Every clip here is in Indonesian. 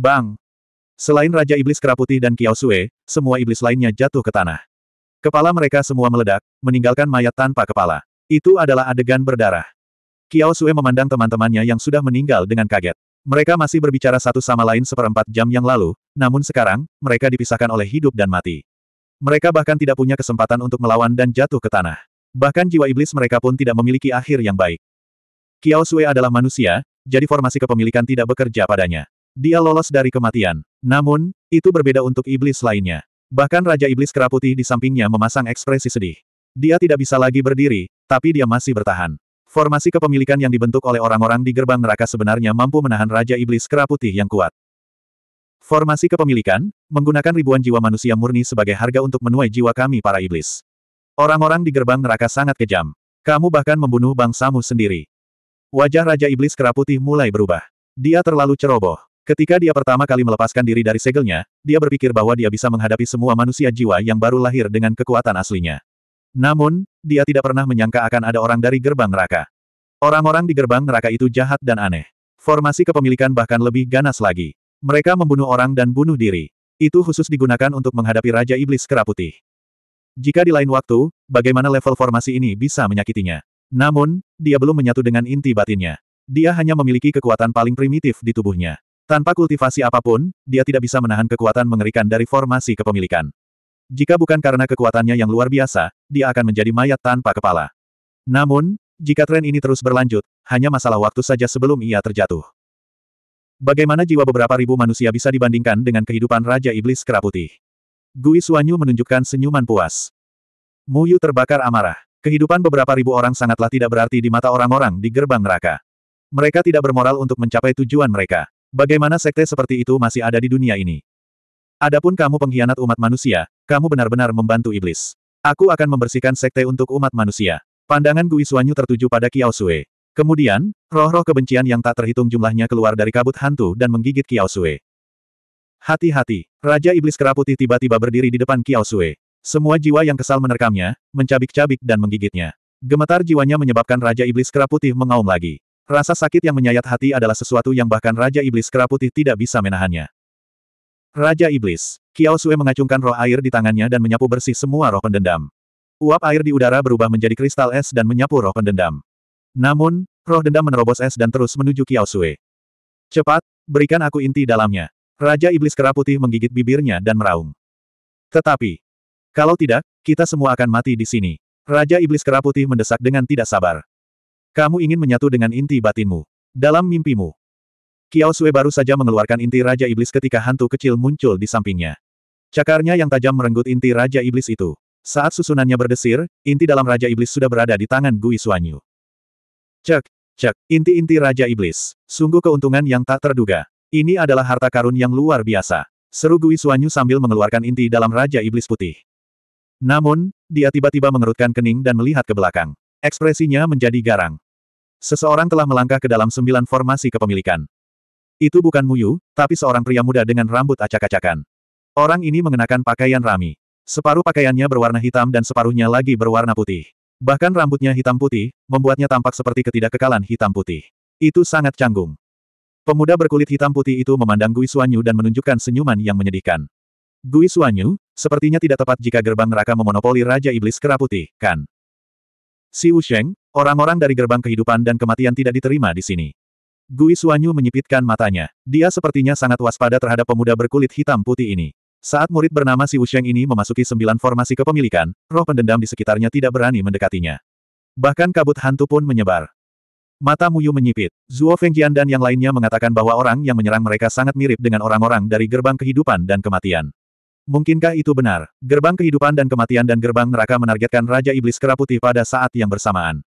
Bang! Selain Raja Iblis Keraputi dan Kiao Sue, semua iblis lainnya jatuh ke tanah. Kepala mereka semua meledak, meninggalkan mayat tanpa kepala. Itu adalah adegan berdarah. Kiao Sue memandang teman-temannya yang sudah meninggal dengan kaget. Mereka masih berbicara satu sama lain seperempat jam yang lalu, namun sekarang, mereka dipisahkan oleh hidup dan mati. Mereka bahkan tidak punya kesempatan untuk melawan dan jatuh ke tanah. Bahkan jiwa iblis mereka pun tidak memiliki akhir yang baik. Kiao Sue adalah manusia, jadi formasi kepemilikan tidak bekerja padanya. Dia lolos dari kematian. Namun, itu berbeda untuk iblis lainnya. Bahkan Raja Iblis Keraputi di sampingnya memasang ekspresi sedih. Dia tidak bisa lagi berdiri, tapi dia masih bertahan. Formasi kepemilikan yang dibentuk oleh orang-orang di gerbang neraka sebenarnya mampu menahan Raja Iblis Keraputi yang kuat. Formasi kepemilikan, menggunakan ribuan jiwa manusia murni sebagai harga untuk menuai jiwa kami para iblis. Orang-orang di gerbang neraka sangat kejam. Kamu bahkan membunuh bangsamu sendiri. Wajah Raja Iblis Keraputi mulai berubah. Dia terlalu ceroboh. Ketika dia pertama kali melepaskan diri dari segelnya, dia berpikir bahwa dia bisa menghadapi semua manusia jiwa yang baru lahir dengan kekuatan aslinya. Namun, dia tidak pernah menyangka akan ada orang dari gerbang neraka. Orang-orang di gerbang neraka itu jahat dan aneh. Formasi kepemilikan bahkan lebih ganas lagi. Mereka membunuh orang dan bunuh diri. Itu khusus digunakan untuk menghadapi Raja Iblis Kera Putih. Jika di lain waktu, bagaimana level formasi ini bisa menyakitinya? Namun, dia belum menyatu dengan inti batinnya. Dia hanya memiliki kekuatan paling primitif di tubuhnya. Tanpa kultivasi apapun, dia tidak bisa menahan kekuatan mengerikan dari formasi kepemilikan. Jika bukan karena kekuatannya yang luar biasa, dia akan menjadi mayat tanpa kepala. Namun, jika tren ini terus berlanjut, hanya masalah waktu saja sebelum ia terjatuh. Bagaimana jiwa beberapa ribu manusia bisa dibandingkan dengan kehidupan Raja Iblis Kera Putih? Gui Suanyu menunjukkan senyuman puas. Muyu terbakar amarah. Kehidupan beberapa ribu orang sangatlah tidak berarti di mata orang-orang di gerbang neraka. Mereka tidak bermoral untuk mencapai tujuan mereka. Bagaimana sekte seperti itu masih ada di dunia ini? Adapun kamu pengkhianat umat manusia, kamu benar-benar membantu iblis. Aku akan membersihkan sekte untuk umat manusia. Pandangan Gui Suanyu tertuju pada Kiao Sui. Kemudian, roh-roh kebencian yang tak terhitung jumlahnya keluar dari kabut hantu dan menggigit Kiao Sui. Hati-hati, Raja Iblis Kera tiba-tiba berdiri di depan Kiao Sui. Semua jiwa yang kesal menerkamnya, mencabik-cabik dan menggigitnya. Gemetar jiwanya menyebabkan Raja Iblis Kera mengaum lagi. Rasa sakit yang menyayat hati adalah sesuatu yang bahkan Raja Iblis Keraputih tidak bisa menahannya. Raja Iblis, Kiao Sue mengacungkan roh air di tangannya dan menyapu bersih semua roh pendendam. Uap air di udara berubah menjadi kristal es dan menyapu roh pendendam. Namun, roh dendam menerobos es dan terus menuju Kiao Sue. Cepat, berikan aku inti dalamnya. Raja Iblis Keraputih menggigit bibirnya dan meraung. Tetapi, kalau tidak, kita semua akan mati di sini. Raja Iblis Kera mendesak dengan tidak sabar. Kamu ingin menyatu dengan inti batinmu. Dalam mimpimu. Kiao Sui baru saja mengeluarkan inti Raja Iblis ketika hantu kecil muncul di sampingnya. Cakarnya yang tajam merenggut inti Raja Iblis itu. Saat susunannya berdesir, inti dalam Raja Iblis sudah berada di tangan Gui Suanyu. Cek, cek, inti-inti Raja Iblis. Sungguh keuntungan yang tak terduga. Ini adalah harta karun yang luar biasa. Seru Gui Suanyu sambil mengeluarkan inti dalam Raja Iblis Putih. Namun, dia tiba-tiba mengerutkan kening dan melihat ke belakang. Ekspresinya menjadi garang. Seseorang telah melangkah ke dalam sembilan formasi kepemilikan. Itu bukan Muyu, tapi seorang pria muda dengan rambut acak-acakan. Orang ini mengenakan pakaian rami. Separuh pakaiannya berwarna hitam dan separuhnya lagi berwarna putih. Bahkan rambutnya hitam putih, membuatnya tampak seperti ketidakkekalan hitam putih. Itu sangat canggung. Pemuda berkulit hitam putih itu memandang Gui Suanyu dan menunjukkan senyuman yang menyedihkan. Gui Suanyu, sepertinya tidak tepat jika gerbang neraka memonopoli Raja Iblis Kera kan? Si Wusheng, orang-orang dari gerbang kehidupan dan kematian tidak diterima di sini. Gui Suanyu menyipitkan matanya. Dia sepertinya sangat waspada terhadap pemuda berkulit hitam putih ini. Saat murid bernama Si Wusheng ini memasuki sembilan formasi kepemilikan, roh pendendam di sekitarnya tidak berani mendekatinya. Bahkan kabut hantu pun menyebar. Mata Muyu menyipit. Zuo Fengjian dan yang lainnya mengatakan bahwa orang yang menyerang mereka sangat mirip dengan orang-orang dari gerbang kehidupan dan kematian. Mungkinkah itu benar? Gerbang kehidupan dan kematian dan gerbang neraka menargetkan Raja Iblis Keraputi pada saat yang bersamaan.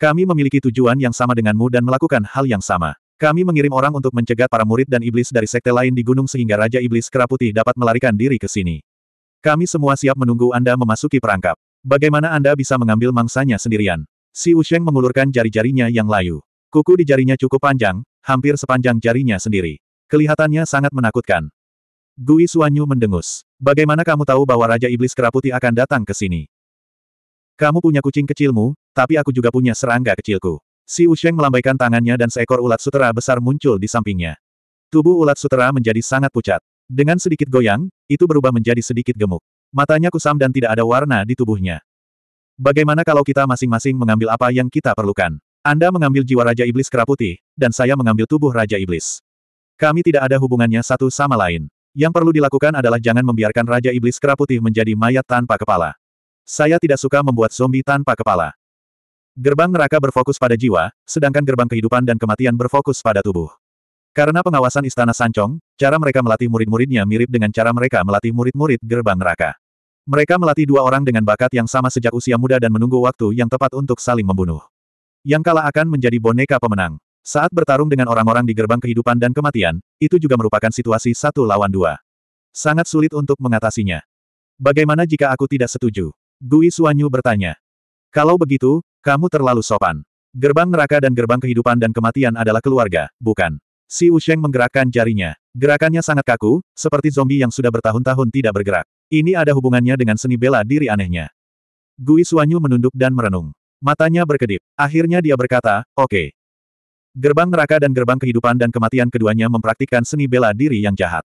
Kami memiliki tujuan yang sama denganmu dan melakukan hal yang sama. Kami mengirim orang untuk mencegat para murid dan iblis dari sekte lain di gunung sehingga Raja Iblis Keraputi dapat melarikan diri ke sini. Kami semua siap menunggu Anda memasuki perangkap. Bagaimana Anda bisa mengambil mangsanya sendirian? Si Usheng mengulurkan jari-jarinya yang layu. Kuku di jarinya cukup panjang, hampir sepanjang jarinya sendiri. Kelihatannya sangat menakutkan. Gui Suanyu mendengus. Bagaimana kamu tahu bahwa Raja Iblis Keraputi akan datang ke sini? Kamu punya kucing kecilmu, tapi aku juga punya serangga kecilku. Si Usheng melambaikan tangannya dan seekor ulat sutera besar muncul di sampingnya. Tubuh ulat sutera menjadi sangat pucat. Dengan sedikit goyang, itu berubah menjadi sedikit gemuk. Matanya kusam dan tidak ada warna di tubuhnya. Bagaimana kalau kita masing-masing mengambil apa yang kita perlukan? Anda mengambil jiwa Raja Iblis Keraputi, dan saya mengambil tubuh Raja Iblis. Kami tidak ada hubungannya satu sama lain. Yang perlu dilakukan adalah jangan membiarkan Raja Iblis Kera menjadi mayat tanpa kepala. Saya tidak suka membuat zombie tanpa kepala. Gerbang neraka berfokus pada jiwa, sedangkan gerbang kehidupan dan kematian berfokus pada tubuh. Karena pengawasan istana Sancong, cara mereka melatih murid-muridnya mirip dengan cara mereka melatih murid-murid gerbang neraka. Mereka melatih dua orang dengan bakat yang sama sejak usia muda dan menunggu waktu yang tepat untuk saling membunuh. Yang kalah akan menjadi boneka pemenang. Saat bertarung dengan orang-orang di gerbang kehidupan dan kematian, itu juga merupakan situasi satu lawan dua. Sangat sulit untuk mengatasinya. Bagaimana jika aku tidak setuju? Gui Suanyu bertanya. Kalau begitu, kamu terlalu sopan. Gerbang neraka dan gerbang kehidupan dan kematian adalah keluarga, bukan? Si Usheng menggerakkan jarinya. Gerakannya sangat kaku, seperti zombie yang sudah bertahun-tahun tidak bergerak. Ini ada hubungannya dengan seni bela diri anehnya. Gui Suanyu menunduk dan merenung. Matanya berkedip. Akhirnya dia berkata, oke, okay, Gerbang neraka dan gerbang kehidupan dan kematian keduanya mempraktikkan seni bela diri yang jahat.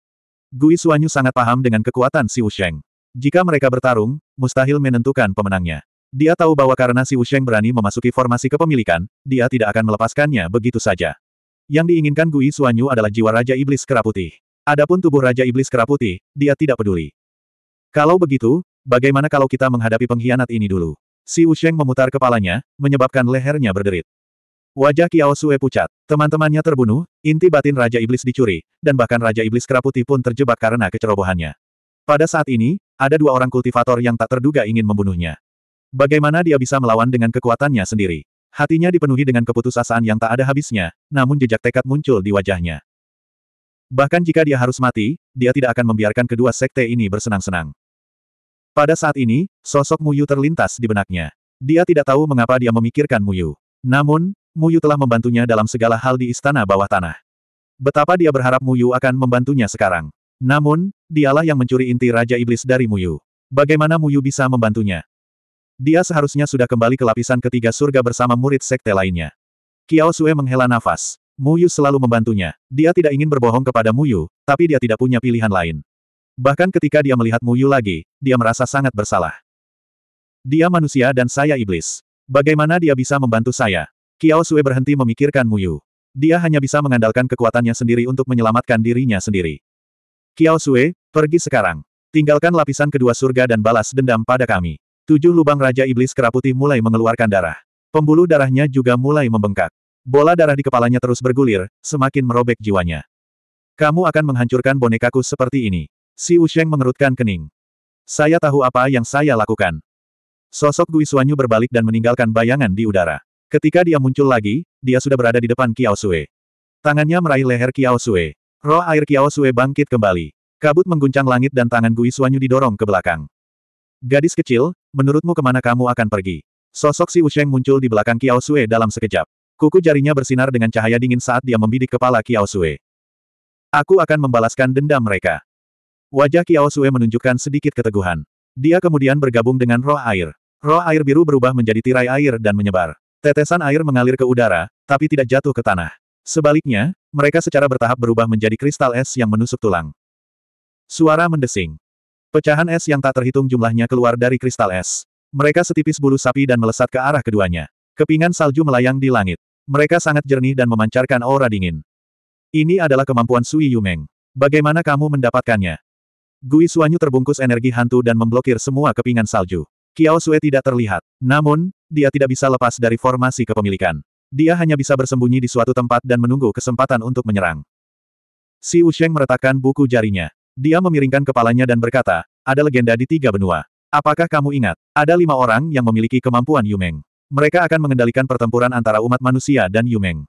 Gui Suanyu sangat paham dengan kekuatan Si Wusheng. Jika mereka bertarung, mustahil menentukan pemenangnya. Dia tahu bahwa karena Si Wusheng berani memasuki formasi kepemilikan, dia tidak akan melepaskannya begitu saja. Yang diinginkan Gui Suanyu adalah jiwa Raja Iblis Keraputih. Adapun tubuh Raja Iblis Keraputih, dia tidak peduli. Kalau begitu, bagaimana kalau kita menghadapi pengkhianat ini dulu? Si Wusheng memutar kepalanya, menyebabkan lehernya berderit. Wajah Kiao Sue pucat. Teman-temannya terbunuh, inti batin Raja Iblis dicuri, dan bahkan Raja Iblis Keraputi pun terjebak karena kecerobohannya. Pada saat ini, ada dua orang kultivator yang tak terduga ingin membunuhnya. Bagaimana dia bisa melawan dengan kekuatannya sendiri? Hatinya dipenuhi dengan keputusasaan yang tak ada habisnya, namun jejak tekad muncul di wajahnya. Bahkan jika dia harus mati, dia tidak akan membiarkan kedua sekte ini bersenang-senang. Pada saat ini, sosok Muyu terlintas di benaknya. Dia tidak tahu mengapa dia memikirkan Muyu. Namun, Muyu telah membantunya dalam segala hal di istana bawah tanah. Betapa dia berharap Muyu akan membantunya sekarang. Namun, dialah yang mencuri inti Raja Iblis dari Muyu. Bagaimana Muyu bisa membantunya? Dia seharusnya sudah kembali ke lapisan ketiga surga bersama murid sekte lainnya. Kiao Sue menghela nafas. Muyu selalu membantunya. Dia tidak ingin berbohong kepada Muyu, tapi dia tidak punya pilihan lain. Bahkan ketika dia melihat Muyu lagi, dia merasa sangat bersalah. Dia manusia dan saya iblis. Bagaimana dia bisa membantu saya? Kiao Sue berhenti memikirkan Muyu. Dia hanya bisa mengandalkan kekuatannya sendiri untuk menyelamatkan dirinya sendiri. Kiao Sue, pergi sekarang. Tinggalkan lapisan kedua surga dan balas dendam pada kami. Tujuh lubang Raja Iblis Keraputi mulai mengeluarkan darah. Pembuluh darahnya juga mulai membengkak. Bola darah di kepalanya terus bergulir, semakin merobek jiwanya. Kamu akan menghancurkan bonekaku seperti ini. Si Usheng mengerutkan kening. Saya tahu apa yang saya lakukan. Sosok Gui Suanyu berbalik dan meninggalkan bayangan di udara. Ketika dia muncul lagi, dia sudah berada di depan Kiao Sue. Tangannya meraih leher Kiao Sue. Roh air Kiao Sue bangkit kembali. Kabut mengguncang langit dan tangan Gui Suanyu didorong ke belakang. Gadis kecil, menurutmu kemana kamu akan pergi? Sosok si Usheng muncul di belakang Kiao Sue dalam sekejap. Kuku jarinya bersinar dengan cahaya dingin saat dia membidik kepala Kiao Sue. Aku akan membalaskan dendam mereka. Wajah Kiao Sue menunjukkan sedikit keteguhan. Dia kemudian bergabung dengan roh air. Roh air biru berubah menjadi tirai air dan menyebar. Tetesan air mengalir ke udara, tapi tidak jatuh ke tanah. Sebaliknya, mereka secara bertahap berubah menjadi kristal es yang menusuk tulang. Suara mendesing. Pecahan es yang tak terhitung jumlahnya keluar dari kristal es. Mereka setipis bulu sapi dan melesat ke arah keduanya. Kepingan salju melayang di langit. Mereka sangat jernih dan memancarkan aura dingin. Ini adalah kemampuan Sui Yumeng. Bagaimana kamu mendapatkannya? Gui Suanyu terbungkus energi hantu dan memblokir semua kepingan salju. Kiao Sue tidak terlihat. Namun, dia tidak bisa lepas dari formasi kepemilikan. Dia hanya bisa bersembunyi di suatu tempat dan menunggu kesempatan untuk menyerang. Si Usheng meretakkan buku jarinya. Dia memiringkan kepalanya dan berkata, ada legenda di tiga benua. Apakah kamu ingat? Ada lima orang yang memiliki kemampuan Yumeng. Mereka akan mengendalikan pertempuran antara umat manusia dan Yumeng.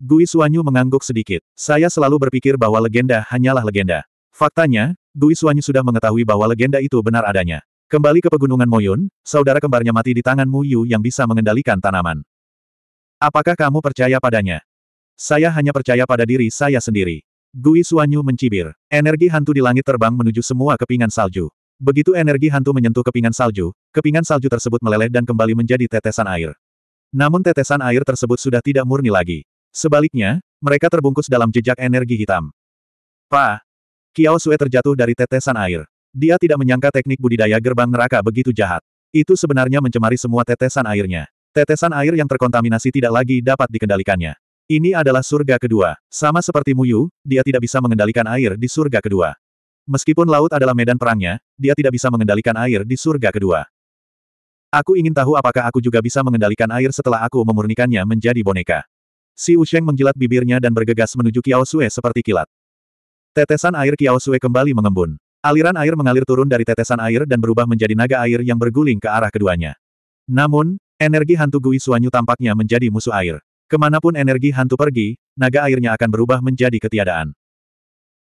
Gui Suanyu mengangguk sedikit. Saya selalu berpikir bahwa legenda hanyalah legenda. Faktanya, Gui Suanyu sudah mengetahui bahwa legenda itu benar adanya. Kembali ke pegunungan Moyun, saudara kembarnya mati di tangan Mu Yu yang bisa mengendalikan tanaman. Apakah kamu percaya padanya? Saya hanya percaya pada diri saya sendiri. Gui Suanyu mencibir. Energi hantu di langit terbang menuju semua kepingan salju. Begitu energi hantu menyentuh kepingan salju, kepingan salju tersebut meleleh dan kembali menjadi tetesan air. Namun tetesan air tersebut sudah tidak murni lagi. Sebaliknya, mereka terbungkus dalam jejak energi hitam. Pa! Kiao Sue terjatuh dari tetesan air. Dia tidak menyangka teknik budidaya gerbang neraka begitu jahat. Itu sebenarnya mencemari semua tetesan airnya. Tetesan air yang terkontaminasi tidak lagi dapat dikendalikannya. Ini adalah surga kedua. Sama seperti Muyu, dia tidak bisa mengendalikan air di surga kedua. Meskipun laut adalah medan perangnya, dia tidak bisa mengendalikan air di surga kedua. Aku ingin tahu apakah aku juga bisa mengendalikan air setelah aku memurnikannya menjadi boneka. Si Usheng menjilat bibirnya dan bergegas menuju Kiao Sue seperti kilat. Tetesan air Kiao Sue kembali mengembun. Aliran air mengalir turun dari tetesan air dan berubah menjadi naga air yang berguling ke arah keduanya. Namun, energi hantu Gui Suanyu tampaknya menjadi musuh air. Kemanapun energi hantu pergi, naga airnya akan berubah menjadi ketiadaan.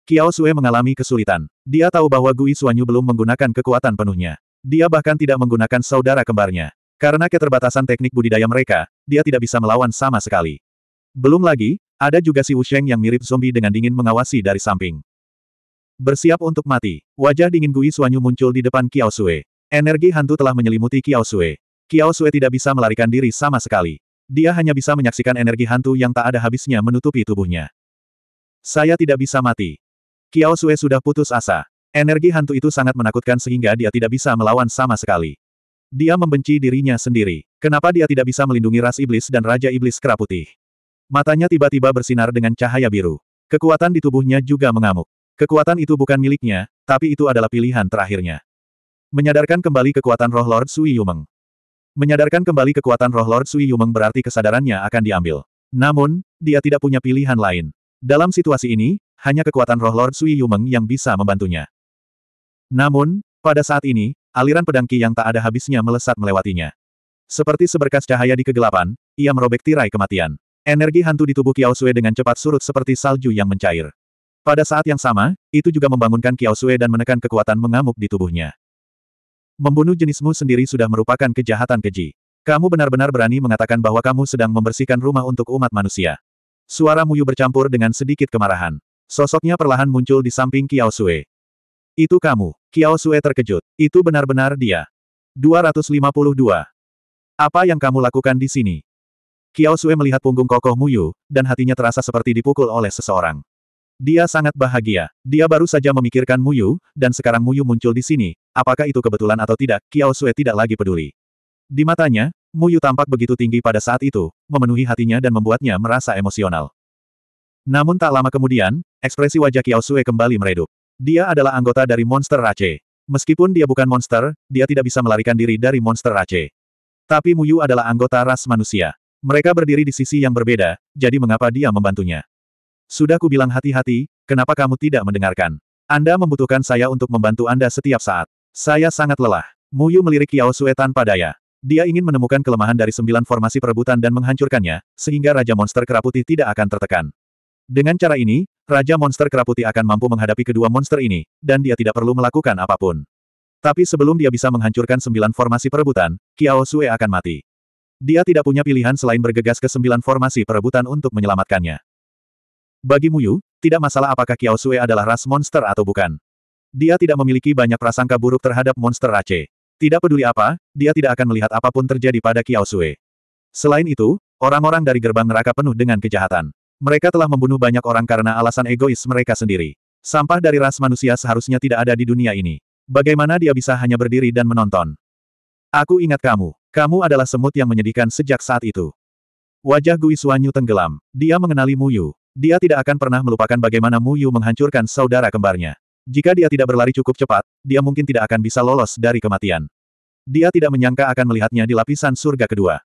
Kiao Sue mengalami kesulitan. Dia tahu bahwa Gui Suanyu belum menggunakan kekuatan penuhnya. Dia bahkan tidak menggunakan saudara kembarnya. Karena keterbatasan teknik budidaya mereka, dia tidak bisa melawan sama sekali. Belum lagi, ada juga si Wu Sheng yang mirip zombie dengan dingin mengawasi dari samping. Bersiap untuk mati, wajah dingin Gui Suanyu muncul di depan Kiao Sui. Energi hantu telah menyelimuti Kiao Sui. Kiao Sue tidak bisa melarikan diri sama sekali. Dia hanya bisa menyaksikan energi hantu yang tak ada habisnya menutupi tubuhnya. Saya tidak bisa mati. Kiao Sue sudah putus asa. Energi hantu itu sangat menakutkan sehingga dia tidak bisa melawan sama sekali. Dia membenci dirinya sendiri. Kenapa dia tidak bisa melindungi ras iblis dan raja iblis kera Matanya tiba-tiba bersinar dengan cahaya biru. Kekuatan di tubuhnya juga mengamuk. Kekuatan itu bukan miliknya, tapi itu adalah pilihan terakhirnya. Menyadarkan kembali kekuatan roh Lord Sui Yumeng. Menyadarkan kembali kekuatan roh Lord Sui Yumeng berarti kesadarannya akan diambil. Namun, dia tidak punya pilihan lain. Dalam situasi ini, hanya kekuatan roh Lord Sui Yumeng yang bisa membantunya. Namun, pada saat ini, aliran pedang Qi yang tak ada habisnya melesat melewatinya. Seperti seberkas cahaya di kegelapan, ia merobek tirai kematian. Energi hantu di tubuh Kiao Sui dengan cepat surut seperti salju yang mencair. Pada saat yang sama, itu juga membangunkan Kiao Sue dan menekan kekuatan mengamuk di tubuhnya. Membunuh jenismu sendiri sudah merupakan kejahatan keji. Kamu benar-benar berani mengatakan bahwa kamu sedang membersihkan rumah untuk umat manusia. Suara Muyu bercampur dengan sedikit kemarahan. Sosoknya perlahan muncul di samping Kiao Sue. Itu kamu. Kiao Sue terkejut. Itu benar-benar dia. 252. Apa yang kamu lakukan di sini? Kiao Sue melihat punggung kokoh Muyu, dan hatinya terasa seperti dipukul oleh seseorang. Dia sangat bahagia. Dia baru saja memikirkan Muyu, dan sekarang Muyu muncul di sini. Apakah itu kebetulan atau tidak, Kiao Sue tidak lagi peduli. Di matanya, Muyu tampak begitu tinggi pada saat itu, memenuhi hatinya dan membuatnya merasa emosional. Namun tak lama kemudian, ekspresi wajah Kiao Sue kembali meredup. Dia adalah anggota dari Monster Rache. Meskipun dia bukan monster, dia tidak bisa melarikan diri dari Monster Rache. Tapi Muyu adalah anggota ras manusia. Mereka berdiri di sisi yang berbeda, jadi mengapa dia membantunya? Sudah kubilang hati-hati, kenapa kamu tidak mendengarkan? Anda membutuhkan saya untuk membantu Anda setiap saat. Saya sangat lelah. Muyu melirik Yao Sue tanpa daya. Dia ingin menemukan kelemahan dari sembilan formasi perebutan dan menghancurkannya, sehingga Raja Monster Keraputi tidak akan tertekan. Dengan cara ini, Raja Monster Keraputi akan mampu menghadapi kedua monster ini, dan dia tidak perlu melakukan apapun. Tapi sebelum dia bisa menghancurkan sembilan formasi perebutan, Kiao Sue akan mati. Dia tidak punya pilihan selain bergegas ke sembilan formasi perebutan untuk menyelamatkannya. Bagi Muyu, tidak masalah apakah Kiao Sue adalah ras monster atau bukan. Dia tidak memiliki banyak prasangka buruk terhadap monster Rache. Tidak peduli apa, dia tidak akan melihat apapun terjadi pada Kiao Sue. Selain itu, orang-orang dari gerbang neraka penuh dengan kejahatan. Mereka telah membunuh banyak orang karena alasan egois mereka sendiri. Sampah dari ras manusia seharusnya tidak ada di dunia ini. Bagaimana dia bisa hanya berdiri dan menonton? Aku ingat kamu. Kamu adalah semut yang menyedihkan sejak saat itu. Wajah Gui Suanyu tenggelam. Dia mengenali Muyu. Dia tidak akan pernah melupakan bagaimana Mu Yu menghancurkan saudara kembarnya. Jika dia tidak berlari cukup cepat, dia mungkin tidak akan bisa lolos dari kematian. Dia tidak menyangka akan melihatnya di lapisan surga kedua.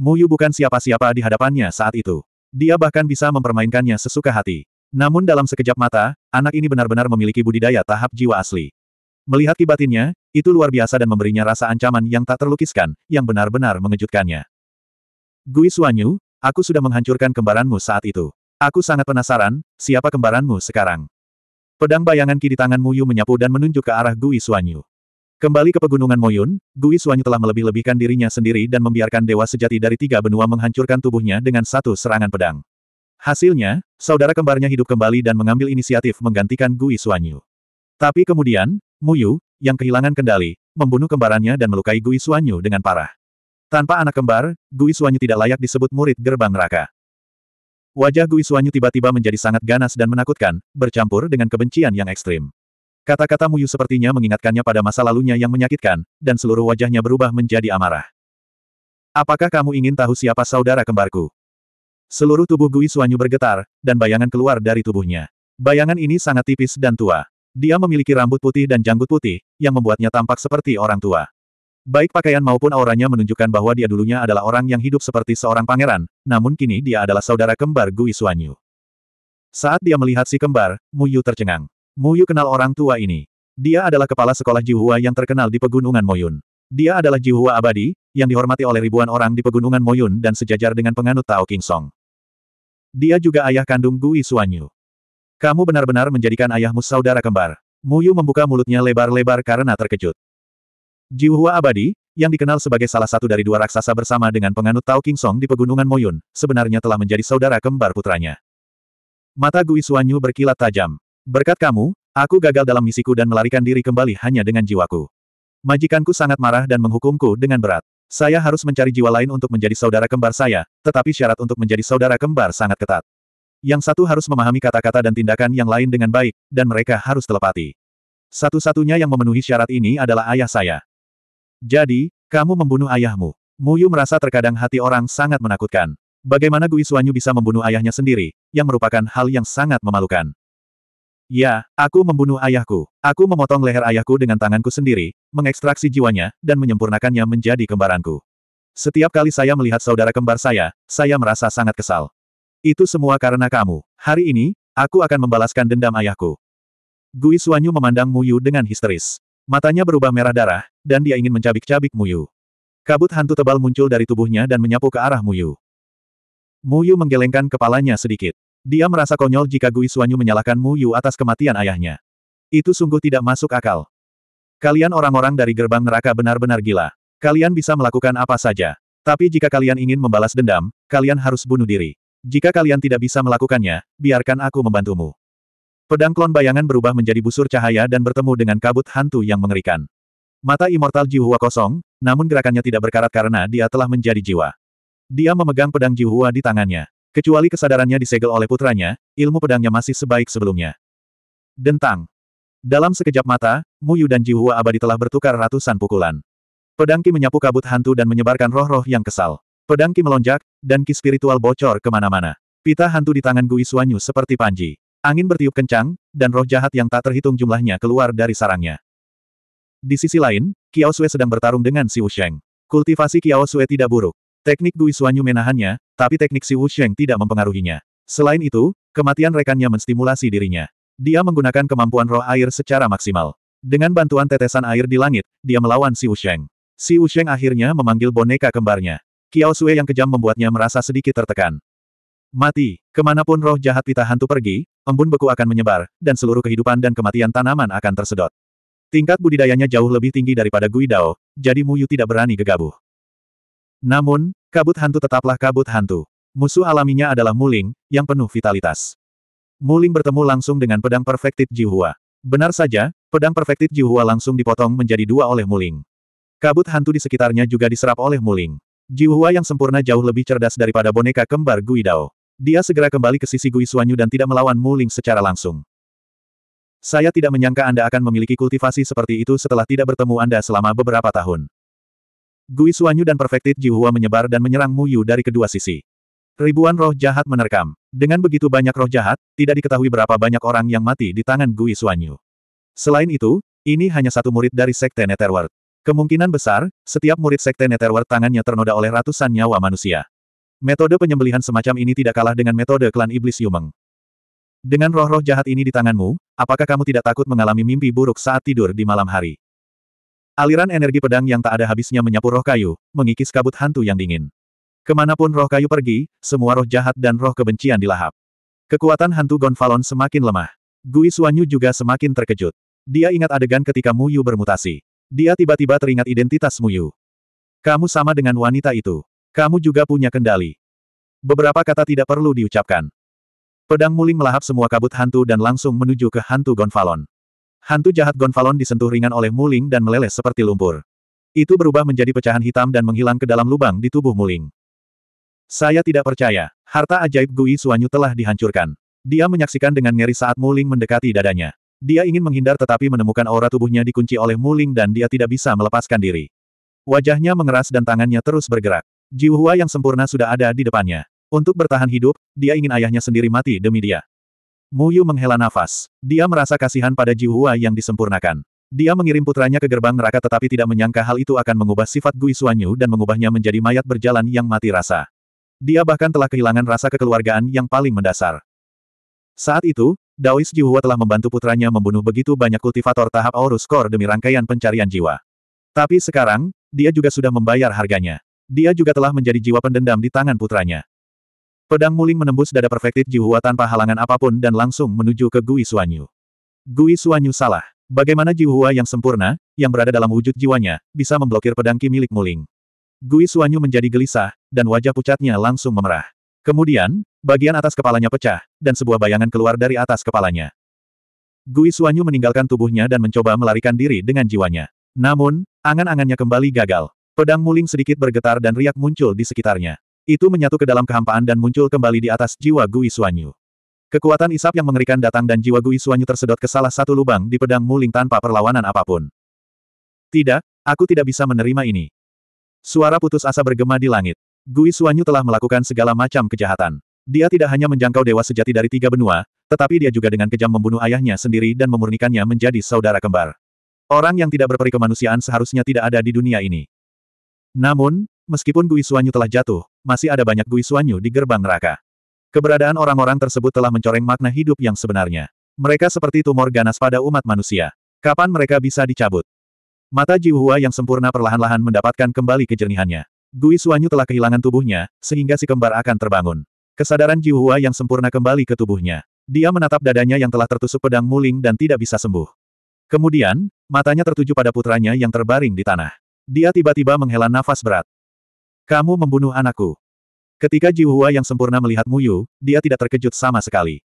Mu Yu bukan siapa-siapa di hadapannya saat itu. Dia bahkan bisa mempermainkannya sesuka hati. Namun dalam sekejap mata, anak ini benar-benar memiliki budidaya tahap jiwa asli. Melihat kibatinnya, itu luar biasa dan memberinya rasa ancaman yang tak terlukiskan, yang benar-benar mengejutkannya. Gui Suanyu, aku sudah menghancurkan kembaranmu saat itu. Aku sangat penasaran, siapa kembaranmu sekarang? Pedang bayangan ki di tangan Muyu menyapu dan menunjuk ke arah Gui Suanyu. Kembali ke pegunungan Moyun, Gui Suanyu telah melebih-lebihkan dirinya sendiri dan membiarkan dewa sejati dari tiga benua menghancurkan tubuhnya dengan satu serangan pedang. Hasilnya, saudara kembarnya hidup kembali dan mengambil inisiatif menggantikan Gui Suanyu. Tapi kemudian, Muyu, yang kehilangan kendali, membunuh kembarannya dan melukai Gui Suanyu dengan parah. Tanpa anak kembar, Gui Suanyu tidak layak disebut murid gerbang raka. Wajah Gui Suanyu tiba-tiba menjadi sangat ganas dan menakutkan, bercampur dengan kebencian yang ekstrim. Kata-kata Muyu sepertinya mengingatkannya pada masa lalunya yang menyakitkan, dan seluruh wajahnya berubah menjadi amarah. Apakah kamu ingin tahu siapa saudara kembarku? Seluruh tubuh Gui Suanyu bergetar, dan bayangan keluar dari tubuhnya. Bayangan ini sangat tipis dan tua. Dia memiliki rambut putih dan janggut putih, yang membuatnya tampak seperti orang tua. Baik pakaian maupun auranya menunjukkan bahwa dia dulunya adalah orang yang hidup seperti seorang pangeran, namun kini dia adalah saudara kembar Gui Suanyu. Saat dia melihat si kembar, Muyu tercengang. Muyu kenal orang tua ini. Dia adalah kepala sekolah Jihua yang terkenal di Pegunungan Moyun. Dia adalah Jihua abadi, yang dihormati oleh ribuan orang di Pegunungan Moyun dan sejajar dengan penganut Tao King Song. Dia juga ayah kandung Gui Suanyu. Kamu benar-benar menjadikan ayahmu saudara kembar. Muyu membuka mulutnya lebar-lebar karena terkejut. Jiuhua abadi, yang dikenal sebagai salah satu dari dua raksasa bersama dengan penganut Tao King Song di pegunungan Moyun, sebenarnya telah menjadi saudara kembar putranya. Mata Gui Xuanyu berkilat tajam. Berkat kamu, aku gagal dalam misiku dan melarikan diri kembali hanya dengan jiwaku. Majikanku sangat marah dan menghukumku dengan berat. Saya harus mencari jiwa lain untuk menjadi saudara kembar saya, tetapi syarat untuk menjadi saudara kembar sangat ketat. Yang satu harus memahami kata-kata dan tindakan yang lain dengan baik, dan mereka harus telepati. Satu-satunya yang memenuhi syarat ini adalah ayah saya. Jadi, kamu membunuh ayahmu. Muyu merasa terkadang hati orang sangat menakutkan. Bagaimana Gui Suanyu bisa membunuh ayahnya sendiri, yang merupakan hal yang sangat memalukan. Ya, aku membunuh ayahku. Aku memotong leher ayahku dengan tanganku sendiri, mengekstraksi jiwanya, dan menyempurnakannya menjadi kembaranku. Setiap kali saya melihat saudara kembar saya, saya merasa sangat kesal. Itu semua karena kamu. Hari ini, aku akan membalaskan dendam ayahku. Gui Suanyu memandang Muyu dengan histeris. Matanya berubah merah darah, dan dia ingin mencabik-cabik Muyu. Kabut hantu tebal muncul dari tubuhnya dan menyapu ke arah Muyu. Muyu menggelengkan kepalanya sedikit. Dia merasa konyol jika Gui Suanyu menyalahkan Muyu atas kematian ayahnya. Itu sungguh tidak masuk akal. Kalian orang-orang dari gerbang neraka benar-benar gila. Kalian bisa melakukan apa saja. Tapi jika kalian ingin membalas dendam, kalian harus bunuh diri. Jika kalian tidak bisa melakukannya, biarkan aku membantumu. Pedang klon bayangan berubah menjadi busur cahaya dan bertemu dengan kabut hantu yang mengerikan. Mata immortal Jiwa kosong, namun gerakannya tidak berkarat karena dia telah menjadi jiwa. Dia memegang pedang Jiwa di tangannya. Kecuali kesadarannya disegel oleh putranya, ilmu pedangnya masih sebaik sebelumnya. Dentang. Dalam sekejap mata, Muyu dan Jihua abadi telah bertukar ratusan pukulan. Pedang Ki menyapu kabut hantu dan menyebarkan roh-roh yang kesal. Pedang Ki melonjak, dan Ki spiritual bocor kemana-mana. Pita hantu di tangan Gui Suanyu seperti panji. Angin bertiup kencang, dan roh jahat yang tak terhitung jumlahnya keluar dari sarangnya. Di sisi lain, Kiao Sui sedang bertarung dengan Si Wusheng. Kultivasi Kiao Sui tidak buruk. Teknik Dui Suanyu menahannya, tapi teknik Si Wusheng tidak mempengaruhinya. Selain itu, kematian rekannya menstimulasi dirinya. Dia menggunakan kemampuan roh air secara maksimal. Dengan bantuan tetesan air di langit, dia melawan Si Wusheng. Si Wusheng akhirnya memanggil boneka kembarnya. Kiao Sui yang kejam membuatnya merasa sedikit tertekan. Mati, kemanapun roh jahat pita hantu pergi, embun beku akan menyebar, dan seluruh kehidupan dan kematian tanaman akan tersedot. Tingkat budidayanya jauh lebih tinggi daripada Guidao, jadi Muyu tidak berani gegabuh. Namun, kabut hantu tetaplah kabut hantu. Musuh alaminya adalah Muling, yang penuh vitalitas. Muling bertemu langsung dengan pedang perfected Jihua. Benar saja, pedang perfected Jihua langsung dipotong menjadi dua oleh Muling. Kabut hantu di sekitarnya juga diserap oleh Muling. Jihua yang sempurna jauh lebih cerdas daripada boneka kembar Guidao. Dia segera kembali ke sisi Gui Suanyu dan tidak melawan Mu Ling secara langsung. Saya tidak menyangka Anda akan memiliki kultivasi seperti itu setelah tidak bertemu Anda selama beberapa tahun. Gui Suanyu dan Perfected Jiuhua menyebar dan menyerang Mu Yu dari kedua sisi. Ribuan roh jahat menerkam. Dengan begitu banyak roh jahat, tidak diketahui berapa banyak orang yang mati di tangan Gui Selain itu, ini hanya satu murid dari Sekte Netherworld. Kemungkinan besar, setiap murid Sekte Netherworld tangannya ternoda oleh ratusan nyawa manusia. Metode penyembelihan semacam ini tidak kalah dengan metode klan iblis Yumeng. Dengan roh-roh jahat ini di tanganmu, apakah kamu tidak takut mengalami mimpi buruk saat tidur di malam hari? Aliran energi pedang yang tak ada habisnya menyapu roh kayu, mengikis kabut hantu yang dingin. Kemanapun roh kayu pergi, semua roh jahat dan roh kebencian dilahap. Kekuatan hantu Gonfalon semakin lemah. Gui Suanyu juga semakin terkejut. Dia ingat adegan ketika Muyu bermutasi. Dia tiba-tiba teringat identitas Muyu. Kamu sama dengan wanita itu. Kamu juga punya kendali. Beberapa kata tidak perlu diucapkan. Pedang muling melahap semua kabut hantu dan langsung menuju ke hantu Gonfalon. Hantu jahat Gonfalon disentuh ringan oleh muling dan meleleh seperti lumpur. Itu berubah menjadi pecahan hitam dan menghilang ke dalam lubang di tubuh muling. Saya tidak percaya, harta ajaib Gui Suanyu telah dihancurkan. Dia menyaksikan dengan ngeri saat muling mendekati dadanya. Dia ingin menghindar tetapi menemukan aura tubuhnya dikunci oleh muling dan dia tidak bisa melepaskan diri. Wajahnya mengeras dan tangannya terus bergerak. Jiuhua yang sempurna sudah ada di depannya. Untuk bertahan hidup, dia ingin ayahnya sendiri mati demi dia. Mu Yu menghela nafas. Dia merasa kasihan pada Jiuhua yang disempurnakan. Dia mengirim putranya ke gerbang neraka tetapi tidak menyangka hal itu akan mengubah sifat Gui Suanyu dan mengubahnya menjadi mayat berjalan yang mati rasa. Dia bahkan telah kehilangan rasa kekeluargaan yang paling mendasar. Saat itu, Daois Jiuhua telah membantu putranya membunuh begitu banyak kultivator tahap Aurus Core demi rangkaian pencarian jiwa. Tapi sekarang, dia juga sudah membayar harganya. Dia juga telah menjadi jiwa pendendam di tangan putranya. Pedang Muling menembus dada perfektif Jihua tanpa halangan apapun dan langsung menuju ke Gui Suanyu. Gui Suanyu salah. Bagaimana Jihua yang sempurna, yang berada dalam wujud jiwanya, bisa memblokir pedang ki milik Muling. Gui Suanyu menjadi gelisah, dan wajah pucatnya langsung memerah. Kemudian, bagian atas kepalanya pecah, dan sebuah bayangan keluar dari atas kepalanya. Gui Suanyu meninggalkan tubuhnya dan mencoba melarikan diri dengan jiwanya. Namun, angan-angannya kembali gagal. Pedang muling sedikit bergetar dan riak muncul di sekitarnya. Itu menyatu ke dalam kehampaan dan muncul kembali di atas jiwa Gui Suanyu. Kekuatan isap yang mengerikan datang dan jiwa Gui Suanyu tersedot ke salah satu lubang di pedang muling tanpa perlawanan apapun. Tidak, aku tidak bisa menerima ini. Suara putus asa bergema di langit. Gui Suanyu telah melakukan segala macam kejahatan. Dia tidak hanya menjangkau dewa sejati dari tiga benua, tetapi dia juga dengan kejam membunuh ayahnya sendiri dan memurnikannya menjadi saudara kembar. Orang yang tidak berperi kemanusiaan seharusnya tidak ada di dunia ini. Namun, meskipun Gui Suanyu telah jatuh, masih ada banyak Gui Suanyu di gerbang neraka. Keberadaan orang-orang tersebut telah mencoreng makna hidup yang sebenarnya. Mereka seperti tumor ganas pada umat manusia. Kapan mereka bisa dicabut? Mata Jiwhua yang sempurna perlahan-lahan mendapatkan kembali kejernihannya. Gui Suanyu telah kehilangan tubuhnya, sehingga si kembar akan terbangun. Kesadaran Jiwhua yang sempurna kembali ke tubuhnya. Dia menatap dadanya yang telah tertusuk pedang muling dan tidak bisa sembuh. Kemudian, matanya tertuju pada putranya yang terbaring di tanah. Dia tiba-tiba menghela nafas berat. Kamu membunuh anakku. Ketika jiwa yang sempurna melihat Muyu, dia tidak terkejut sama sekali.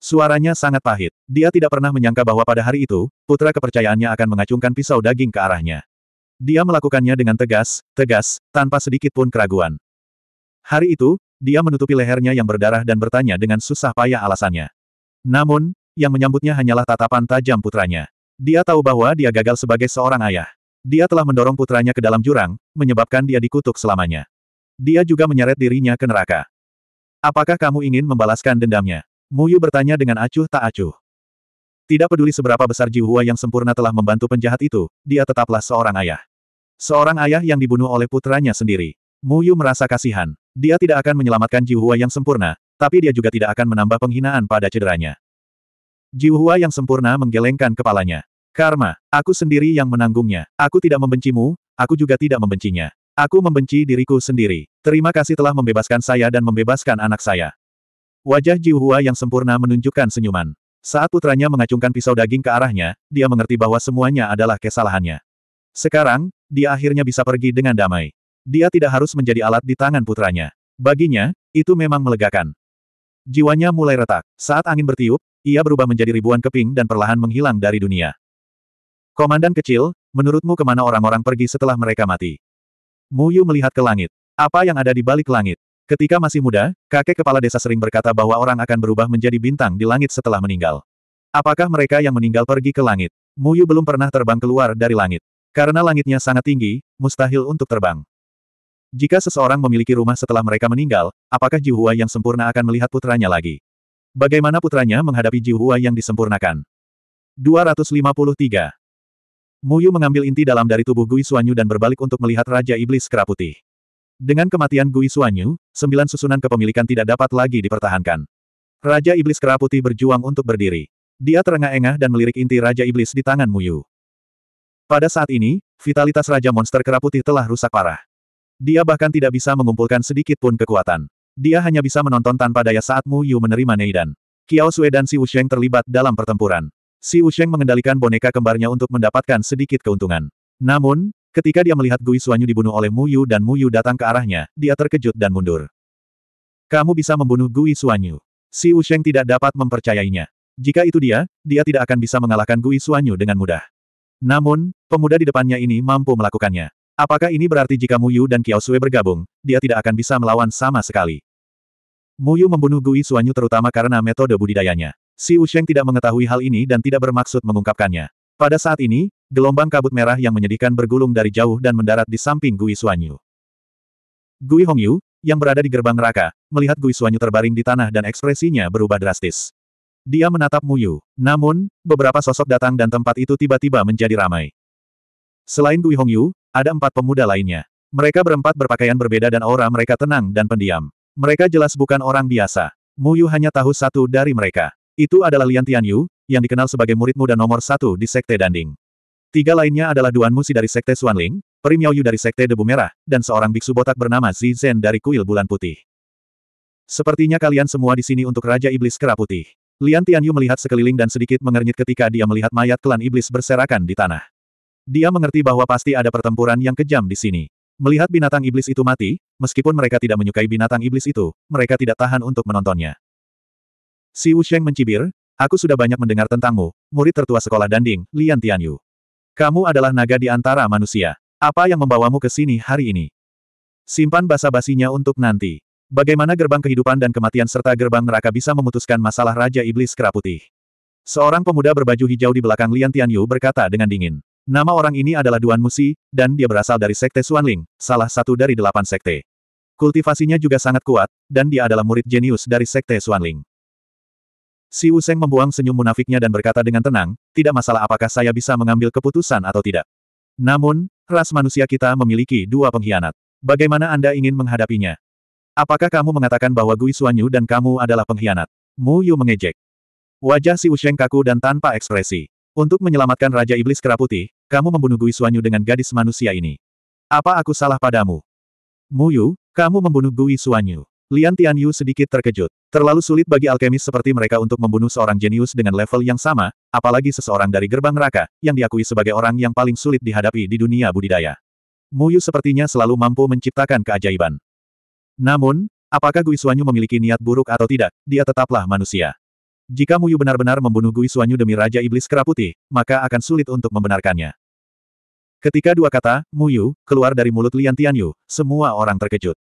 Suaranya sangat pahit. Dia tidak pernah menyangka bahwa pada hari itu, putra kepercayaannya akan mengacungkan pisau daging ke arahnya. Dia melakukannya dengan tegas, tegas, tanpa sedikit pun keraguan. Hari itu, dia menutupi lehernya yang berdarah dan bertanya dengan susah payah alasannya. Namun, yang menyambutnya hanyalah tatapan tajam putranya. Dia tahu bahwa dia gagal sebagai seorang ayah. Dia telah mendorong putranya ke dalam jurang, menyebabkan dia dikutuk selamanya. Dia juga menyeret dirinya ke neraka. Apakah kamu ingin membalaskan dendamnya? Muyu bertanya dengan acuh tak acuh. Tidak peduli seberapa besar jiwa yang sempurna telah membantu penjahat itu, dia tetaplah seorang ayah. Seorang ayah yang dibunuh oleh putranya sendiri. Muyu merasa kasihan. Dia tidak akan menyelamatkan jiwa yang sempurna, tapi dia juga tidak akan menambah penghinaan pada cederanya. Jiwa yang sempurna menggelengkan kepalanya. Karma, aku sendiri yang menanggungnya. Aku tidak membencimu, aku juga tidak membencinya. Aku membenci diriku sendiri. Terima kasih telah membebaskan saya dan membebaskan anak saya. Wajah Jiuhua yang sempurna menunjukkan senyuman. Saat putranya mengacungkan pisau daging ke arahnya, dia mengerti bahwa semuanya adalah kesalahannya. Sekarang, dia akhirnya bisa pergi dengan damai. Dia tidak harus menjadi alat di tangan putranya. Baginya, itu memang melegakan. Jiwanya mulai retak. Saat angin bertiup, ia berubah menjadi ribuan keping dan perlahan menghilang dari dunia. Komandan kecil, menurutmu kemana orang-orang pergi setelah mereka mati? Mu Yu melihat ke langit. Apa yang ada di balik langit? Ketika masih muda, kakek kepala desa sering berkata bahwa orang akan berubah menjadi bintang di langit setelah meninggal. Apakah mereka yang meninggal pergi ke langit? Mu Yu belum pernah terbang keluar dari langit. Karena langitnya sangat tinggi, mustahil untuk terbang. Jika seseorang memiliki rumah setelah mereka meninggal, apakah Jihua yang sempurna akan melihat putranya lagi? Bagaimana putranya menghadapi Jihua yang disempurnakan? 253 Mu Yu mengambil inti dalam dari tubuh Gui Suanyu dan berbalik untuk melihat Raja Iblis Kera Putih. Dengan kematian Gui Suanyu, sembilan susunan kepemilikan tidak dapat lagi dipertahankan. Raja Iblis Kera Putih berjuang untuk berdiri. Dia terengah-engah dan melirik inti Raja Iblis di tangan Mu Yu. Pada saat ini, vitalitas Raja Monster Kera Putih telah rusak parah. Dia bahkan tidak bisa mengumpulkan sedikit pun kekuatan. Dia hanya bisa menonton tanpa daya saat Mu Yu menerima Neidan. Qiao Sui dan Si Wusheng terlibat dalam pertempuran. Si Usheng mengendalikan boneka kembarnya untuk mendapatkan sedikit keuntungan. Namun, ketika dia melihat Gui Suanyu dibunuh oleh Mu Yu dan Mu Yu datang ke arahnya, dia terkejut dan mundur. Kamu bisa membunuh Gui Suanyu. Si Usheng tidak dapat mempercayainya. Jika itu dia, dia tidak akan bisa mengalahkan Gui Suanyu dengan mudah. Namun, pemuda di depannya ini mampu melakukannya. Apakah ini berarti jika Mu Yu dan Kiao Sui bergabung, dia tidak akan bisa melawan sama sekali? Muyu membunuh Gui Suanyu terutama karena metode budidayanya. Si Usheng tidak mengetahui hal ini dan tidak bermaksud mengungkapkannya. Pada saat ini, gelombang kabut merah yang menyedihkan bergulung dari jauh dan mendarat di samping Gui Suanyu. Gui Hongyu, yang berada di gerbang neraka, melihat Gui Suanyu terbaring di tanah dan ekspresinya berubah drastis. Dia menatap Muyu. Namun, beberapa sosok datang dan tempat itu tiba-tiba menjadi ramai. Selain Gui Hongyu, ada empat pemuda lainnya. Mereka berempat berpakaian berbeda dan aura mereka tenang dan pendiam. Mereka jelas bukan orang biasa. Mu Yu hanya tahu satu dari mereka. Itu adalah Lian Yu yang dikenal sebagai murid muda nomor satu di Sekte Danding. Tiga lainnya adalah Duan Musi dari Sekte Xuanling, Peri Miao Yu dari Sekte Debu Merah, dan seorang biksu botak bernama Zi Zhen dari Kuil Bulan Putih. Sepertinya kalian semua di sini untuk Raja Iblis Kera Putih. Lian Tianyu melihat sekeliling dan sedikit mengernyit ketika dia melihat mayat klan iblis berserakan di tanah. Dia mengerti bahwa pasti ada pertempuran yang kejam di sini. Melihat binatang iblis itu mati, meskipun mereka tidak menyukai binatang iblis itu, mereka tidak tahan untuk menontonnya. Si Wusheng mencibir, aku sudah banyak mendengar tentangmu, murid tertua sekolah Danding, Lian Tianyu. Kamu adalah naga di antara manusia. Apa yang membawamu ke sini hari ini? Simpan basa-basinya untuk nanti. Bagaimana gerbang kehidupan dan kematian serta gerbang neraka bisa memutuskan masalah Raja Iblis Kera Seorang pemuda berbaju hijau di belakang Lian Tianyu berkata dengan dingin. Nama orang ini adalah Duan Musi, dan dia berasal dari Sekte Xuanling, salah satu dari delapan sekte. Kultivasinya juga sangat kuat, dan dia adalah murid jenius dari Sekte Xuanling. Si Useng membuang senyum munafiknya dan berkata dengan tenang, tidak masalah apakah saya bisa mengambil keputusan atau tidak. Namun, ras manusia kita memiliki dua pengkhianat. Bagaimana Anda ingin menghadapinya? Apakah kamu mengatakan bahwa Gui Suanyu dan kamu adalah pengkhianat? Mu Yu mengejek. Wajah si Useng kaku dan tanpa ekspresi. Untuk menyelamatkan Raja Iblis Kera Putih, kamu membunuh Gui Xuanyu dengan gadis manusia ini. Apa aku salah padamu? Muyu, kamu membunuh Gui Xuanyu. Lian Tianyu sedikit terkejut. Terlalu sulit bagi alkemis seperti mereka untuk membunuh seorang jenius dengan level yang sama, apalagi seseorang dari gerbang neraka, yang diakui sebagai orang yang paling sulit dihadapi di dunia budidaya. Muyu sepertinya selalu mampu menciptakan keajaiban. Namun, apakah Gui Xuanyu memiliki niat buruk atau tidak, dia tetaplah manusia. Jika Muyu benar-benar membunuh Gui Suanyu demi Raja Iblis Keraputi, maka akan sulit untuk membenarkannya. Ketika dua kata, Muyu, keluar dari mulut Lian Tianyu, semua orang terkejut.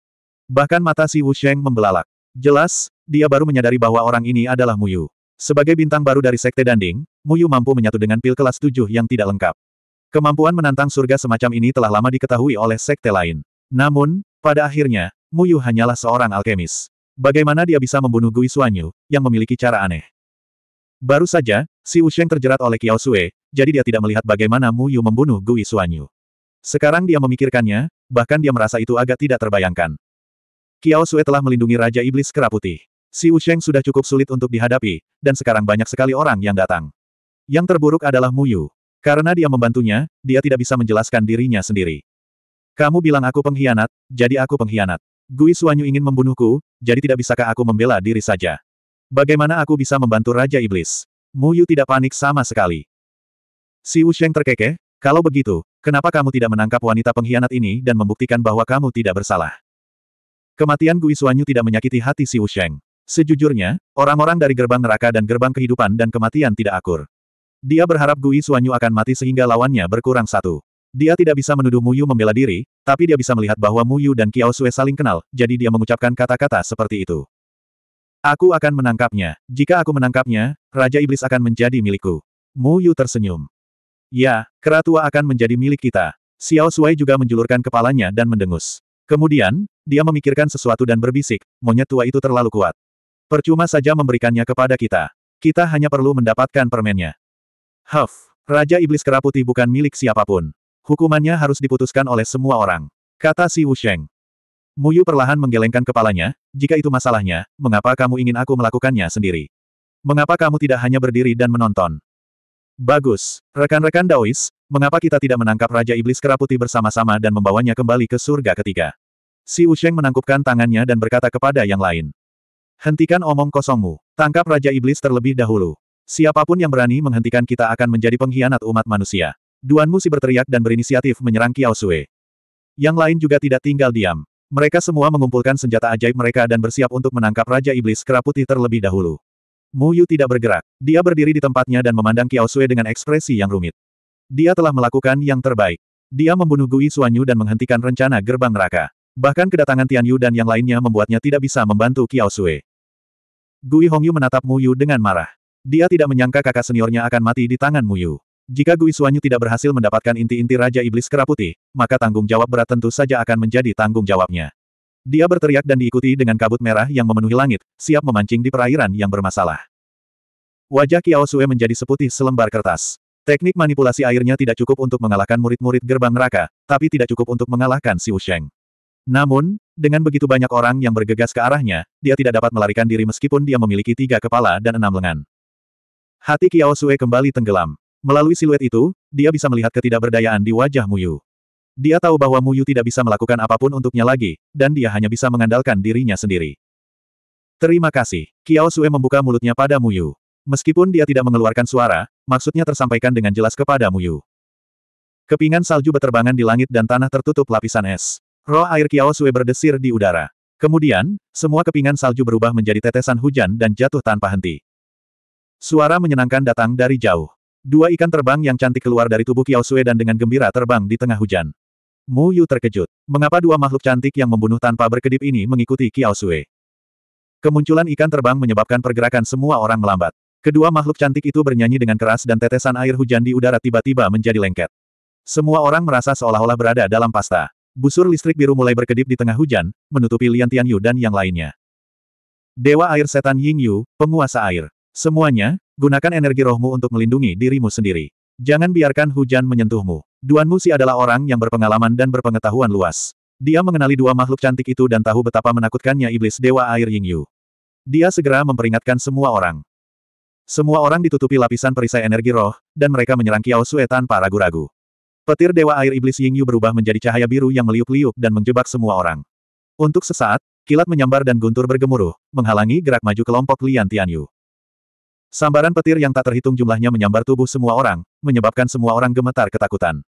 Bahkan mata si Wu Sheng membelalak. Jelas, dia baru menyadari bahwa orang ini adalah Muyu. Sebagai bintang baru dari Sekte Danding, Muyu mampu menyatu dengan pil kelas tujuh yang tidak lengkap. Kemampuan menantang surga semacam ini telah lama diketahui oleh sekte lain. Namun, pada akhirnya, Muyu hanyalah seorang alkemis. Bagaimana dia bisa membunuh Gui Suanyu yang memiliki cara aneh? Baru saja, si Wusheng terjerat oleh Kiao Sue, jadi dia tidak melihat bagaimana Mu Yu membunuh Gui Suanyu. Sekarang dia memikirkannya, bahkan dia merasa itu agak tidak terbayangkan. Kiao Sue telah melindungi Raja Iblis Kera Putih. Si Wusheng sudah cukup sulit untuk dihadapi, dan sekarang banyak sekali orang yang datang. Yang terburuk adalah Mu Yu. Karena dia membantunya, dia tidak bisa menjelaskan dirinya sendiri. Kamu bilang aku pengkhianat, jadi aku pengkhianat. Gui Suanyu ingin membunuhku, jadi tidak bisakah aku membela diri saja? Bagaimana aku bisa membantu Raja Iblis? Mu Yu tidak panik sama sekali. Si Wusheng terkekeh, kalau begitu, kenapa kamu tidak menangkap wanita pengkhianat ini dan membuktikan bahwa kamu tidak bersalah? Kematian Gui Suanyu tidak menyakiti hati Si Wusheng. Sejujurnya, orang-orang dari gerbang neraka dan gerbang kehidupan dan kematian tidak akur. Dia berharap Gui Suanyu akan mati sehingga lawannya berkurang satu. Dia tidak bisa menuduh Muyu membela diri, tapi dia bisa melihat bahwa Muyu dan Kiao Sue saling kenal, jadi dia mengucapkan kata-kata seperti itu. Aku akan menangkapnya. Jika aku menangkapnya, Raja Iblis akan menjadi milikku. Muyu tersenyum. Ya, keratua akan menjadi milik kita. Xiao Sui juga menjulurkan kepalanya dan mendengus. Kemudian, dia memikirkan sesuatu dan berbisik, monyet tua itu terlalu kuat. Percuma saja memberikannya kepada kita. Kita hanya perlu mendapatkan permennya. Huff, Raja Iblis Kera Putih bukan milik siapapun. Hukumannya harus diputuskan oleh semua orang. Kata si Wusheng. Muyu perlahan menggelengkan kepalanya, jika itu masalahnya, mengapa kamu ingin aku melakukannya sendiri? Mengapa kamu tidak hanya berdiri dan menonton? Bagus, rekan-rekan Daois, mengapa kita tidak menangkap Raja Iblis Keraputi bersama-sama dan membawanya kembali ke surga ketiga? Si Wusheng menangkupkan tangannya dan berkata kepada yang lain. Hentikan omong kosongmu, tangkap Raja Iblis terlebih dahulu. Siapapun yang berani menghentikan kita akan menjadi pengkhianat umat manusia. Duan Musi berteriak dan berinisiatif menyerang Kiao Sui. Yang lain juga tidak tinggal diam. Mereka semua mengumpulkan senjata ajaib mereka dan bersiap untuk menangkap Raja Iblis Kera Putih terlebih dahulu. Mu Yu tidak bergerak. Dia berdiri di tempatnya dan memandang Kiao Sui dengan ekspresi yang rumit. Dia telah melakukan yang terbaik. Dia membunuh Gui Suanyu dan menghentikan rencana gerbang neraka. Bahkan kedatangan Tian Yu dan yang lainnya membuatnya tidak bisa membantu Kiao Sui. Gui Hongyu menatap Mu Yu dengan marah. Dia tidak menyangka kakak seniornya akan mati di tangan Mu Yu. Jika Gui tidak berhasil mendapatkan inti-inti Raja Iblis Keraputi, maka tanggung jawab berat tentu saja akan menjadi tanggung jawabnya. Dia berteriak dan diikuti dengan kabut merah yang memenuhi langit, siap memancing di perairan yang bermasalah. Wajah Kiao Sue menjadi seputih selembar kertas. Teknik manipulasi airnya tidak cukup untuk mengalahkan murid-murid gerbang neraka, tapi tidak cukup untuk mengalahkan si Wusheng. Namun, dengan begitu banyak orang yang bergegas ke arahnya, dia tidak dapat melarikan diri meskipun dia memiliki tiga kepala dan enam lengan. Hati Kiao Sue kembali tenggelam. Melalui siluet itu, dia bisa melihat ketidakberdayaan di wajah Muyu. Dia tahu bahwa Muyu tidak bisa melakukan apapun untuknya lagi, dan dia hanya bisa mengandalkan dirinya sendiri. Terima kasih. Kiao Sue membuka mulutnya pada Muyu. Meskipun dia tidak mengeluarkan suara, maksudnya tersampaikan dengan jelas kepada Muyu. Kepingan salju berterbangan di langit dan tanah tertutup lapisan es. Roh air Kiao Sue berdesir di udara. Kemudian, semua kepingan salju berubah menjadi tetesan hujan dan jatuh tanpa henti. Suara menyenangkan datang dari jauh. Dua ikan terbang yang cantik keluar dari tubuh Kiao Sui dan dengan gembira terbang di tengah hujan. Mu Yu terkejut. Mengapa dua makhluk cantik yang membunuh tanpa berkedip ini mengikuti Kiao Sui? Kemunculan ikan terbang menyebabkan pergerakan semua orang melambat. Kedua makhluk cantik itu bernyanyi dengan keras dan tetesan air hujan di udara tiba-tiba menjadi lengket. Semua orang merasa seolah-olah berada dalam pasta. Busur listrik biru mulai berkedip di tengah hujan, menutupi Lian Tianyu dan yang lainnya. Dewa air setan Ying Yu, penguasa air. Semuanya, Gunakan energi rohmu untuk melindungi dirimu sendiri. Jangan biarkan hujan menyentuhmu. Duan Musi adalah orang yang berpengalaman dan berpengetahuan luas. Dia mengenali dua makhluk cantik itu dan tahu betapa menakutkannya iblis Dewa Air Yingyu. Dia segera memperingatkan semua orang. Semua orang ditutupi lapisan perisai energi roh, dan mereka menyerang Kiao Sue tanpa ragu-ragu. Petir Dewa Air Iblis Yingyu berubah menjadi cahaya biru yang meliuk-liuk dan menjebak semua orang. Untuk sesaat, kilat menyambar dan guntur bergemuruh, menghalangi gerak maju kelompok Lian Tianyu. Sambaran petir yang tak terhitung jumlahnya menyambar tubuh semua orang, menyebabkan semua orang gemetar ketakutan.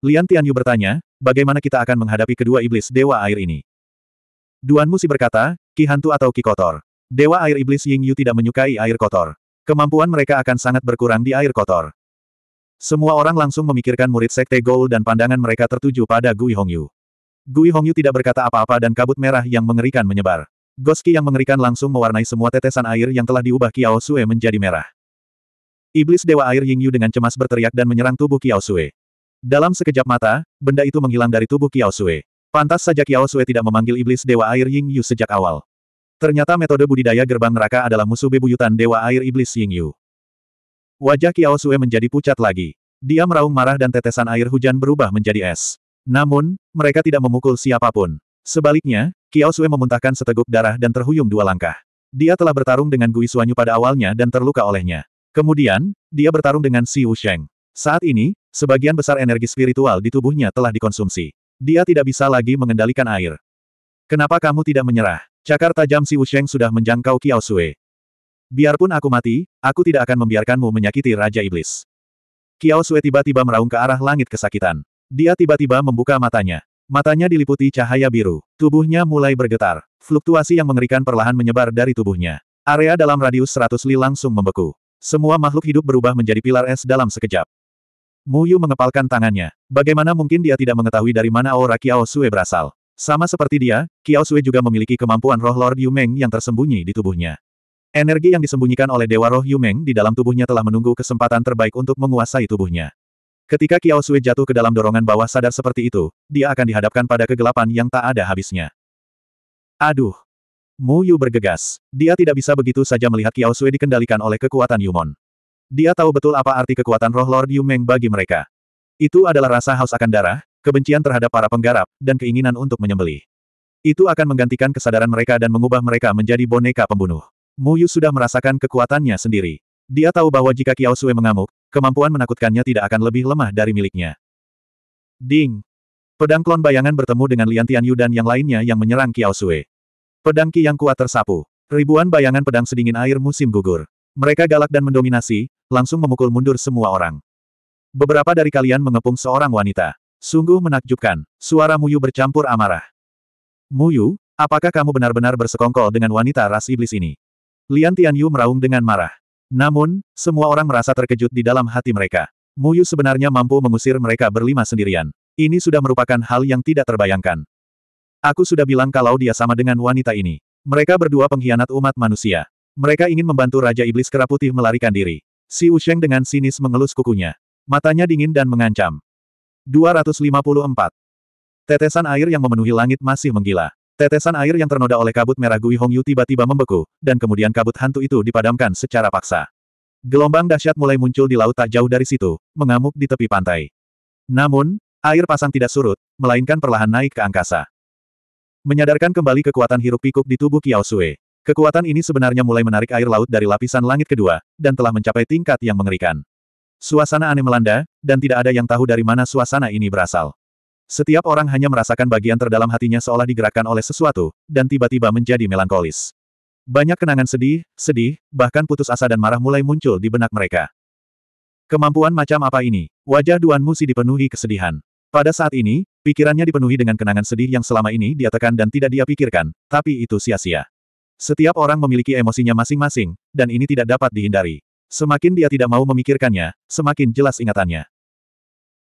Lian Tianyu bertanya, bagaimana kita akan menghadapi kedua iblis Dewa Air ini? Duan Musi berkata, Ki Hantu atau Ki Kotor. Dewa Air Iblis Ying Yu tidak menyukai air kotor. Kemampuan mereka akan sangat berkurang di air kotor. Semua orang langsung memikirkan murid Sekte Goul dan pandangan mereka tertuju pada Gui Hongyu. Gui Hongyu tidak berkata apa-apa dan kabut merah yang mengerikan menyebar. Goski yang mengerikan langsung mewarnai semua tetesan air yang telah diubah Kiao Sue menjadi merah. Iblis Dewa Air Ying Yu dengan cemas berteriak dan menyerang tubuh Kiao Sue. Dalam sekejap mata, benda itu menghilang dari tubuh Kiao Sue. Pantas saja Kiao Sue tidak memanggil Iblis Dewa Air Ying Yu sejak awal. Ternyata metode budidaya gerbang neraka adalah musuh bebuyutan Dewa Air Iblis Ying Yu. Wajah Kiao Sue menjadi pucat lagi. Dia meraung marah dan tetesan air hujan berubah menjadi es. Namun, mereka tidak memukul siapapun. Sebaliknya, Kiao Sue memuntahkan seteguk darah dan terhuyung dua langkah. Dia telah bertarung dengan Gui Suanyu pada awalnya dan terluka olehnya. Kemudian, dia bertarung dengan Si Wusheng. Saat ini, sebagian besar energi spiritual di tubuhnya telah dikonsumsi. Dia tidak bisa lagi mengendalikan air. Kenapa kamu tidak menyerah? Cakar tajam Si Wusheng sudah menjangkau Kiao Sue. Biarpun aku mati, aku tidak akan membiarkanmu menyakiti Raja Iblis. Kiao Sue tiba-tiba meraung ke arah langit kesakitan. Dia tiba-tiba membuka matanya. Matanya diliputi cahaya biru. Tubuhnya mulai bergetar. Fluktuasi yang mengerikan perlahan menyebar dari tubuhnya. Area dalam radius 100 li langsung membeku. Semua makhluk hidup berubah menjadi pilar es dalam sekejap. Mu Yu mengepalkan tangannya. Bagaimana mungkin dia tidak mengetahui dari mana aura Kiao Sue berasal? Sama seperti dia, Kiao Sue juga memiliki kemampuan roh Lord Yu Meng yang tersembunyi di tubuhnya. Energi yang disembunyikan oleh Dewa Roh Yu Meng di dalam tubuhnya telah menunggu kesempatan terbaik untuk menguasai tubuhnya. Ketika Kiao Sui jatuh ke dalam dorongan bawah sadar seperti itu, dia akan dihadapkan pada kegelapan yang tak ada habisnya. Aduh! Mu Yu bergegas. Dia tidak bisa begitu saja melihat Kiao Sui dikendalikan oleh kekuatan Yumon. Dia tahu betul apa arti kekuatan roh Lord Yu Meng bagi mereka. Itu adalah rasa haus akan darah, kebencian terhadap para penggarap, dan keinginan untuk menyembelih. Itu akan menggantikan kesadaran mereka dan mengubah mereka menjadi boneka pembunuh. Mu Yu sudah merasakan kekuatannya sendiri. Dia tahu bahwa jika Kiao Sui mengamuk, kemampuan menakutkannya tidak akan lebih lemah dari miliknya. Ding! Pedang klon bayangan bertemu dengan Lian Tianyu dan yang lainnya yang menyerang Kiao Sui. Pedang Ki yang kuat tersapu. Ribuan bayangan pedang sedingin air musim gugur. Mereka galak dan mendominasi, langsung memukul mundur semua orang. Beberapa dari kalian mengepung seorang wanita. Sungguh menakjubkan, suara Muyu bercampur amarah. Muyu, apakah kamu benar-benar bersekongkol dengan wanita ras iblis ini? Lian Tianyu meraung dengan marah. Namun, semua orang merasa terkejut di dalam hati mereka. Muyu sebenarnya mampu mengusir mereka berlima sendirian. Ini sudah merupakan hal yang tidak terbayangkan. Aku sudah bilang kalau dia sama dengan wanita ini. Mereka berdua pengkhianat umat manusia. Mereka ingin membantu Raja Iblis Kera Putih melarikan diri. Si Usheng dengan sinis mengelus kukunya. Matanya dingin dan mengancam. 254. Tetesan air yang memenuhi langit masih menggila. Tetesan air yang ternoda oleh kabut merah Gui Hongyu tiba-tiba membeku, dan kemudian kabut hantu itu dipadamkan secara paksa. Gelombang dahsyat mulai muncul di laut tak jauh dari situ, mengamuk di tepi pantai. Namun, air pasang tidak surut, melainkan perlahan naik ke angkasa. Menyadarkan kembali kekuatan hiruk pikuk di tubuh Kiao Sui. Kekuatan ini sebenarnya mulai menarik air laut dari lapisan langit kedua, dan telah mencapai tingkat yang mengerikan. Suasana aneh melanda, dan tidak ada yang tahu dari mana suasana ini berasal. Setiap orang hanya merasakan bagian terdalam hatinya seolah digerakkan oleh sesuatu, dan tiba-tiba menjadi melankolis. Banyak kenangan sedih, sedih, bahkan putus asa dan marah mulai muncul di benak mereka. Kemampuan macam apa ini? Wajah Duan Musi dipenuhi kesedihan. Pada saat ini, pikirannya dipenuhi dengan kenangan sedih yang selama ini dia tekan dan tidak dia pikirkan, tapi itu sia-sia. Setiap orang memiliki emosinya masing-masing, dan ini tidak dapat dihindari. Semakin dia tidak mau memikirkannya, semakin jelas ingatannya.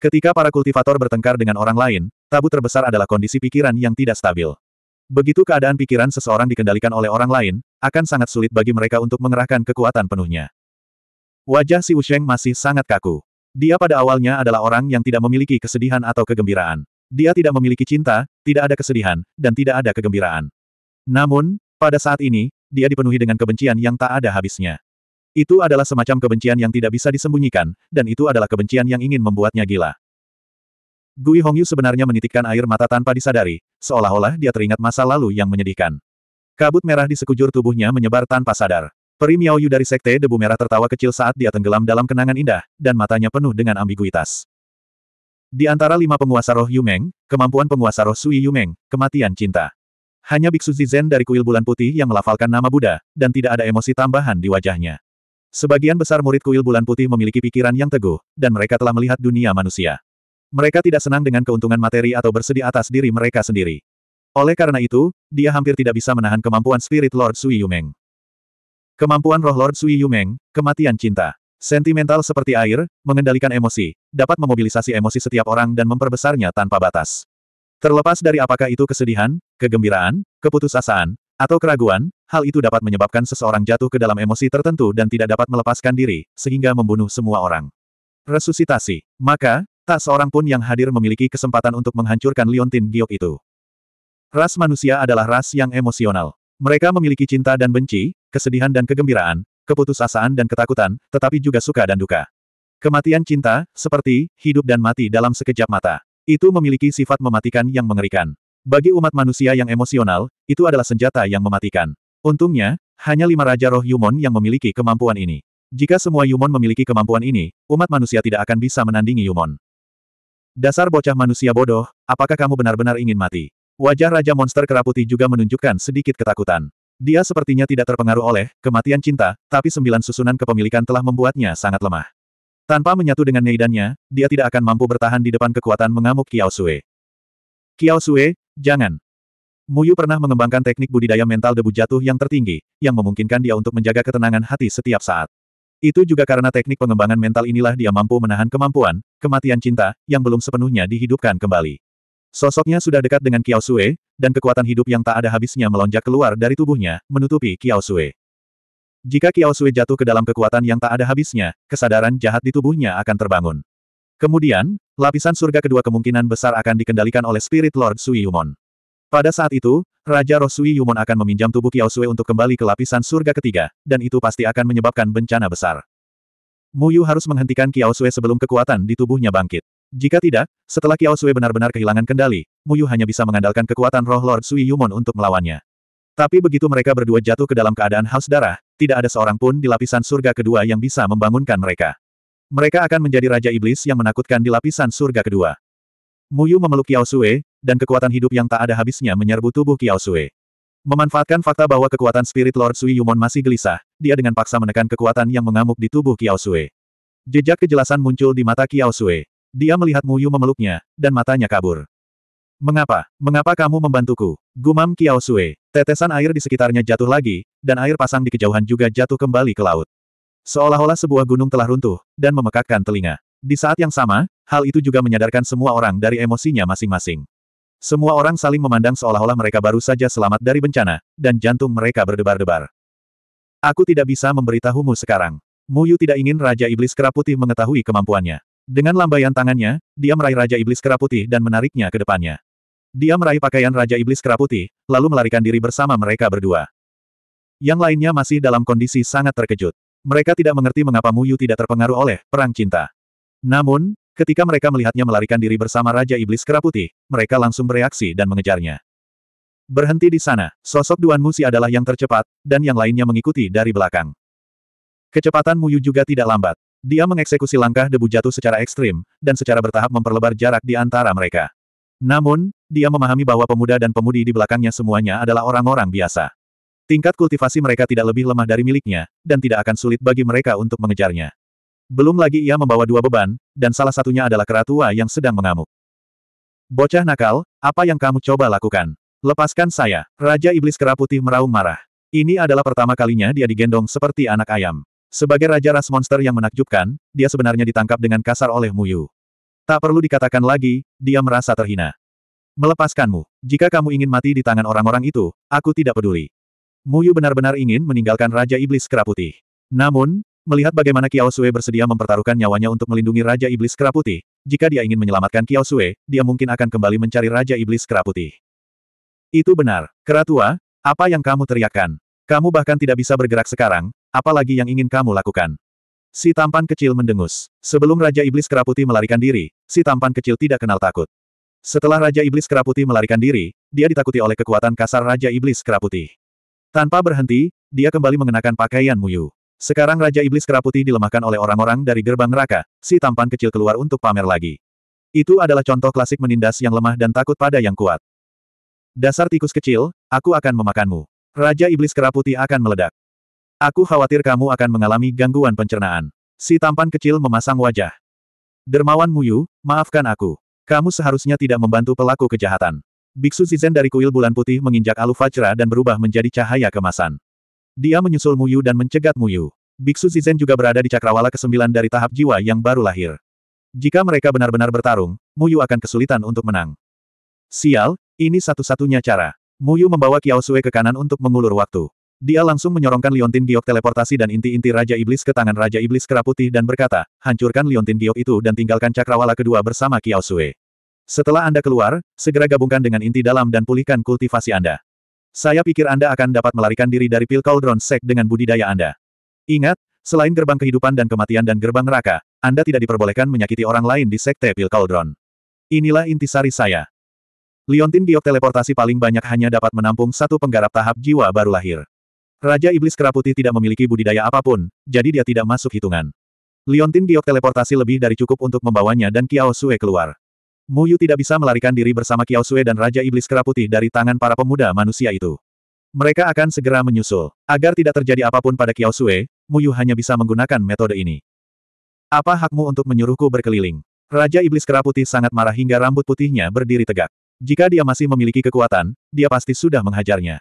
Ketika para kultivator bertengkar dengan orang lain, tabu terbesar adalah kondisi pikiran yang tidak stabil. Begitu keadaan pikiran seseorang dikendalikan oleh orang lain, akan sangat sulit bagi mereka untuk mengerahkan kekuatan penuhnya. Wajah si Usheng masih sangat kaku. Dia pada awalnya adalah orang yang tidak memiliki kesedihan atau kegembiraan. Dia tidak memiliki cinta, tidak ada kesedihan, dan tidak ada kegembiraan. Namun, pada saat ini, dia dipenuhi dengan kebencian yang tak ada habisnya. Itu adalah semacam kebencian yang tidak bisa disembunyikan, dan itu adalah kebencian yang ingin membuatnya gila. Gui Hongyu sebenarnya menitikkan air mata tanpa disadari, seolah-olah dia teringat masa lalu yang menyedihkan. Kabut merah di sekujur tubuhnya menyebar tanpa sadar. Peri Miao dari Sekte Debu Merah tertawa kecil saat dia tenggelam dalam kenangan indah, dan matanya penuh dengan ambiguitas. Di antara lima penguasa roh Yumeng, kemampuan penguasa roh Sui Yumeng, kematian cinta. Hanya biksu Zizhen dari kuil bulan putih yang melafalkan nama Buddha, dan tidak ada emosi tambahan di wajahnya. Sebagian besar murid kuil bulan putih memiliki pikiran yang teguh, dan mereka telah melihat dunia manusia. Mereka tidak senang dengan keuntungan materi atau bersedih atas diri mereka sendiri. Oleh karena itu, dia hampir tidak bisa menahan kemampuan spirit Lord Sui Yumeng. Kemampuan roh Lord Sui Yumeng, kematian cinta. Sentimental seperti air, mengendalikan emosi, dapat memobilisasi emosi setiap orang dan memperbesarnya tanpa batas. Terlepas dari apakah itu kesedihan, kegembiraan, keputusasaan, atau keraguan, hal itu dapat menyebabkan seseorang jatuh ke dalam emosi tertentu dan tidak dapat melepaskan diri, sehingga membunuh semua orang. Resusitasi. Maka, tak seorang pun yang hadir memiliki kesempatan untuk menghancurkan liontin giok itu. Ras manusia adalah ras yang emosional. Mereka memiliki cinta dan benci, kesedihan dan kegembiraan, keputusasaan dan ketakutan, tetapi juga suka dan duka. Kematian cinta, seperti, hidup dan mati dalam sekejap mata. Itu memiliki sifat mematikan yang mengerikan. Bagi umat manusia yang emosional, itu adalah senjata yang mematikan. Untungnya, hanya lima Raja Roh Yumon yang memiliki kemampuan ini. Jika semua Yumon memiliki kemampuan ini, umat manusia tidak akan bisa menandingi Yumon. Dasar bocah manusia bodoh, apakah kamu benar-benar ingin mati? Wajah Raja Monster Keraputi juga menunjukkan sedikit ketakutan. Dia sepertinya tidak terpengaruh oleh kematian cinta, tapi sembilan susunan kepemilikan telah membuatnya sangat lemah. Tanpa menyatu dengan neidannya, dia tidak akan mampu bertahan di depan kekuatan mengamuk Kiao Sue. Kiao Sue, Jangan. Muyu pernah mengembangkan teknik budidaya mental debu jatuh yang tertinggi, yang memungkinkan dia untuk menjaga ketenangan hati setiap saat. Itu juga karena teknik pengembangan mental inilah dia mampu menahan kemampuan, kematian cinta, yang belum sepenuhnya dihidupkan kembali. Sosoknya sudah dekat dengan Kiao Sue, dan kekuatan hidup yang tak ada habisnya melonjak keluar dari tubuhnya, menutupi Kiao Sue. Jika Kiao Sui jatuh ke dalam kekuatan yang tak ada habisnya, kesadaran jahat di tubuhnya akan terbangun. Kemudian, lapisan surga kedua kemungkinan besar akan dikendalikan oleh Spirit Lord Sui Yumon. Pada saat itu, Raja Roh Sui Yumon akan meminjam tubuh Kiao Sui untuk kembali ke lapisan surga ketiga, dan itu pasti akan menyebabkan bencana besar. Muyu harus menghentikan Kiao Sui sebelum kekuatan di tubuhnya bangkit. Jika tidak, setelah Kiao Sui benar-benar kehilangan kendali, Muyu hanya bisa mengandalkan kekuatan Roh Lord Sui Yumon untuk melawannya. Tapi begitu mereka berdua jatuh ke dalam keadaan haus darah, tidak ada seorang pun di lapisan surga kedua yang bisa membangunkan mereka. Mereka akan menjadi Raja Iblis yang menakutkan di lapisan surga kedua. Muyu memeluk Kiao Sue, dan kekuatan hidup yang tak ada habisnya menyerbu tubuh Kiao Sue. Memanfaatkan fakta bahwa kekuatan Spirit Lord Sui Yumon masih gelisah, dia dengan paksa menekan kekuatan yang mengamuk di tubuh Kiao Sue. Jejak kejelasan muncul di mata Kiao Sue. Dia melihat Muyu memeluknya, dan matanya kabur. Mengapa? Mengapa kamu membantuku? Gumam Kiao Sue. Tetesan air di sekitarnya jatuh lagi, dan air pasang di kejauhan juga jatuh kembali ke laut. Seolah-olah sebuah gunung telah runtuh, dan memekakkan telinga. Di saat yang sama, hal itu juga menyadarkan semua orang dari emosinya masing-masing. Semua orang saling memandang seolah-olah mereka baru saja selamat dari bencana, dan jantung mereka berdebar-debar. Aku tidak bisa memberitahumu sekarang. Muyu tidak ingin Raja Iblis Kera Putih mengetahui kemampuannya. Dengan lambaian tangannya, dia meraih Raja Iblis Kera Putih dan menariknya ke depannya. Dia meraih pakaian Raja Iblis Kera Putih, lalu melarikan diri bersama mereka berdua. Yang lainnya masih dalam kondisi sangat terkejut. Mereka tidak mengerti mengapa Mu Yu tidak terpengaruh oleh perang cinta. Namun, ketika mereka melihatnya melarikan diri bersama Raja Iblis Keraputi, mereka langsung bereaksi dan mengejarnya. Berhenti di sana, sosok Duan Musi adalah yang tercepat, dan yang lainnya mengikuti dari belakang. Kecepatan Mu Yu juga tidak lambat. Dia mengeksekusi langkah debu jatuh secara ekstrim, dan secara bertahap memperlebar jarak di antara mereka. Namun, dia memahami bahwa pemuda dan pemudi di belakangnya semuanya adalah orang-orang biasa. Tingkat kultivasi mereka tidak lebih lemah dari miliknya, dan tidak akan sulit bagi mereka untuk mengejarnya. Belum lagi ia membawa dua beban, dan salah satunya adalah keratua yang sedang mengamuk. Bocah nakal, apa yang kamu coba lakukan? Lepaskan saya, Raja Iblis Kera Putih meraung marah. Ini adalah pertama kalinya dia digendong seperti anak ayam. Sebagai raja ras monster yang menakjubkan, dia sebenarnya ditangkap dengan kasar oleh Muyu. Tak perlu dikatakan lagi, dia merasa terhina. Melepaskanmu. Jika kamu ingin mati di tangan orang-orang itu, aku tidak peduli. Muyu benar-benar ingin meninggalkan Raja Iblis Kera Putih. Namun, melihat bagaimana Kiao Sue bersedia mempertaruhkan nyawanya untuk melindungi Raja Iblis Kera Putih, jika dia ingin menyelamatkan Kiao Sue, dia mungkin akan kembali mencari Raja Iblis Kera Putih. Itu benar, Kera apa yang kamu teriakkan? Kamu bahkan tidak bisa bergerak sekarang, apalagi yang ingin kamu lakukan. Si tampan kecil mendengus. Sebelum Raja Iblis Kera Putih melarikan diri, si tampan kecil tidak kenal takut. Setelah Raja Iblis Kera Putih melarikan diri, dia ditakuti oleh kekuatan kasar Raja Iblis Kera Putih. Tanpa berhenti, dia kembali mengenakan pakaian Muyu. Sekarang Raja Iblis Keraputi dilemahkan oleh orang-orang dari gerbang neraka, si tampan kecil keluar untuk pamer lagi. Itu adalah contoh klasik menindas yang lemah dan takut pada yang kuat. Dasar tikus kecil, aku akan memakanmu. Raja Iblis Keraputi akan meledak. Aku khawatir kamu akan mengalami gangguan pencernaan. Si tampan kecil memasang wajah. Dermawan Muyu, maafkan aku. Kamu seharusnya tidak membantu pelaku kejahatan. Biksu Zizen dari kuil bulan putih menginjak Alu Vajra dan berubah menjadi cahaya kemasan. Dia menyusul Muyu dan mencegat Muyu. Biksu Zizen juga berada di cakrawala ke-9 dari tahap jiwa yang baru lahir. Jika mereka benar-benar bertarung, Muyu akan kesulitan untuk menang. Sial, ini satu-satunya cara. Muyu membawa Kiao Sue ke kanan untuk mengulur waktu. Dia langsung menyorongkan Liontin Giok teleportasi dan inti-inti Raja Iblis ke tangan Raja Iblis Kera dan berkata, hancurkan Liontin Giok itu dan tinggalkan cakrawala kedua bersama Kiao Sue. Setelah Anda keluar, segera gabungkan dengan inti dalam dan pulihkan kultivasi Anda. Saya pikir Anda akan dapat melarikan diri dari pil Cauldron Sek dengan budidaya Anda. Ingat, selain gerbang kehidupan dan kematian dan gerbang neraka, Anda tidak diperbolehkan menyakiti orang lain di Sekte Pil Cauldron. Inilah sari saya. Liontin giok teleportasi paling banyak hanya dapat menampung satu penggarap tahap jiwa baru lahir. Raja Iblis Keraputi tidak memiliki budidaya apapun, jadi dia tidak masuk hitungan. Liontin giok teleportasi lebih dari cukup untuk membawanya dan Kiao Sue keluar. Mu Yu tidak bisa melarikan diri bersama Kiao Sue dan Raja Iblis Kera dari tangan para pemuda manusia itu. Mereka akan segera menyusul. Agar tidak terjadi apapun pada Kiao Sue, Mu Yu hanya bisa menggunakan metode ini. Apa hakmu untuk menyuruhku berkeliling? Raja Iblis Kera sangat marah hingga rambut putihnya berdiri tegak. Jika dia masih memiliki kekuatan, dia pasti sudah menghajarnya.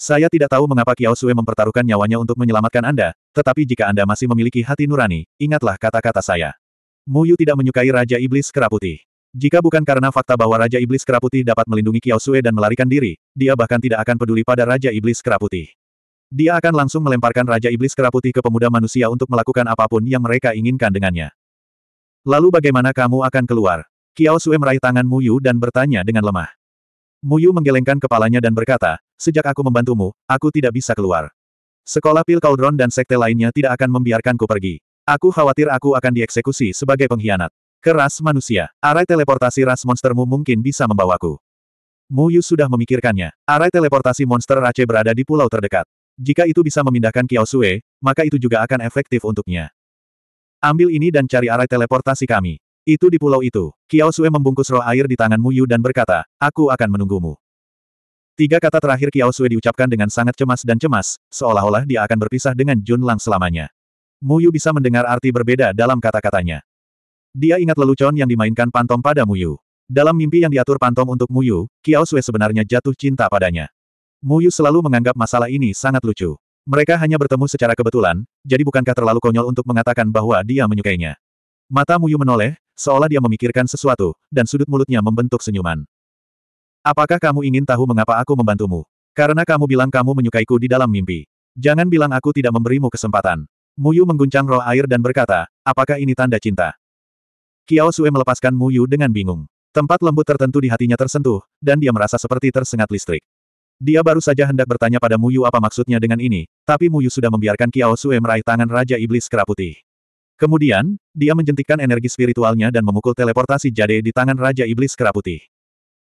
Saya tidak tahu mengapa Kiao Sue mempertaruhkan nyawanya untuk menyelamatkan Anda, tetapi jika Anda masih memiliki hati nurani, ingatlah kata-kata saya. Mu Yu tidak menyukai Raja Iblis Kera jika bukan karena fakta bahwa Raja Iblis Keraputi dapat melindungi Kiao Sue dan melarikan diri, dia bahkan tidak akan peduli pada Raja Iblis Keraputi. Dia akan langsung melemparkan Raja Iblis Keraputi ke pemuda manusia untuk melakukan apapun yang mereka inginkan dengannya. Lalu bagaimana kamu akan keluar? Kiao Sue meraih tangan Mu Yu dan bertanya dengan lemah. Mu Yu menggelengkan kepalanya dan berkata, sejak aku membantumu, aku tidak bisa keluar. Sekolah Pil Cauldron dan sekte lainnya tidak akan membiarkanku pergi. Aku khawatir aku akan dieksekusi sebagai pengkhianat. Keras manusia, arai teleportasi ras monstermu mungkin bisa membawaku. Mu Yu sudah memikirkannya. Arai teleportasi monster Rache berada di pulau terdekat. Jika itu bisa memindahkan Kiao Sue, maka itu juga akan efektif untuknya. Ambil ini dan cari arai teleportasi kami. Itu di pulau itu. Kiao Sue membungkus roh air di tangan Mu Yu dan berkata, aku akan menunggumu. Tiga kata terakhir Kiao Sue diucapkan dengan sangat cemas dan cemas, seolah-olah dia akan berpisah dengan Jun Lang selamanya. Mu Yu bisa mendengar arti berbeda dalam kata-katanya. Dia ingat lelucon yang dimainkan Pantom pada Muyu. Dalam mimpi yang diatur Pantom untuk Muyu, Kiao Sue sebenarnya jatuh cinta padanya. Muyu selalu menganggap masalah ini sangat lucu. Mereka hanya bertemu secara kebetulan, jadi bukankah terlalu konyol untuk mengatakan bahwa dia menyukainya. Mata Muyu menoleh, seolah dia memikirkan sesuatu, dan sudut mulutnya membentuk senyuman. Apakah kamu ingin tahu mengapa aku membantumu? Karena kamu bilang kamu menyukaiku di dalam mimpi. Jangan bilang aku tidak memberimu kesempatan. Muyu mengguncang roh air dan berkata, apakah ini tanda cinta? Kiao Sue melepaskan Mu Yu dengan bingung. Tempat lembut tertentu di hatinya tersentuh, dan dia merasa seperti tersengat listrik. Dia baru saja hendak bertanya pada Mu Yu apa maksudnya dengan ini, tapi Mu Yu sudah membiarkan Kiao Sue meraih tangan Raja Iblis Kera Putih. Kemudian, dia menjentikkan energi spiritualnya dan memukul teleportasi jade di tangan Raja Iblis Kera Putih.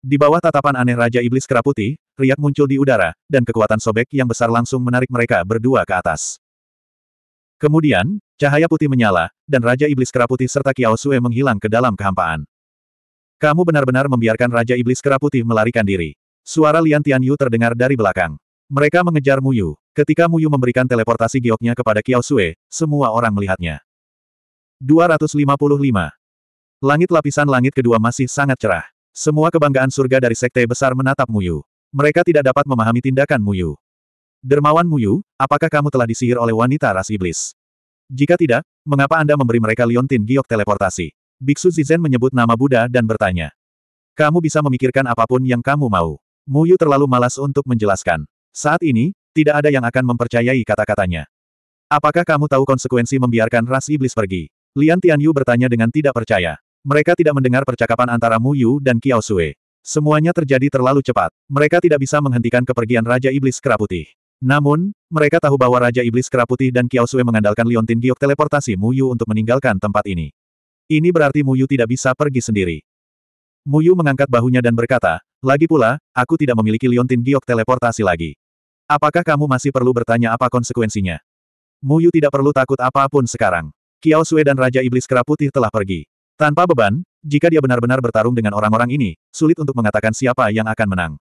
Di bawah tatapan aneh Raja Iblis Kera Putih, riak muncul di udara, dan kekuatan sobek yang besar langsung menarik mereka berdua ke atas. Kemudian, Cahaya putih menyala, dan Raja Iblis Kera Putih serta Kiao Sue menghilang ke dalam kehampaan. Kamu benar-benar membiarkan Raja Iblis Kera Putih melarikan diri. Suara Lian Yu terdengar dari belakang. Mereka mengejar Mu Yu. Ketika Mu Yu memberikan teleportasi gioknya kepada Kiao Sue, semua orang melihatnya. 255. Langit lapisan langit kedua masih sangat cerah. Semua kebanggaan surga dari sekte besar menatap Mu Yu. Mereka tidak dapat memahami tindakan Mu Yu. Dermawan Mu Yu, apakah kamu telah disihir oleh wanita ras iblis? Jika tidak, mengapa Anda memberi mereka liontin giok teleportasi? Biksu Zizen menyebut nama Buddha dan bertanya. Kamu bisa memikirkan apapun yang kamu mau. Muyu terlalu malas untuk menjelaskan. Saat ini, tidak ada yang akan mempercayai kata-katanya. Apakah kamu tahu konsekuensi membiarkan ras iblis pergi? Lian Tianyu bertanya dengan tidak percaya. Mereka tidak mendengar percakapan antara Mu Yu dan Kiao Sue. Semuanya terjadi terlalu cepat. Mereka tidak bisa menghentikan kepergian Raja Iblis Kera namun, mereka tahu bahwa Raja Iblis Kera Putih dan Kiao Sui mengandalkan Liontin Giok teleportasi Mu Yu untuk meninggalkan tempat ini. Ini berarti Mu Yu tidak bisa pergi sendiri. Mu Yu mengangkat bahunya dan berkata, lagi pula, aku tidak memiliki Liontin Giok teleportasi lagi. Apakah kamu masih perlu bertanya apa konsekuensinya? Mu Yu tidak perlu takut apapun sekarang. Kiao Sui dan Raja Iblis Kera Putih telah pergi. Tanpa beban, jika dia benar-benar bertarung dengan orang-orang ini, sulit untuk mengatakan siapa yang akan menang.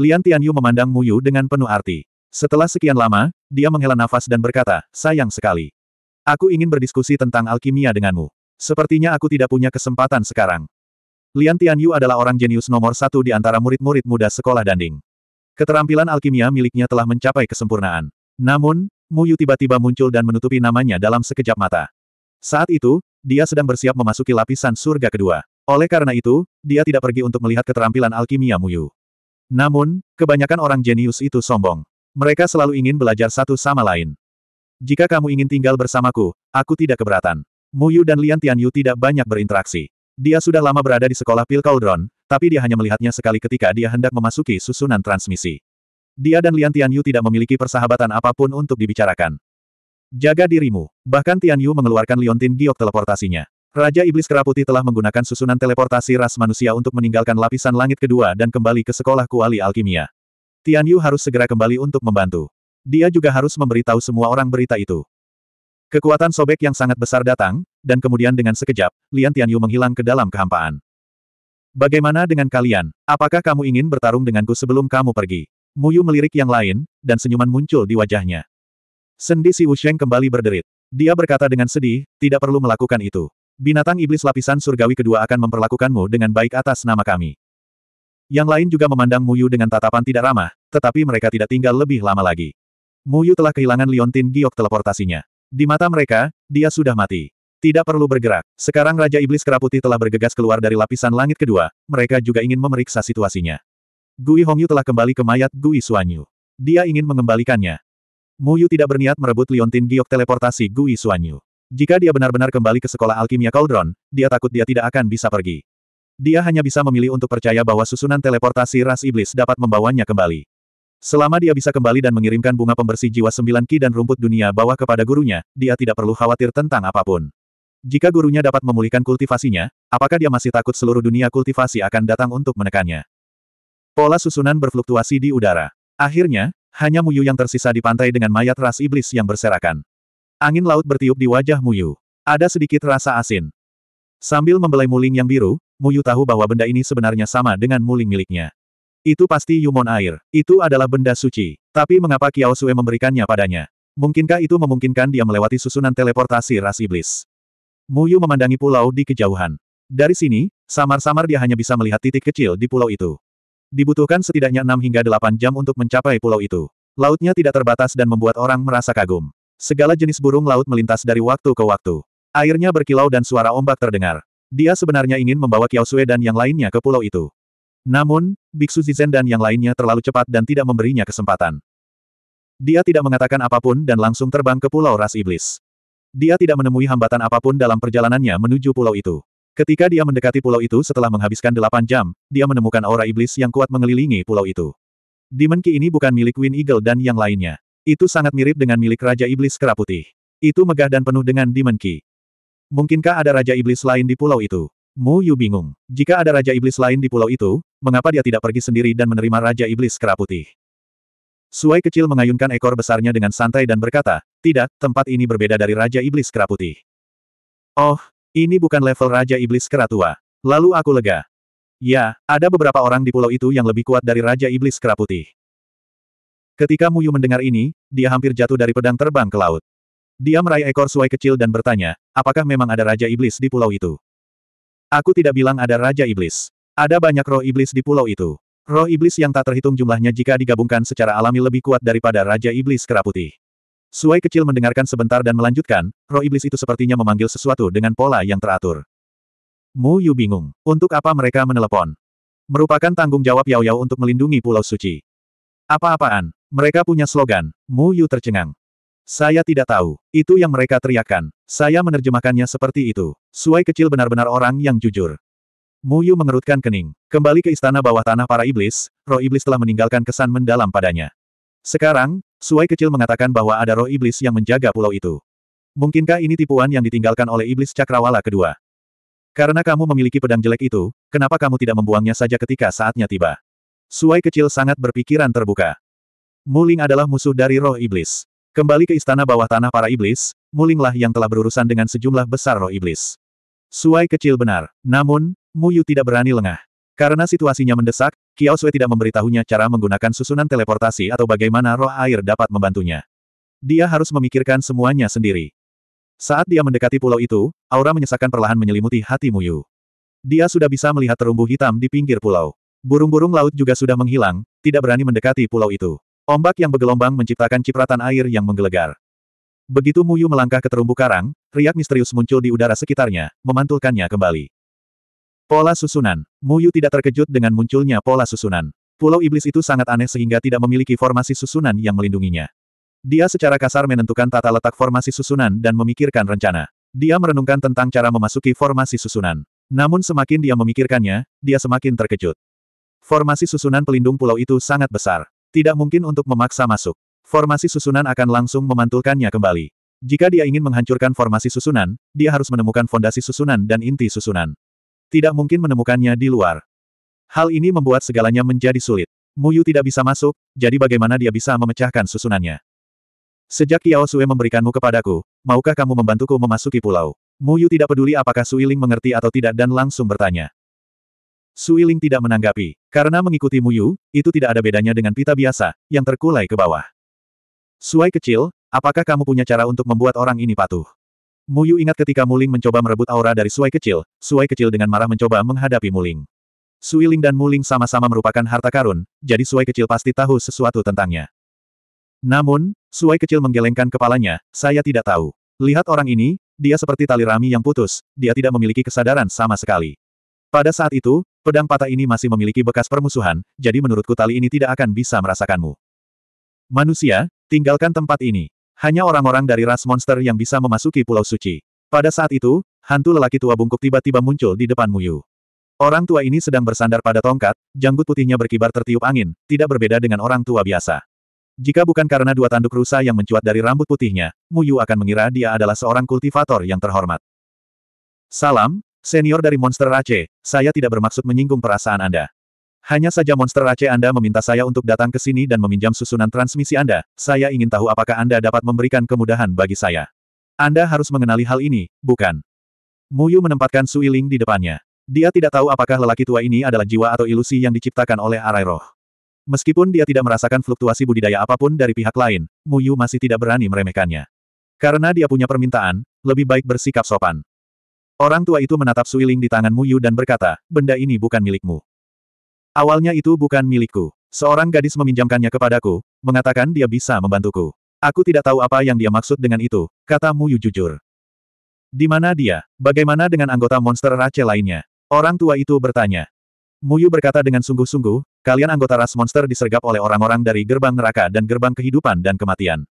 Lian Tianyu memandang Mu Yu dengan penuh arti. Setelah sekian lama, dia menghela nafas dan berkata, sayang sekali. Aku ingin berdiskusi tentang alkimia denganmu. Sepertinya aku tidak punya kesempatan sekarang. Lian Tianyu adalah orang jenius nomor satu di antara murid-murid muda sekolah danding. Keterampilan alkimia miliknya telah mencapai kesempurnaan. Namun, Muyu tiba-tiba muncul dan menutupi namanya dalam sekejap mata. Saat itu, dia sedang bersiap memasuki lapisan surga kedua. Oleh karena itu, dia tidak pergi untuk melihat keterampilan alkimia Muyu. Namun, kebanyakan orang jenius itu sombong. Mereka selalu ingin belajar satu sama lain. Jika kamu ingin tinggal bersamaku, aku tidak keberatan. Mu Yu dan Lian Tianyu tidak banyak berinteraksi. Dia sudah lama berada di sekolah Pil Cauldron, tapi dia hanya melihatnya sekali ketika dia hendak memasuki susunan transmisi. Dia dan Lian Tianyu tidak memiliki persahabatan apapun untuk dibicarakan. Jaga dirimu. Bahkan Tianyu mengeluarkan Liontin giok teleportasinya. Raja Iblis Keraputi telah menggunakan susunan teleportasi ras manusia untuk meninggalkan lapisan langit kedua dan kembali ke sekolah kuali alkimia. Tian Yu harus segera kembali untuk membantu. Dia juga harus memberitahu semua orang berita itu. Kekuatan sobek yang sangat besar datang, dan kemudian dengan sekejap, Lian Tian Yu menghilang ke dalam kehampaan. Bagaimana dengan kalian? Apakah kamu ingin bertarung denganku sebelum kamu pergi? Mu Yu melirik yang lain, dan senyuman muncul di wajahnya. Sendi Si Wusheng kembali berderit. Dia berkata dengan sedih, tidak perlu melakukan itu. Binatang iblis lapisan surgawi kedua akan memperlakukanmu dengan baik atas nama kami. Yang lain juga memandang Muyu dengan tatapan tidak ramah, tetapi mereka tidak tinggal lebih lama lagi. Muyu telah kehilangan Liontin giok teleportasinya. Di mata mereka, dia sudah mati. Tidak perlu bergerak. Sekarang Raja Iblis Keraputi telah bergegas keluar dari lapisan langit kedua, mereka juga ingin memeriksa situasinya. Gui Hongyu telah kembali ke mayat Gui Suanyu. Dia ingin mengembalikannya. Muyu tidak berniat merebut Liontin giok teleportasi Gui Suanyu. Jika dia benar-benar kembali ke sekolah alkimia Cauldron, dia takut dia tidak akan bisa pergi. Dia hanya bisa memilih untuk percaya bahwa susunan teleportasi ras iblis dapat membawanya kembali. Selama dia bisa kembali dan mengirimkan bunga pembersih jiwa sembilan ki dan rumput dunia bawah kepada gurunya, dia tidak perlu khawatir tentang apapun. Jika gurunya dapat memulihkan kultivasinya, apakah dia masih takut seluruh dunia kultivasi akan datang untuk menekannya? Pola susunan berfluktuasi di udara. Akhirnya, hanya Muyu yang tersisa di pantai dengan mayat ras iblis yang berserakan. Angin laut bertiup di wajah Muyu. Ada sedikit rasa asin. Sambil membelai muling yang biru, Muyu tahu bahwa benda ini sebenarnya sama dengan muling miliknya. Itu pasti Yumon air. Itu adalah benda suci. Tapi mengapa Kiao Sue memberikannya padanya? Mungkinkah itu memungkinkan dia melewati susunan teleportasi ras iblis? Muyu memandangi pulau di kejauhan. Dari sini, samar-samar dia hanya bisa melihat titik kecil di pulau itu. Dibutuhkan setidaknya 6 hingga 8 jam untuk mencapai pulau itu. Lautnya tidak terbatas dan membuat orang merasa kagum. Segala jenis burung laut melintas dari waktu ke waktu. Airnya berkilau dan suara ombak terdengar. Dia sebenarnya ingin membawa Qiao Sue dan yang lainnya ke pulau itu. Namun, Biksu Zizhen dan yang lainnya terlalu cepat dan tidak memberinya kesempatan. Dia tidak mengatakan apapun dan langsung terbang ke pulau ras iblis. Dia tidak menemui hambatan apapun dalam perjalanannya menuju pulau itu. Ketika dia mendekati pulau itu setelah menghabiskan delapan jam, dia menemukan aura iblis yang kuat mengelilingi pulau itu. Demon Ki ini bukan milik Win Eagle dan yang lainnya. Itu sangat mirip dengan milik Raja Iblis Kera Putih. Itu megah dan penuh dengan Demon Ki. Mungkinkah ada Raja Iblis lain di pulau itu? Mu Yu bingung. Jika ada Raja Iblis lain di pulau itu, mengapa dia tidak pergi sendiri dan menerima Raja Iblis kera putih? Suai kecil mengayunkan ekor besarnya dengan santai dan berkata, tidak, tempat ini berbeda dari Raja Iblis kera putih. Oh, ini bukan level Raja Iblis kera tua. Lalu aku lega. Ya, ada beberapa orang di pulau itu yang lebih kuat dari Raja Iblis kera putih. Ketika Muyu mendengar ini, dia hampir jatuh dari pedang terbang ke laut. Dia meraih ekor suai kecil dan bertanya, apakah memang ada Raja Iblis di pulau itu? Aku tidak bilang ada Raja Iblis. Ada banyak roh iblis di pulau itu. Roh iblis yang tak terhitung jumlahnya jika digabungkan secara alami lebih kuat daripada Raja Iblis Keraputih. Suai kecil mendengarkan sebentar dan melanjutkan, roh iblis itu sepertinya memanggil sesuatu dengan pola yang teratur. Mu Yu bingung, untuk apa mereka menelepon? Merupakan tanggung jawab Yao Yao untuk melindungi Pulau Suci. Apa-apaan, mereka punya slogan, Mu Yu tercengang. Saya tidak tahu. Itu yang mereka teriakkan. Saya menerjemahkannya seperti itu. Suai kecil benar-benar orang yang jujur. Mu Yu mengerutkan kening. Kembali ke istana bawah tanah para iblis, roh iblis telah meninggalkan kesan mendalam padanya. Sekarang, Suai kecil mengatakan bahwa ada roh iblis yang menjaga pulau itu. Mungkinkah ini tipuan yang ditinggalkan oleh iblis cakrawala kedua? Karena kamu memiliki pedang jelek itu, kenapa kamu tidak membuangnya saja ketika saatnya tiba? Suai kecil sangat berpikiran terbuka. Muling adalah musuh dari roh iblis. Kembali ke istana bawah tanah para iblis, Mulinglah yang telah berurusan dengan sejumlah besar roh iblis. Suai kecil benar, namun, Muyu tidak berani lengah. Karena situasinya mendesak, Kiao Sui tidak memberitahunya cara menggunakan susunan teleportasi atau bagaimana roh air dapat membantunya. Dia harus memikirkan semuanya sendiri. Saat dia mendekati pulau itu, aura menyesakan perlahan menyelimuti hati Muyu. Dia sudah bisa melihat terumbu hitam di pinggir pulau. Burung-burung laut juga sudah menghilang, tidak berani mendekati pulau itu. Ombak yang bergelombang menciptakan cipratan air yang menggelegar. Begitu Muyu melangkah ke terumbu karang, riak misterius muncul di udara sekitarnya, memantulkannya kembali. Pola susunan. Muyu tidak terkejut dengan munculnya pola susunan. Pulau iblis itu sangat aneh sehingga tidak memiliki formasi susunan yang melindunginya. Dia secara kasar menentukan tata letak formasi susunan dan memikirkan rencana. Dia merenungkan tentang cara memasuki formasi susunan. Namun semakin dia memikirkannya, dia semakin terkejut. Formasi susunan pelindung pulau itu sangat besar. Tidak mungkin untuk memaksa masuk. Formasi susunan akan langsung memantulkannya kembali. Jika dia ingin menghancurkan formasi susunan, dia harus menemukan fondasi susunan dan inti susunan. Tidak mungkin menemukannya di luar. Hal ini membuat segalanya menjadi sulit. Muyu tidak bisa masuk, jadi bagaimana dia bisa memecahkan susunannya? Sejak Yao Sue memberikanmu kepadaku, maukah kamu membantuku memasuki pulau? Muyu tidak peduli apakah Suiling mengerti atau tidak dan langsung bertanya. Suiling tidak menanggapi, karena mengikuti Muyu, itu tidak ada bedanya dengan pita biasa, yang terkulai ke bawah. Suai kecil, apakah kamu punya cara untuk membuat orang ini patuh? Muyu ingat ketika Muling mencoba merebut aura dari Suai kecil, Suai kecil dengan marah mencoba menghadapi Muling. Suiling dan Muling sama-sama merupakan harta karun, jadi Suai kecil pasti tahu sesuatu tentangnya. Namun, Suai kecil menggelengkan kepalanya, saya tidak tahu. Lihat orang ini, dia seperti tali rami yang putus, dia tidak memiliki kesadaran sama sekali. Pada saat itu, Pedang patah ini masih memiliki bekas permusuhan, jadi menurutku tali ini tidak akan bisa merasakanmu. Manusia, tinggalkan tempat ini. Hanya orang-orang dari ras monster yang bisa memasuki Pulau Suci. Pada saat itu, hantu lelaki tua bungkuk tiba-tiba muncul di depan Muyu. Orang tua ini sedang bersandar pada tongkat, janggut putihnya berkibar tertiup angin, tidak berbeda dengan orang tua biasa. Jika bukan karena dua tanduk rusa yang mencuat dari rambut putihnya, Muyu akan mengira dia adalah seorang kultivator yang terhormat. Salam, Senior dari Monster Race, saya tidak bermaksud menyinggung perasaan Anda. Hanya saja Monster Race Anda meminta saya untuk datang ke sini dan meminjam susunan transmisi Anda, saya ingin tahu apakah Anda dapat memberikan kemudahan bagi saya. Anda harus mengenali hal ini, bukan? Muyu menempatkan Sui Ling di depannya. Dia tidak tahu apakah lelaki tua ini adalah jiwa atau ilusi yang diciptakan oleh arai roh. Meskipun dia tidak merasakan fluktuasi budidaya apapun dari pihak lain, Muyu masih tidak berani meremehkannya. Karena dia punya permintaan, lebih baik bersikap sopan. Orang tua itu menatap suiling di tangan Muyu dan berkata, benda ini bukan milikmu. Awalnya itu bukan milikku. Seorang gadis meminjamkannya kepadaku, mengatakan dia bisa membantuku. Aku tidak tahu apa yang dia maksud dengan itu, kata Muyu jujur. Di mana dia? Bagaimana dengan anggota monster race lainnya? Orang tua itu bertanya. Muyu berkata dengan sungguh-sungguh, kalian anggota ras monster disergap oleh orang-orang dari gerbang neraka dan gerbang kehidupan dan kematian.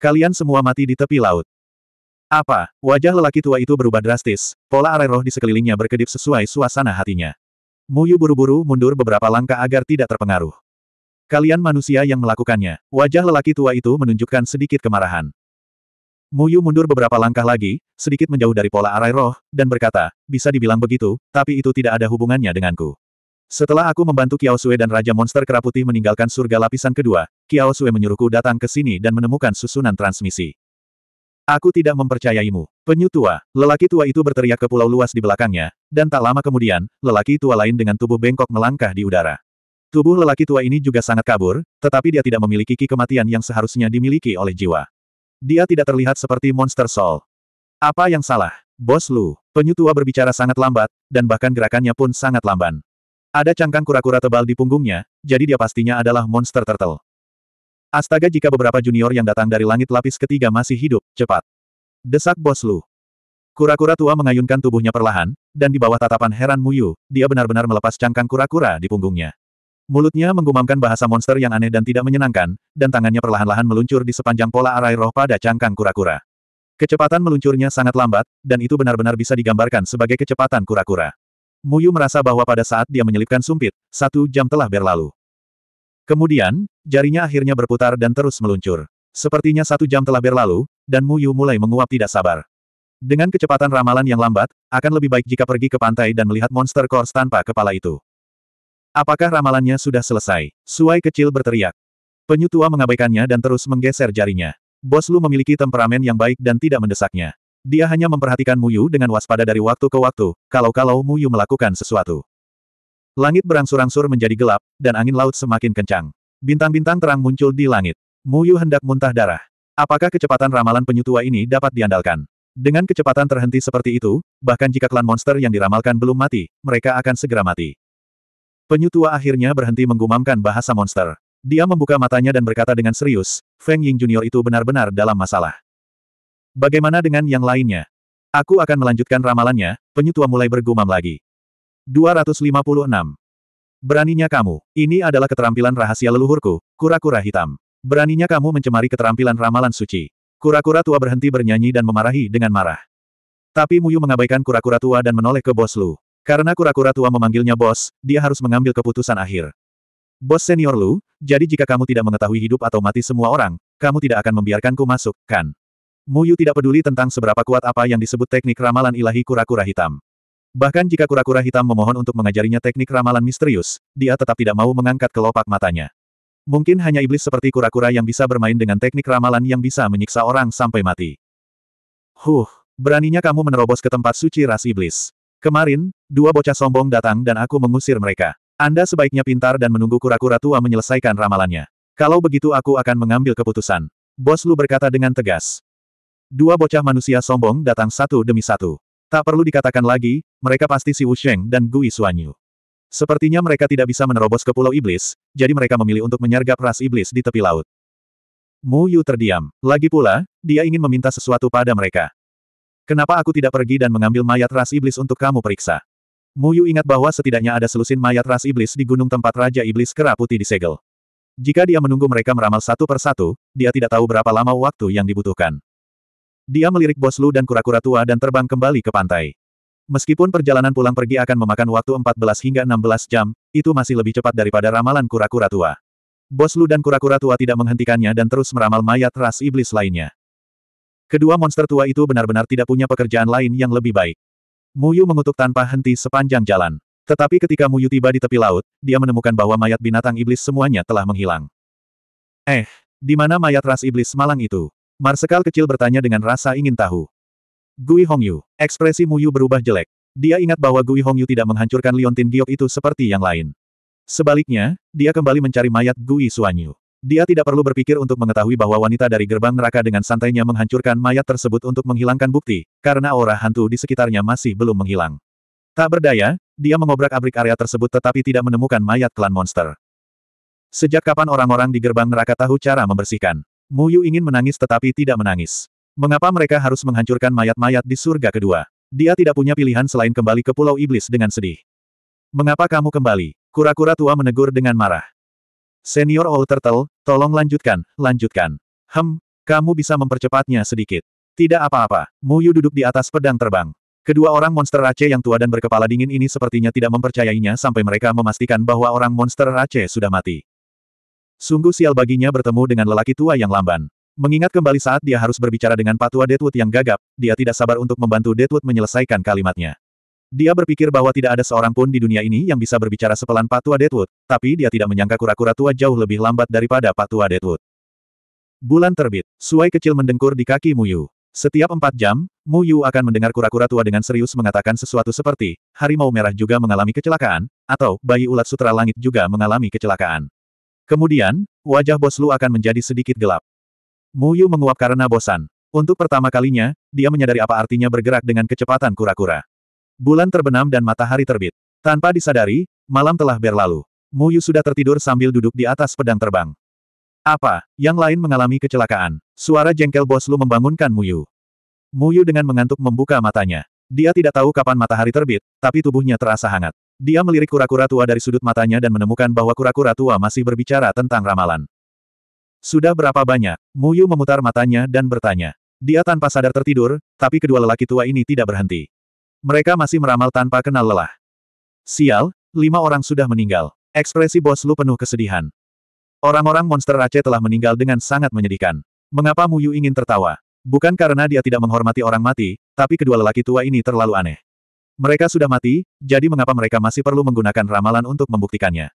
Kalian semua mati di tepi laut. Apa? Wajah lelaki tua itu berubah drastis, pola arai roh di sekelilingnya berkedip sesuai suasana hatinya. Muyu buru-buru mundur beberapa langkah agar tidak terpengaruh. Kalian manusia yang melakukannya, wajah lelaki tua itu menunjukkan sedikit kemarahan. Muyu mundur beberapa langkah lagi, sedikit menjauh dari pola arai roh, dan berkata, bisa dibilang begitu, tapi itu tidak ada hubungannya denganku. Setelah aku membantu Kiao Sui dan Raja Monster Keraputi meninggalkan surga lapisan kedua, Kiao Sui menyuruhku datang ke sini dan menemukan susunan transmisi. Aku tidak mempercayaimu. Penyu tua, lelaki tua itu berteriak ke pulau luas di belakangnya, dan tak lama kemudian, lelaki tua lain dengan tubuh bengkok melangkah di udara. Tubuh lelaki tua ini juga sangat kabur, tetapi dia tidak memiliki ki kematian yang seharusnya dimiliki oleh jiwa. Dia tidak terlihat seperti monster soul. Apa yang salah? Bos Lu, penyu tua berbicara sangat lambat, dan bahkan gerakannya pun sangat lamban. Ada cangkang kura-kura tebal di punggungnya, jadi dia pastinya adalah monster turtle. Astaga jika beberapa junior yang datang dari langit lapis ketiga masih hidup, Cepat. Desak bos Lu. Kura-kura tua mengayunkan tubuhnya perlahan, dan di bawah tatapan heran Muyu, dia benar-benar melepas cangkang kura-kura di punggungnya. Mulutnya menggumamkan bahasa monster yang aneh dan tidak menyenangkan, dan tangannya perlahan-lahan meluncur di sepanjang pola arai roh pada cangkang kura-kura. Kecepatan meluncurnya sangat lambat, dan itu benar-benar bisa digambarkan sebagai kecepatan kura-kura. Muyu merasa bahwa pada saat dia menyelipkan sumpit, satu jam telah berlalu. Kemudian, jarinya akhirnya berputar dan terus meluncur. Sepertinya satu jam telah berlalu, dan Mu Yu mulai menguap tidak sabar. Dengan kecepatan ramalan yang lambat, akan lebih baik jika pergi ke pantai dan melihat monster kors tanpa kepala itu. Apakah ramalannya sudah selesai? Suai kecil berteriak. Penyu tua mengabaikannya dan terus menggeser jarinya. Bos Lu memiliki temperamen yang baik dan tidak mendesaknya. Dia hanya memperhatikan Mu Yu dengan waspada dari waktu ke waktu, kalau-kalau Mu Yu melakukan sesuatu. Langit berangsur-angsur menjadi gelap, dan angin laut semakin kencang. Bintang-bintang terang muncul di langit. Muyu hendak muntah darah. Apakah kecepatan ramalan penyu ini dapat diandalkan? Dengan kecepatan terhenti seperti itu, bahkan jika klan monster yang diramalkan belum mati, mereka akan segera mati. Penyu akhirnya berhenti menggumamkan bahasa monster. Dia membuka matanya dan berkata dengan serius, Feng Ying Junior itu benar-benar dalam masalah. Bagaimana dengan yang lainnya? Aku akan melanjutkan ramalannya, penyu mulai bergumam lagi. 256. Beraninya kamu, ini adalah keterampilan rahasia leluhurku, kura-kura hitam. Beraninya kamu mencemari keterampilan ramalan suci. Kura-kura tua berhenti bernyanyi dan memarahi dengan marah. Tapi Muyu mengabaikan kura-kura tua dan menoleh ke bos Lu. Karena kura-kura tua memanggilnya bos, dia harus mengambil keputusan akhir. Bos senior Lu, jadi jika kamu tidak mengetahui hidup atau mati semua orang, kamu tidak akan membiarkanku masuk, kan? Muyu tidak peduli tentang seberapa kuat apa yang disebut teknik ramalan ilahi kura-kura hitam. Bahkan jika kura-kura hitam memohon untuk mengajarinya teknik ramalan misterius, dia tetap tidak mau mengangkat kelopak matanya. Mungkin hanya iblis seperti kura-kura yang bisa bermain dengan teknik ramalan yang bisa menyiksa orang sampai mati. Huh, beraninya kamu menerobos ke tempat suci ras iblis. Kemarin, dua bocah sombong datang dan aku mengusir mereka. Anda sebaiknya pintar dan menunggu kura-kura tua menyelesaikan ramalannya. Kalau begitu aku akan mengambil keputusan. Bos Lu berkata dengan tegas. Dua bocah manusia sombong datang satu demi satu. Tak perlu dikatakan lagi, mereka pasti si Wu Sheng dan Gui Yu. Sepertinya mereka tidak bisa menerobos ke Pulau Iblis, jadi mereka memilih untuk menyergap ras iblis di tepi laut. Mu Yu terdiam. Lagi pula, dia ingin meminta sesuatu pada mereka. Kenapa aku tidak pergi dan mengambil mayat ras iblis untuk kamu periksa? Mu Yu ingat bahwa setidaknya ada selusin mayat ras iblis di gunung tempat Raja Iblis Kera Putih disegel. Jika dia menunggu mereka meramal satu persatu, dia tidak tahu berapa lama waktu yang dibutuhkan. Dia melirik Bos Lu dan kura-kura tua dan terbang kembali ke pantai. Meskipun perjalanan pulang pergi akan memakan waktu 14 hingga 16 jam, itu masih lebih cepat daripada ramalan kura-kura tua. Bos Lu dan kura-kura tua tidak menghentikannya dan terus meramal mayat ras iblis lainnya. Kedua monster tua itu benar-benar tidak punya pekerjaan lain yang lebih baik. Muyu mengutuk tanpa henti sepanjang jalan. Tetapi ketika Muyu tiba di tepi laut, dia menemukan bahwa mayat binatang iblis semuanya telah menghilang. Eh, di mana mayat ras iblis malang itu? Marsekal kecil bertanya dengan rasa ingin tahu. Gui Hongyu. Ekspresi Mu Yu berubah jelek. Dia ingat bahwa Gui Hongyu tidak menghancurkan Liontin Giok itu seperti yang lain. Sebaliknya, dia kembali mencari mayat Gui Suanyu. Dia tidak perlu berpikir untuk mengetahui bahwa wanita dari gerbang neraka dengan santainya menghancurkan mayat tersebut untuk menghilangkan bukti, karena aura hantu di sekitarnya masih belum menghilang. Tak berdaya, dia mengobrak-abrik area tersebut tetapi tidak menemukan mayat klan monster. Sejak kapan orang-orang di gerbang neraka tahu cara membersihkan? Muyu ingin menangis tetapi tidak menangis. Mengapa mereka harus menghancurkan mayat-mayat di surga kedua? Dia tidak punya pilihan selain kembali ke Pulau Iblis dengan sedih. Mengapa kamu kembali? Kura-kura tua menegur dengan marah. Senior Old Turtle, tolong lanjutkan, lanjutkan. Hem, kamu bisa mempercepatnya sedikit. Tidak apa-apa, Muyu duduk di atas pedang terbang. Kedua orang monster Aceh yang tua dan berkepala dingin ini sepertinya tidak mempercayainya sampai mereka memastikan bahwa orang monster Aceh sudah mati. Sungguh sial baginya bertemu dengan lelaki tua yang lamban. Mengingat kembali saat dia harus berbicara dengan patua Deadwood yang gagap, dia tidak sabar untuk membantu Deadwood menyelesaikan kalimatnya. Dia berpikir bahwa tidak ada seorang pun di dunia ini yang bisa berbicara sepelan patua Deadwood, tapi dia tidak menyangka kura-kura tua jauh lebih lambat daripada patua Deadwood. Bulan terbit, suai kecil mendengkur di kaki Muyu. Setiap empat jam, Muyu akan mendengar kura-kura tua dengan serius mengatakan sesuatu seperti, harimau merah juga mengalami kecelakaan, atau bayi ulat sutra langit juga mengalami kecelakaan. Kemudian, wajah Bos Lu akan menjadi sedikit gelap. Muyu menguap karena bosan. Untuk pertama kalinya, dia menyadari apa artinya bergerak dengan kecepatan kura-kura. Bulan terbenam dan matahari terbit. Tanpa disadari, malam telah berlalu. Muyu sudah tertidur sambil duduk di atas pedang terbang. Apa? Yang lain mengalami kecelakaan. Suara jengkel Bos Lu membangunkan Muyu. Muyu dengan mengantuk membuka matanya. Dia tidak tahu kapan matahari terbit, tapi tubuhnya terasa hangat. Dia melirik kura-kura tua dari sudut matanya dan menemukan bahwa kura-kura tua masih berbicara tentang ramalan. Sudah berapa banyak? Muyu memutar matanya dan bertanya. Dia tanpa sadar tertidur, tapi kedua lelaki tua ini tidak berhenti. Mereka masih meramal tanpa kenal lelah. Sial, lima orang sudah meninggal. Ekspresi bos Lu penuh kesedihan. Orang-orang monster Aceh telah meninggal dengan sangat menyedihkan. Mengapa Muyu ingin tertawa? Bukan karena dia tidak menghormati orang mati, tapi kedua lelaki tua ini terlalu aneh. Mereka sudah mati, jadi mengapa mereka masih perlu menggunakan ramalan untuk membuktikannya?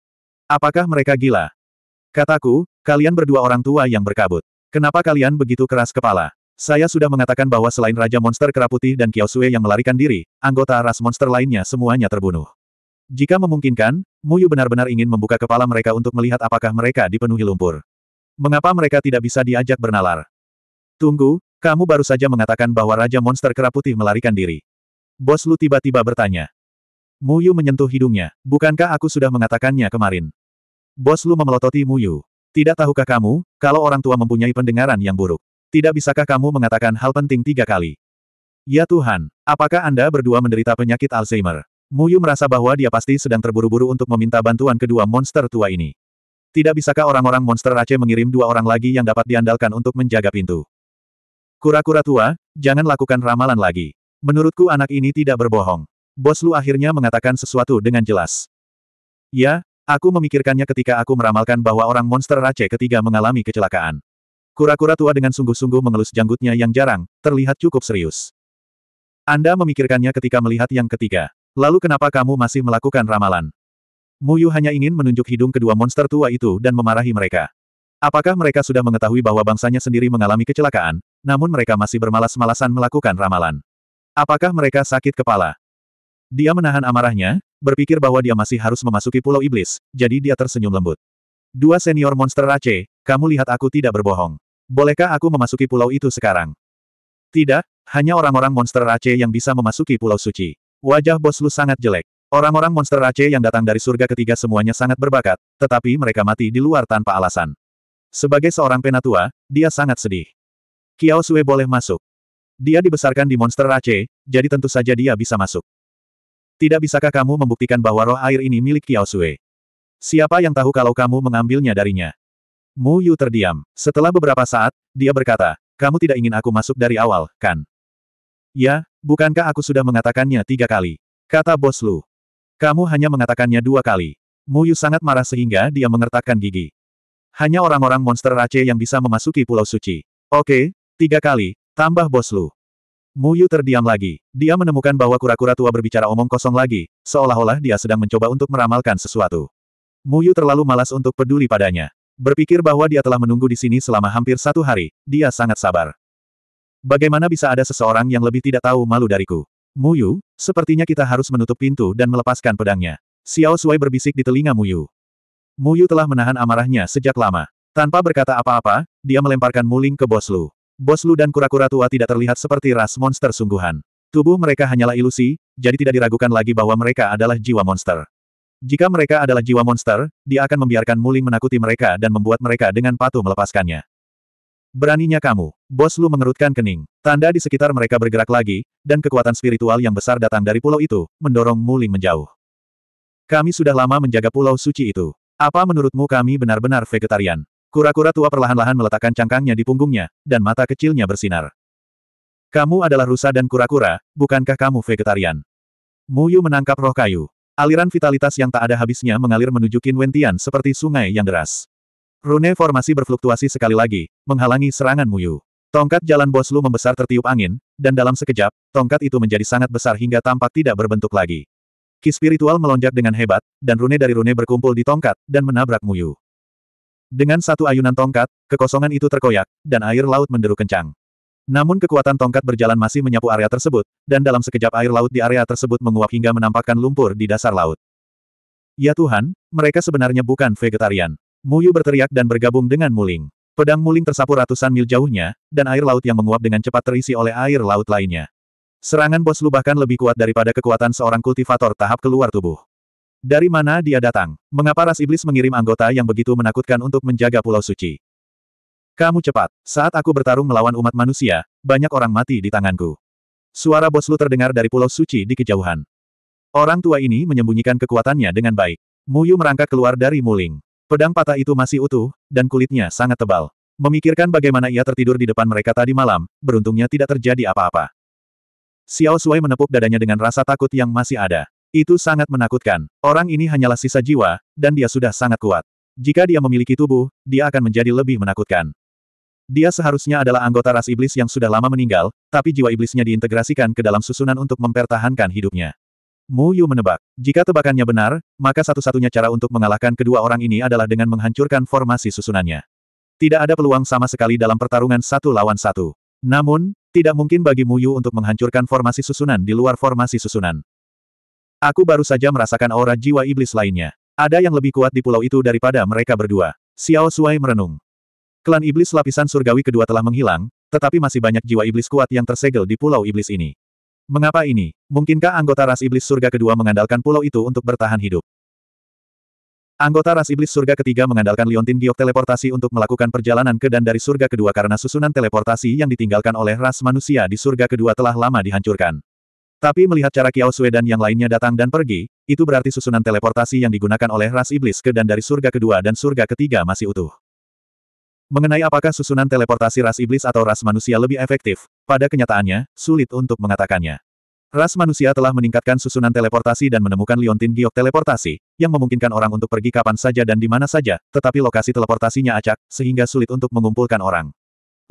Apakah mereka gila? Kataku, Kalian berdua orang tua yang berkabut. Kenapa kalian begitu keras kepala? Saya sudah mengatakan bahwa selain Raja Monster Kera Putih dan Sue yang melarikan diri, anggota ras monster lainnya semuanya terbunuh. Jika memungkinkan, Muyu benar-benar ingin membuka kepala mereka untuk melihat apakah mereka dipenuhi lumpur. Mengapa mereka tidak bisa diajak bernalar? Tunggu, kamu baru saja mengatakan bahwa Raja Monster Kera Putih melarikan diri. Bos Lu tiba-tiba bertanya. Muyu menyentuh hidungnya, bukankah aku sudah mengatakannya kemarin? Bos Lu memelototi Muyu. Tidak tahukah kamu, kalau orang tua mempunyai pendengaran yang buruk? Tidak bisakah kamu mengatakan hal penting tiga kali? Ya Tuhan, apakah Anda berdua menderita penyakit Alzheimer? Muyu merasa bahwa dia pasti sedang terburu-buru untuk meminta bantuan kedua monster tua ini. Tidak bisakah orang-orang monster Aceh mengirim dua orang lagi yang dapat diandalkan untuk menjaga pintu? Kura-kura tua, jangan lakukan ramalan lagi. Menurutku anak ini tidak berbohong. Bos Lu akhirnya mengatakan sesuatu dengan jelas. Ya, Aku memikirkannya ketika aku meramalkan bahwa orang monster Race ketiga mengalami kecelakaan. Kura-kura tua dengan sungguh-sungguh mengelus janggutnya yang jarang, terlihat cukup serius. Anda memikirkannya ketika melihat yang ketiga. Lalu kenapa kamu masih melakukan ramalan? Muyu hanya ingin menunjuk hidung kedua monster tua itu dan memarahi mereka. Apakah mereka sudah mengetahui bahwa bangsanya sendiri mengalami kecelakaan, namun mereka masih bermalas-malasan melakukan ramalan? Apakah mereka sakit kepala? Dia menahan amarahnya, berpikir bahwa dia masih harus memasuki Pulau Iblis, jadi dia tersenyum lembut. Dua senior monster Aceh, kamu lihat aku tidak berbohong. Bolehkah aku memasuki pulau itu sekarang? Tidak, hanya orang-orang monster Aceh yang bisa memasuki Pulau Suci. Wajah bos Lu sangat jelek. Orang-orang monster Aceh yang datang dari surga ketiga semuanya sangat berbakat, tetapi mereka mati di luar tanpa alasan. Sebagai seorang penatua, dia sangat sedih. Kiao Sue boleh masuk. Dia dibesarkan di monster Aceh, jadi tentu saja dia bisa masuk. Tidak bisakah kamu membuktikan bahwa roh air ini milik Kiao Sue? Siapa yang tahu kalau kamu mengambilnya darinya? Mu Yu terdiam. Setelah beberapa saat, dia berkata, kamu tidak ingin aku masuk dari awal, kan? Ya, bukankah aku sudah mengatakannya tiga kali? Kata bos Lu. Kamu hanya mengatakannya dua kali. Mu Yu sangat marah sehingga dia mengertakkan gigi. Hanya orang-orang monster Rache yang bisa memasuki Pulau Suci. Oke, tiga kali, tambah bos Lu. Mu Yu terdiam lagi. Dia menemukan bahwa kura-kura tua berbicara omong kosong lagi, seolah-olah dia sedang mencoba untuk meramalkan sesuatu. Mu Yu terlalu malas untuk peduli padanya. Berpikir bahwa dia telah menunggu di sini selama hampir satu hari, dia sangat sabar. Bagaimana bisa ada seseorang yang lebih tidak tahu malu dariku? Mu Yu? sepertinya kita harus menutup pintu dan melepaskan pedangnya. Xiao Sui berbisik di telinga Mu Yu. Mu Yu telah menahan amarahnya sejak lama. Tanpa berkata apa-apa, dia melemparkan muling ke Bos Lu. Bos Lu dan kura-kura tua tidak terlihat seperti ras monster sungguhan. Tubuh mereka hanyalah ilusi, jadi tidak diragukan lagi bahwa mereka adalah jiwa monster. Jika mereka adalah jiwa monster, dia akan membiarkan Muling menakuti mereka dan membuat mereka dengan patuh melepaskannya. Beraninya kamu, bos Lu mengerutkan kening. Tanda di sekitar mereka bergerak lagi, dan kekuatan spiritual yang besar datang dari pulau itu, mendorong Muling menjauh. Kami sudah lama menjaga pulau suci itu. Apa menurutmu kami benar-benar vegetarian? Kura-kura tua perlahan-lahan meletakkan cangkangnya di punggungnya, dan mata kecilnya bersinar. Kamu adalah rusa dan kura-kura, bukankah kamu vegetarian? Mu Yu menangkap roh kayu. Aliran vitalitas yang tak ada habisnya mengalir menuju Qin Wentian seperti sungai yang deras. Rune formasi berfluktuasi sekali lagi, menghalangi serangan Mu Yu. Tongkat jalan bos lu membesar tertiup angin, dan dalam sekejap, tongkat itu menjadi sangat besar hingga tampak tidak berbentuk lagi. Ki spiritual melonjak dengan hebat, dan rune dari rune berkumpul di tongkat, dan menabrak Muyu. Dengan satu ayunan tongkat, kekosongan itu terkoyak, dan air laut menderu kencang. Namun kekuatan tongkat berjalan masih menyapu area tersebut, dan dalam sekejap air laut di area tersebut menguap hingga menampakkan lumpur di dasar laut. Ya Tuhan, mereka sebenarnya bukan vegetarian. Muyu berteriak dan bergabung dengan Muling. Pedang Muling tersapu ratusan mil jauhnya, dan air laut yang menguap dengan cepat terisi oleh air laut lainnya. Serangan bos Lu bahkan lebih kuat daripada kekuatan seorang kultivator tahap keluar tubuh. Dari mana dia datang? Mengapa ras iblis mengirim anggota yang begitu menakutkan untuk menjaga pulau suci? Kamu cepat. Saat aku bertarung melawan umat manusia, banyak orang mati di tanganku. Suara bos lu terdengar dari pulau suci di kejauhan. Orang tua ini menyembunyikan kekuatannya dengan baik. Muyu merangkak keluar dari muling. Pedang patah itu masih utuh, dan kulitnya sangat tebal. Memikirkan bagaimana ia tertidur di depan mereka tadi malam, beruntungnya tidak terjadi apa-apa. Xiao Sui menepuk dadanya dengan rasa takut yang masih ada. Itu sangat menakutkan. Orang ini hanyalah sisa jiwa, dan dia sudah sangat kuat. Jika dia memiliki tubuh, dia akan menjadi lebih menakutkan. Dia seharusnya adalah anggota ras iblis yang sudah lama meninggal, tapi jiwa iblisnya diintegrasikan ke dalam susunan untuk mempertahankan hidupnya. Mu Yu menebak, jika tebakannya benar, maka satu-satunya cara untuk mengalahkan kedua orang ini adalah dengan menghancurkan formasi susunannya. Tidak ada peluang sama sekali dalam pertarungan satu lawan satu. Namun, tidak mungkin bagi Mu Yu untuk menghancurkan formasi susunan di luar formasi susunan. Aku baru saja merasakan aura jiwa iblis lainnya. Ada yang lebih kuat di pulau itu daripada mereka berdua. Xiao Shuai merenung. Klan iblis lapisan surgawi kedua telah menghilang, tetapi masih banyak jiwa iblis kuat yang tersegel di pulau iblis ini. Mengapa ini? Mungkinkah anggota ras iblis surga kedua mengandalkan pulau itu untuk bertahan hidup? Anggota ras iblis surga ketiga mengandalkan Liontin Giok teleportasi untuk melakukan perjalanan ke dan dari surga kedua karena susunan teleportasi yang ditinggalkan oleh ras manusia di surga kedua telah lama dihancurkan. Tapi melihat cara Kiao Sue dan yang lainnya datang dan pergi, itu berarti susunan teleportasi yang digunakan oleh ras iblis ke dan dari surga kedua dan surga ketiga masih utuh. Mengenai apakah susunan teleportasi ras iblis atau ras manusia lebih efektif, pada kenyataannya, sulit untuk mengatakannya. Ras manusia telah meningkatkan susunan teleportasi dan menemukan liontin giok teleportasi, yang memungkinkan orang untuk pergi kapan saja dan di mana saja, tetapi lokasi teleportasinya acak, sehingga sulit untuk mengumpulkan orang.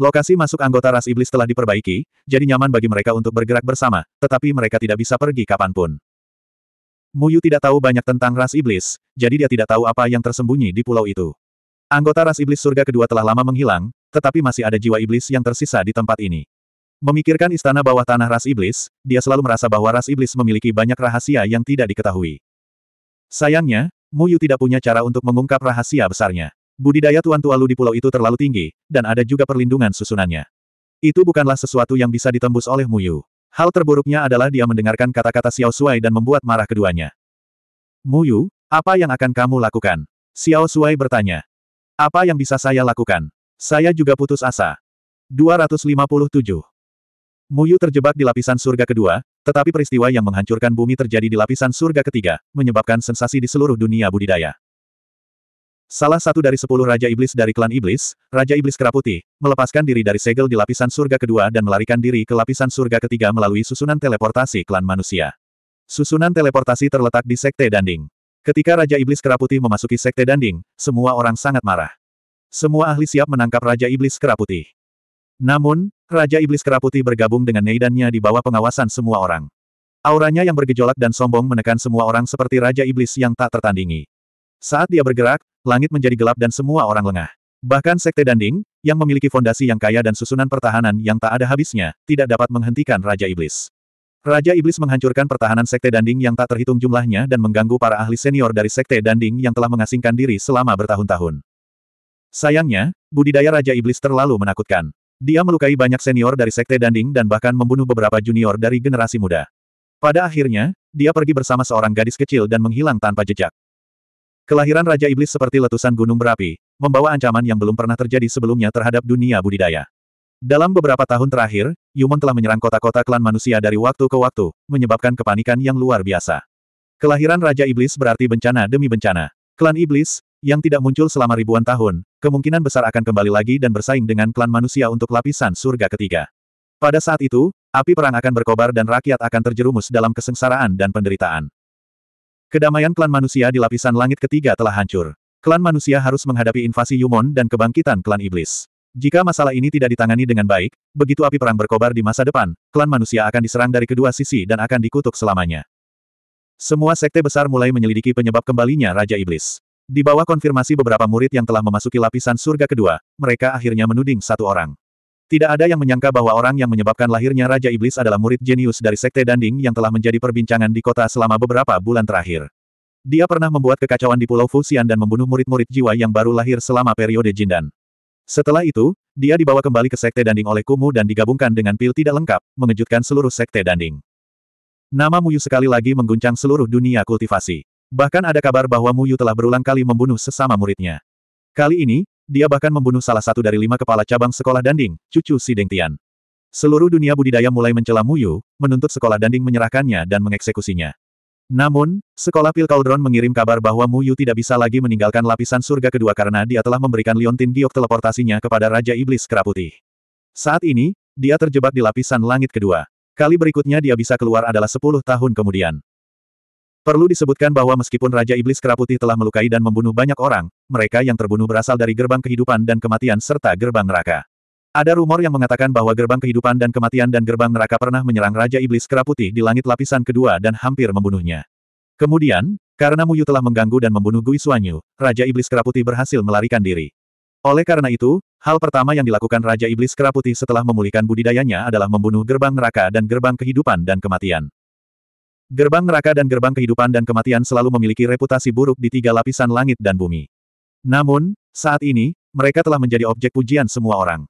Lokasi masuk anggota ras iblis telah diperbaiki, jadi nyaman bagi mereka untuk bergerak bersama, tetapi mereka tidak bisa pergi kapanpun. Muyu tidak tahu banyak tentang ras iblis, jadi dia tidak tahu apa yang tersembunyi di pulau itu. Anggota ras iblis surga kedua telah lama menghilang, tetapi masih ada jiwa iblis yang tersisa di tempat ini. Memikirkan istana bawah tanah ras iblis, dia selalu merasa bahwa ras iblis memiliki banyak rahasia yang tidak diketahui. Sayangnya, Muyu tidak punya cara untuk mengungkap rahasia besarnya. Budidaya tuan Tualu di pulau itu terlalu tinggi, dan ada juga perlindungan susunannya. Itu bukanlah sesuatu yang bisa ditembus oleh Muyu. Hal terburuknya adalah dia mendengarkan kata-kata Xiao Shuai dan membuat marah keduanya. Muyu, apa yang akan kamu lakukan? Xiao Shuai bertanya. Apa yang bisa saya lakukan? Saya juga putus asa. 257. Muyu terjebak di lapisan surga kedua, tetapi peristiwa yang menghancurkan bumi terjadi di lapisan surga ketiga, menyebabkan sensasi di seluruh dunia budidaya. Salah satu dari sepuluh Raja Iblis dari klan Iblis, Raja Iblis Keraputi, melepaskan diri dari segel di lapisan surga kedua dan melarikan diri ke lapisan surga ketiga melalui susunan teleportasi klan manusia. Susunan teleportasi terletak di Sekte Danding. Ketika Raja Iblis Keraputi memasuki Sekte Danding, semua orang sangat marah. Semua ahli siap menangkap Raja Iblis Keraputi. Namun, Raja Iblis Keraputi bergabung dengan Neidannya di bawah pengawasan semua orang. Auranya yang bergejolak dan sombong menekan semua orang seperti Raja Iblis yang tak tertandingi. Saat dia bergerak, langit menjadi gelap dan semua orang lengah. Bahkan Sekte Danding, yang memiliki fondasi yang kaya dan susunan pertahanan yang tak ada habisnya, tidak dapat menghentikan Raja Iblis. Raja Iblis menghancurkan pertahanan Sekte Danding yang tak terhitung jumlahnya dan mengganggu para ahli senior dari Sekte Danding yang telah mengasingkan diri selama bertahun-tahun. Sayangnya, budidaya Raja Iblis terlalu menakutkan. Dia melukai banyak senior dari Sekte Danding dan bahkan membunuh beberapa junior dari generasi muda. Pada akhirnya, dia pergi bersama seorang gadis kecil dan menghilang tanpa jejak. Kelahiran Raja Iblis seperti letusan gunung berapi, membawa ancaman yang belum pernah terjadi sebelumnya terhadap dunia budidaya. Dalam beberapa tahun terakhir, Yumon telah menyerang kota-kota klan manusia dari waktu ke waktu, menyebabkan kepanikan yang luar biasa. Kelahiran Raja Iblis berarti bencana demi bencana. Klan Iblis, yang tidak muncul selama ribuan tahun, kemungkinan besar akan kembali lagi dan bersaing dengan klan manusia untuk lapisan surga ketiga. Pada saat itu, api perang akan berkobar dan rakyat akan terjerumus dalam kesengsaraan dan penderitaan. Kedamaian klan manusia di lapisan langit ketiga telah hancur. Klan manusia harus menghadapi invasi Yumon dan kebangkitan klan iblis. Jika masalah ini tidak ditangani dengan baik, begitu api perang berkobar di masa depan, klan manusia akan diserang dari kedua sisi dan akan dikutuk selamanya. Semua sekte besar mulai menyelidiki penyebab kembalinya Raja Iblis. Di bawah konfirmasi beberapa murid yang telah memasuki lapisan surga kedua, mereka akhirnya menuding satu orang. Tidak ada yang menyangka bahwa orang yang menyebabkan lahirnya Raja Iblis adalah murid jenius dari Sekte Danding yang telah menjadi perbincangan di kota selama beberapa bulan terakhir. Dia pernah membuat kekacauan di Pulau Fusian dan membunuh murid-murid jiwa yang baru lahir selama periode Jindan. Setelah itu, dia dibawa kembali ke Sekte Danding oleh Kumu dan digabungkan dengan pil tidak lengkap, mengejutkan seluruh Sekte Danding. Nama Muyu sekali lagi mengguncang seluruh dunia kultivasi. Bahkan ada kabar bahwa Muyu telah berulang kali membunuh sesama muridnya. Kali ini, dia bahkan membunuh salah satu dari lima kepala cabang sekolah Danding, cucu si Deng Tian. Seluruh dunia budidaya mulai mencela Muyu, menuntut sekolah Danding menyerahkannya dan mengeksekusinya. Namun, sekolah Pil Cauldron mengirim kabar bahwa Muyu tidak bisa lagi meninggalkan lapisan surga kedua karena dia telah memberikan Liontin Giok teleportasinya kepada Raja Iblis Keraputih. Saat ini, dia terjebak di lapisan langit kedua. Kali berikutnya dia bisa keluar adalah sepuluh tahun kemudian. Perlu disebutkan bahwa meskipun Raja Iblis Keraputi telah melukai dan membunuh banyak orang, mereka yang terbunuh berasal dari gerbang kehidupan dan kematian serta gerbang neraka. Ada rumor yang mengatakan bahwa gerbang kehidupan dan kematian dan gerbang neraka pernah menyerang Raja Iblis Keraputi di langit lapisan kedua dan hampir membunuhnya. Kemudian, karena Muyu telah mengganggu dan membunuh Gui Suanyu, Raja Iblis Keraputi berhasil melarikan diri. Oleh karena itu, hal pertama yang dilakukan Raja Iblis Keraputi setelah memulihkan budidayanya adalah membunuh gerbang neraka dan gerbang kehidupan dan kematian. Gerbang neraka dan gerbang kehidupan dan kematian selalu memiliki reputasi buruk di tiga lapisan langit dan bumi. Namun, saat ini, mereka telah menjadi objek pujian semua orang.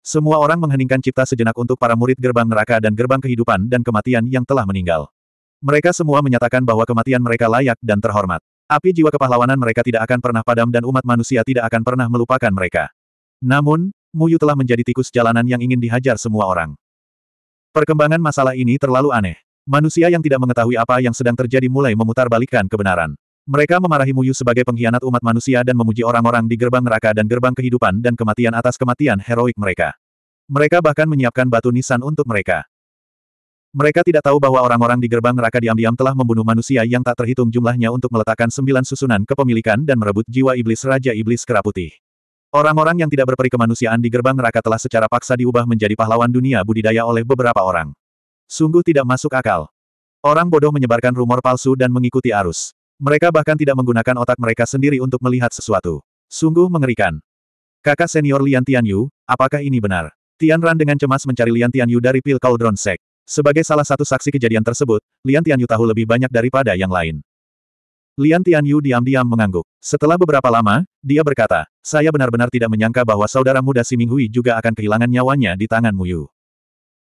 Semua orang mengheningkan cipta sejenak untuk para murid gerbang neraka dan gerbang kehidupan dan kematian yang telah meninggal. Mereka semua menyatakan bahwa kematian mereka layak dan terhormat. Api jiwa kepahlawanan mereka tidak akan pernah padam dan umat manusia tidak akan pernah melupakan mereka. Namun, Muyu telah menjadi tikus jalanan yang ingin dihajar semua orang. Perkembangan masalah ini terlalu aneh. Manusia yang tidak mengetahui apa yang sedang terjadi mulai memutarbalikkan kebenaran. Mereka memarahi Muyu sebagai pengkhianat umat manusia dan memuji orang-orang di gerbang neraka dan gerbang kehidupan dan kematian atas kematian heroik mereka. Mereka bahkan menyiapkan batu nisan untuk mereka. Mereka tidak tahu bahwa orang-orang di gerbang neraka diam-diam telah membunuh manusia yang tak terhitung jumlahnya untuk meletakkan sembilan susunan kepemilikan dan merebut jiwa iblis Raja Iblis Putih. Orang-orang yang tidak berperi kemanusiaan di gerbang neraka telah secara paksa diubah menjadi pahlawan dunia budidaya oleh beberapa orang. Sungguh tidak masuk akal. Orang bodoh menyebarkan rumor palsu dan mengikuti arus. Mereka bahkan tidak menggunakan otak mereka sendiri untuk melihat sesuatu. Sungguh mengerikan. Kakak senior Lian Tianyu, apakah ini benar? Tian Ran dengan cemas mencari Lian Tianyu dari pil Cauldron Sek. Sebagai salah satu saksi kejadian tersebut, Lian Tianyu tahu lebih banyak daripada yang lain. Lian Tianyu diam-diam mengangguk. Setelah beberapa lama, dia berkata, saya benar-benar tidak menyangka bahwa saudara muda Si Minghui juga akan kehilangan nyawanya di tangan Muyu.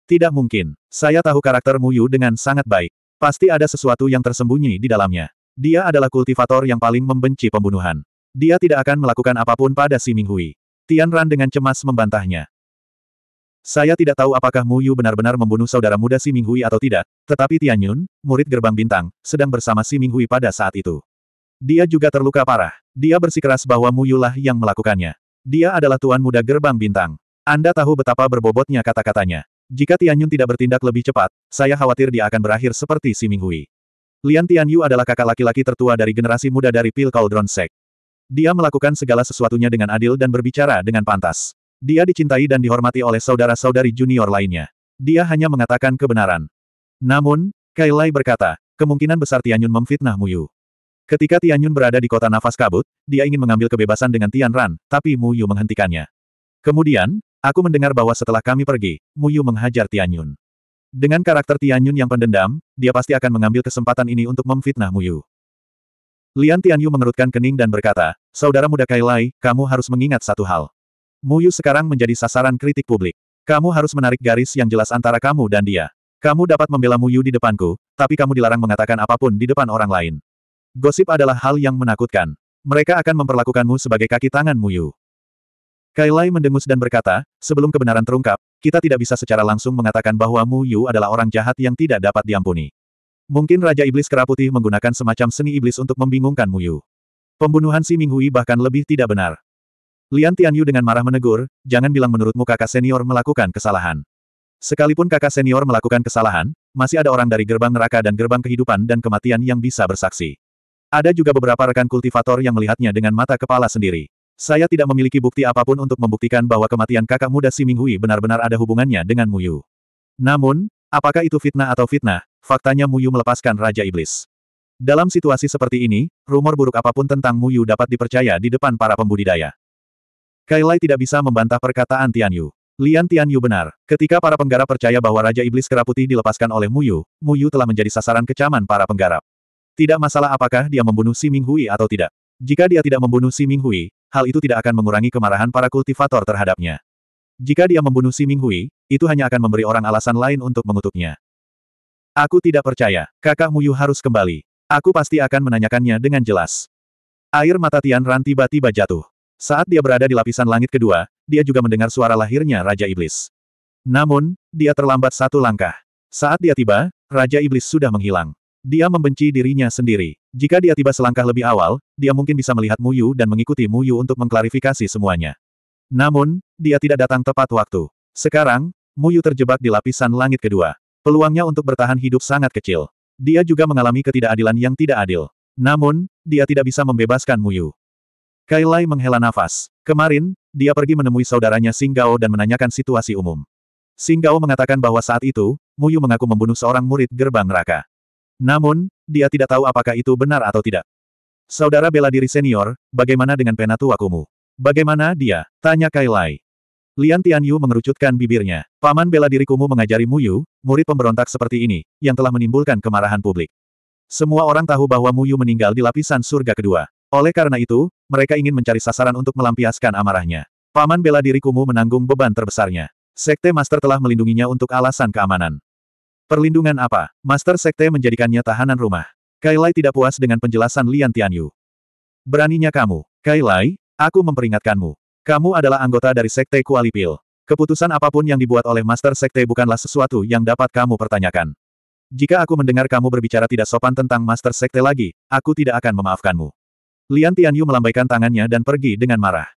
Tidak mungkin. Saya tahu karakter Muyu dengan sangat baik. Pasti ada sesuatu yang tersembunyi di dalamnya. Dia adalah kultivator yang paling membenci pembunuhan. Dia tidak akan melakukan apapun pada si Minghui. Tian Ran dengan cemas membantahnya. Saya tidak tahu apakah Mu Yu benar-benar membunuh saudara muda Si Minghui atau tidak, tetapi Tian Yun, murid gerbang bintang, sedang bersama Si Minghui pada saat itu. Dia juga terluka parah. Dia bersikeras bahwa Mu Yu lah yang melakukannya. Dia adalah tuan muda gerbang bintang. Anda tahu betapa berbobotnya kata-katanya. Jika Tianyun tidak bertindak lebih cepat, saya khawatir dia akan berakhir seperti si Minghui. Lian Tianyu adalah kakak laki-laki tertua dari generasi muda dari Pil Cauldron Sek. Dia melakukan segala sesuatunya dengan adil dan berbicara dengan pantas. Dia dicintai dan dihormati oleh saudara-saudari junior lainnya. Dia hanya mengatakan kebenaran. Namun, Kailai berkata, kemungkinan besar Tianyun memfitnah Muyu. Ketika Tianyun berada di kota nafas kabut, dia ingin mengambil kebebasan dengan Tian Ran, tapi Mu Yu menghentikannya. Kemudian, Aku mendengar bahwa setelah kami pergi, Muyu menghajar Tianyun. Dengan karakter Tianyun yang pendendam, dia pasti akan mengambil kesempatan ini untuk memfitnah Muyu. Lian Tianyu mengerutkan kening dan berkata, Saudara muda Kailai, kamu harus mengingat satu hal. Muyu sekarang menjadi sasaran kritik publik. Kamu harus menarik garis yang jelas antara kamu dan dia. Kamu dapat membela Muyu di depanku, tapi kamu dilarang mengatakan apapun di depan orang lain. Gosip adalah hal yang menakutkan. Mereka akan memperlakukanmu sebagai kaki tangan Muyu. Kailai mendengus dan berkata, sebelum kebenaran terungkap, kita tidak bisa secara langsung mengatakan bahwa Mu Yu adalah orang jahat yang tidak dapat diampuni. Mungkin Raja Iblis Keraputih menggunakan semacam seni iblis untuk membingungkan Mu Yu. Pembunuhan si Minghui bahkan lebih tidak benar. Lian Tianyu dengan marah menegur, jangan bilang menurutmu kakak senior melakukan kesalahan. Sekalipun kakak senior melakukan kesalahan, masih ada orang dari gerbang neraka dan gerbang kehidupan dan kematian yang bisa bersaksi. Ada juga beberapa rekan kultivator yang melihatnya dengan mata kepala sendiri. Saya tidak memiliki bukti apapun untuk membuktikan bahwa kematian kakak muda Si Minghui benar-benar ada hubungannya dengan Muyu. Namun, apakah itu fitnah atau fitnah, faktanya Muyu melepaskan Raja Iblis. Dalam situasi seperti ini, rumor buruk apapun tentang Muyu dapat dipercaya di depan para pembudidaya. Kailai tidak bisa membantah perkataan Tianyu. Lian Tianyu benar, ketika para penggarap percaya bahwa Raja Iblis Kera Putih dilepaskan oleh Muyu, Muyu telah menjadi sasaran kecaman para penggarap. Tidak masalah apakah dia membunuh Si Minghui atau tidak. Jika dia tidak membunuh Si Minghui, hal itu tidak akan mengurangi kemarahan para kultivator terhadapnya. Jika dia membunuh si Hui, itu hanya akan memberi orang alasan lain untuk mengutuknya. Aku tidak percaya, kakak Muyu harus kembali. Aku pasti akan menanyakannya dengan jelas. Air mata Tian Ran tiba-tiba jatuh. Saat dia berada di lapisan langit kedua, dia juga mendengar suara lahirnya Raja Iblis. Namun, dia terlambat satu langkah. Saat dia tiba, Raja Iblis sudah menghilang. Dia membenci dirinya sendiri. Jika dia tiba selangkah lebih awal, dia mungkin bisa melihat Muyu dan mengikuti Muyu untuk mengklarifikasi semuanya. Namun, dia tidak datang tepat waktu. Sekarang, Muyu terjebak di lapisan langit kedua. Peluangnya untuk bertahan hidup sangat kecil. Dia juga mengalami ketidakadilan yang tidak adil. Namun, dia tidak bisa membebaskan Muyu. Kailai menghela nafas. Kemarin, dia pergi menemui saudaranya Singgao dan menanyakan situasi umum. Singgao mengatakan bahwa saat itu, Muyu mengaku membunuh seorang murid gerbang neraka. Namun, dia tidak tahu apakah itu benar atau tidak. Saudara bela diri senior, bagaimana dengan penatua kumu? Bagaimana dia? Tanya Kailai. Lai. Lian Tianyu mengerucutkan bibirnya. Paman bela diri kumu mengajari Muyu, murid pemberontak seperti ini, yang telah menimbulkan kemarahan publik. Semua orang tahu bahwa Muyu meninggal di lapisan surga kedua. Oleh karena itu, mereka ingin mencari sasaran untuk melampiaskan amarahnya. Paman bela diri kumu menanggung beban terbesarnya. Sekte Master telah melindunginya untuk alasan keamanan. Perlindungan apa? Master Sekte menjadikannya tahanan rumah. Kailai tidak puas dengan penjelasan Lian Tianyu. Beraninya kamu. Kailai, aku memperingatkanmu. Kamu adalah anggota dari Sekte Kualipil. Keputusan apapun yang dibuat oleh Master Sekte bukanlah sesuatu yang dapat kamu pertanyakan. Jika aku mendengar kamu berbicara tidak sopan tentang Master Sekte lagi, aku tidak akan memaafkanmu. Lian Tianyu melambaikan tangannya dan pergi dengan marah.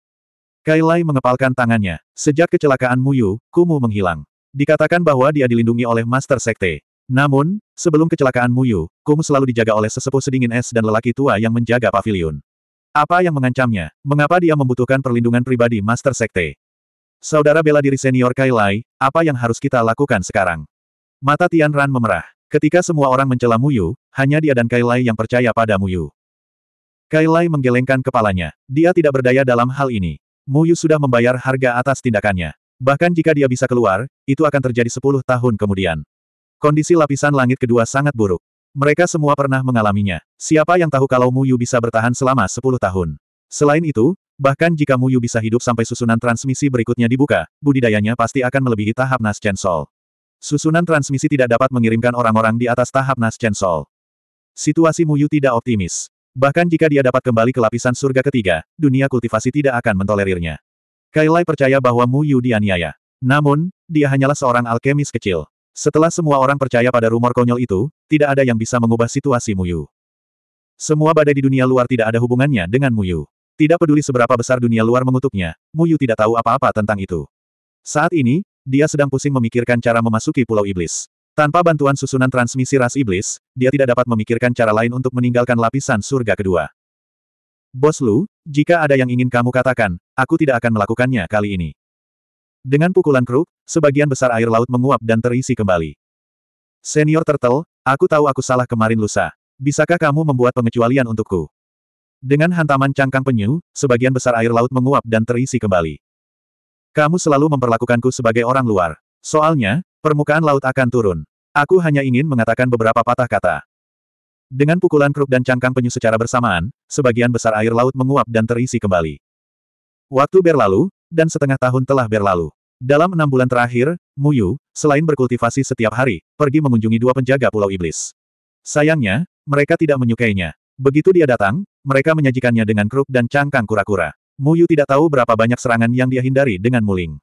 Kailai mengepalkan tangannya. Sejak kecelakaan Muyu, Kumu menghilang. Dikatakan bahwa dia dilindungi oleh Master Sekte. Namun, sebelum kecelakaan Muyu, Kum selalu dijaga oleh sesepuh sedingin es dan lelaki tua yang menjaga pavilion. Apa yang mengancamnya? Mengapa dia membutuhkan perlindungan pribadi Master Sekte? Saudara bela diri senior Kailai, apa yang harus kita lakukan sekarang? Mata Tian Ran memerah. Ketika semua orang mencela Muyu, hanya dia dan Kailai yang percaya pada Muyu. Kailai menggelengkan kepalanya. Dia tidak berdaya dalam hal ini. Muyu sudah membayar harga atas tindakannya. Bahkan jika dia bisa keluar, itu akan terjadi sepuluh tahun kemudian. Kondisi lapisan langit kedua sangat buruk. Mereka semua pernah mengalaminya. Siapa yang tahu kalau Mu Yu bisa bertahan selama sepuluh tahun? Selain itu, bahkan jika Mu Yu bisa hidup sampai susunan transmisi berikutnya dibuka, budidayanya pasti akan melebihi tahap Chen Sol. Susunan transmisi tidak dapat mengirimkan orang-orang di atas tahap Chen Sol. Situasi Yu tidak optimis. Bahkan jika dia dapat kembali ke lapisan surga ketiga, dunia kultivasi tidak akan mentolerirnya. Kailai percaya bahwa Mu Yu dianiaya. Namun, dia hanyalah seorang alkemis kecil. Setelah semua orang percaya pada rumor konyol itu, tidak ada yang bisa mengubah situasi Mu Yu. Semua badai di dunia luar tidak ada hubungannya dengan Mu Yu. Tidak peduli seberapa besar dunia luar mengutuknya, Mu Yu tidak tahu apa-apa tentang itu. Saat ini, dia sedang pusing memikirkan cara memasuki Pulau Iblis. Tanpa bantuan susunan transmisi ras iblis, dia tidak dapat memikirkan cara lain untuk meninggalkan lapisan surga kedua. Bos Lu, jika ada yang ingin kamu katakan, aku tidak akan melakukannya kali ini. Dengan pukulan kruk, sebagian besar air laut menguap dan terisi kembali. Senior Turtle, aku tahu aku salah kemarin lusa. Bisakah kamu membuat pengecualian untukku? Dengan hantaman cangkang penyu, sebagian besar air laut menguap dan terisi kembali. Kamu selalu memperlakukanku sebagai orang luar. Soalnya, permukaan laut akan turun. Aku hanya ingin mengatakan beberapa patah kata. Dengan pukulan kruk dan cangkang penyu secara bersamaan, sebagian besar air laut menguap dan terisi kembali. Waktu berlalu, dan setengah tahun telah berlalu. Dalam enam bulan terakhir, Muyu, selain berkultivasi setiap hari, pergi mengunjungi dua penjaga Pulau Iblis. Sayangnya, mereka tidak menyukainya. Begitu dia datang, mereka menyajikannya dengan kruk dan cangkang kura-kura. Muyu tidak tahu berapa banyak serangan yang dia hindari dengan muling.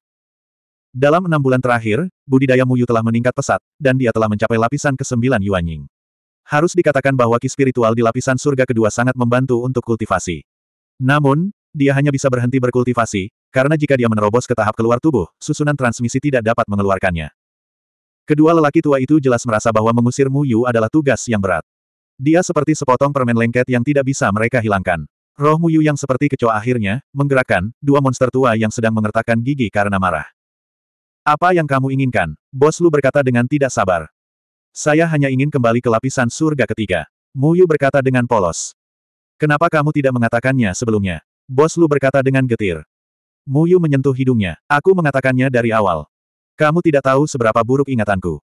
Dalam enam bulan terakhir, budidaya Muyu telah meningkat pesat, dan dia telah mencapai lapisan ke-9 Yuanying. Harus dikatakan bahwa ki spiritual di lapisan surga kedua sangat membantu untuk kultivasi. Namun, dia hanya bisa berhenti berkultivasi, karena jika dia menerobos ke tahap keluar tubuh, susunan transmisi tidak dapat mengeluarkannya. Kedua lelaki tua itu jelas merasa bahwa mengusir Mu Yu adalah tugas yang berat. Dia seperti sepotong permen lengket yang tidak bisa mereka hilangkan. Roh Mu Yu yang seperti kecoa akhirnya, menggerakkan, dua monster tua yang sedang mengertakkan gigi karena marah. Apa yang kamu inginkan? Bos Lu berkata dengan tidak sabar. Saya hanya ingin kembali ke lapisan surga ketiga. Mu Yu berkata dengan polos. Kenapa kamu tidak mengatakannya sebelumnya? Bos Lu berkata dengan getir. Mu Yu menyentuh hidungnya. Aku mengatakannya dari awal. Kamu tidak tahu seberapa buruk ingatanku.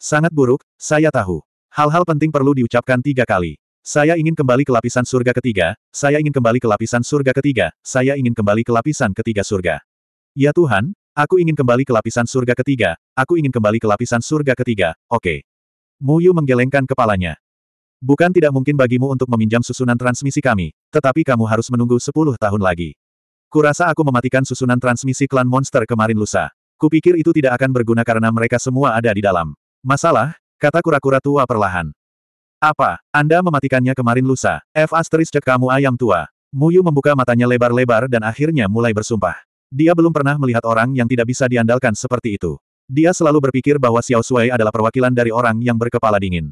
Sangat buruk, saya tahu. Hal-hal penting perlu diucapkan tiga kali. Saya ingin kembali ke lapisan surga ketiga, saya ingin kembali ke lapisan surga ketiga, saya ingin kembali ke lapisan ketiga surga. Ya Tuhan, aku ingin kembali ke lapisan surga ketiga, aku ingin kembali ke lapisan surga ketiga, oke. Okay. Muyu menggelengkan kepalanya. Bukan tidak mungkin bagimu untuk meminjam susunan transmisi kami, tetapi kamu harus menunggu sepuluh tahun lagi. Kurasa aku mematikan susunan transmisi klan monster kemarin lusa. Kupikir itu tidak akan berguna karena mereka semua ada di dalam. Masalah, kata kura-kura tua perlahan. Apa, Anda mematikannya kemarin lusa? F asteris cek kamu ayam tua. Muyu membuka matanya lebar-lebar dan akhirnya mulai bersumpah. Dia belum pernah melihat orang yang tidak bisa diandalkan seperti itu. Dia selalu berpikir bahwa Xiao Sui adalah perwakilan dari orang yang berkepala dingin.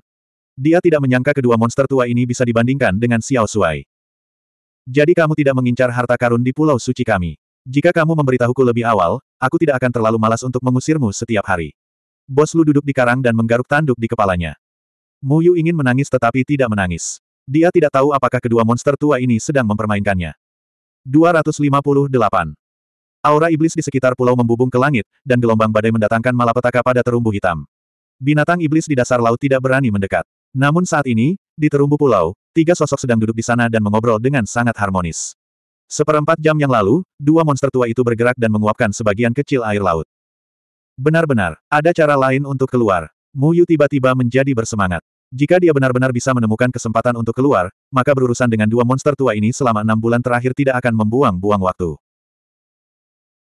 Dia tidak menyangka kedua monster tua ini bisa dibandingkan dengan Xiao Sui. Jadi kamu tidak mengincar harta karun di pulau suci kami. Jika kamu memberitahuku lebih awal, aku tidak akan terlalu malas untuk mengusirmu setiap hari. Bos Lu duduk di karang dan menggaruk tanduk di kepalanya. Mu Yu ingin menangis tetapi tidak menangis. Dia tidak tahu apakah kedua monster tua ini sedang mempermainkannya. 258. Aura iblis di sekitar pulau membubung ke langit, dan gelombang badai mendatangkan malapetaka pada terumbu hitam. Binatang iblis di dasar laut tidak berani mendekat. Namun saat ini, di terumbu pulau, tiga sosok sedang duduk di sana dan mengobrol dengan sangat harmonis. Seperempat jam yang lalu, dua monster tua itu bergerak dan menguapkan sebagian kecil air laut. Benar-benar, ada cara lain untuk keluar. Mu Yu tiba-tiba menjadi bersemangat. Jika dia benar-benar bisa menemukan kesempatan untuk keluar, maka berurusan dengan dua monster tua ini selama enam bulan terakhir tidak akan membuang-buang waktu.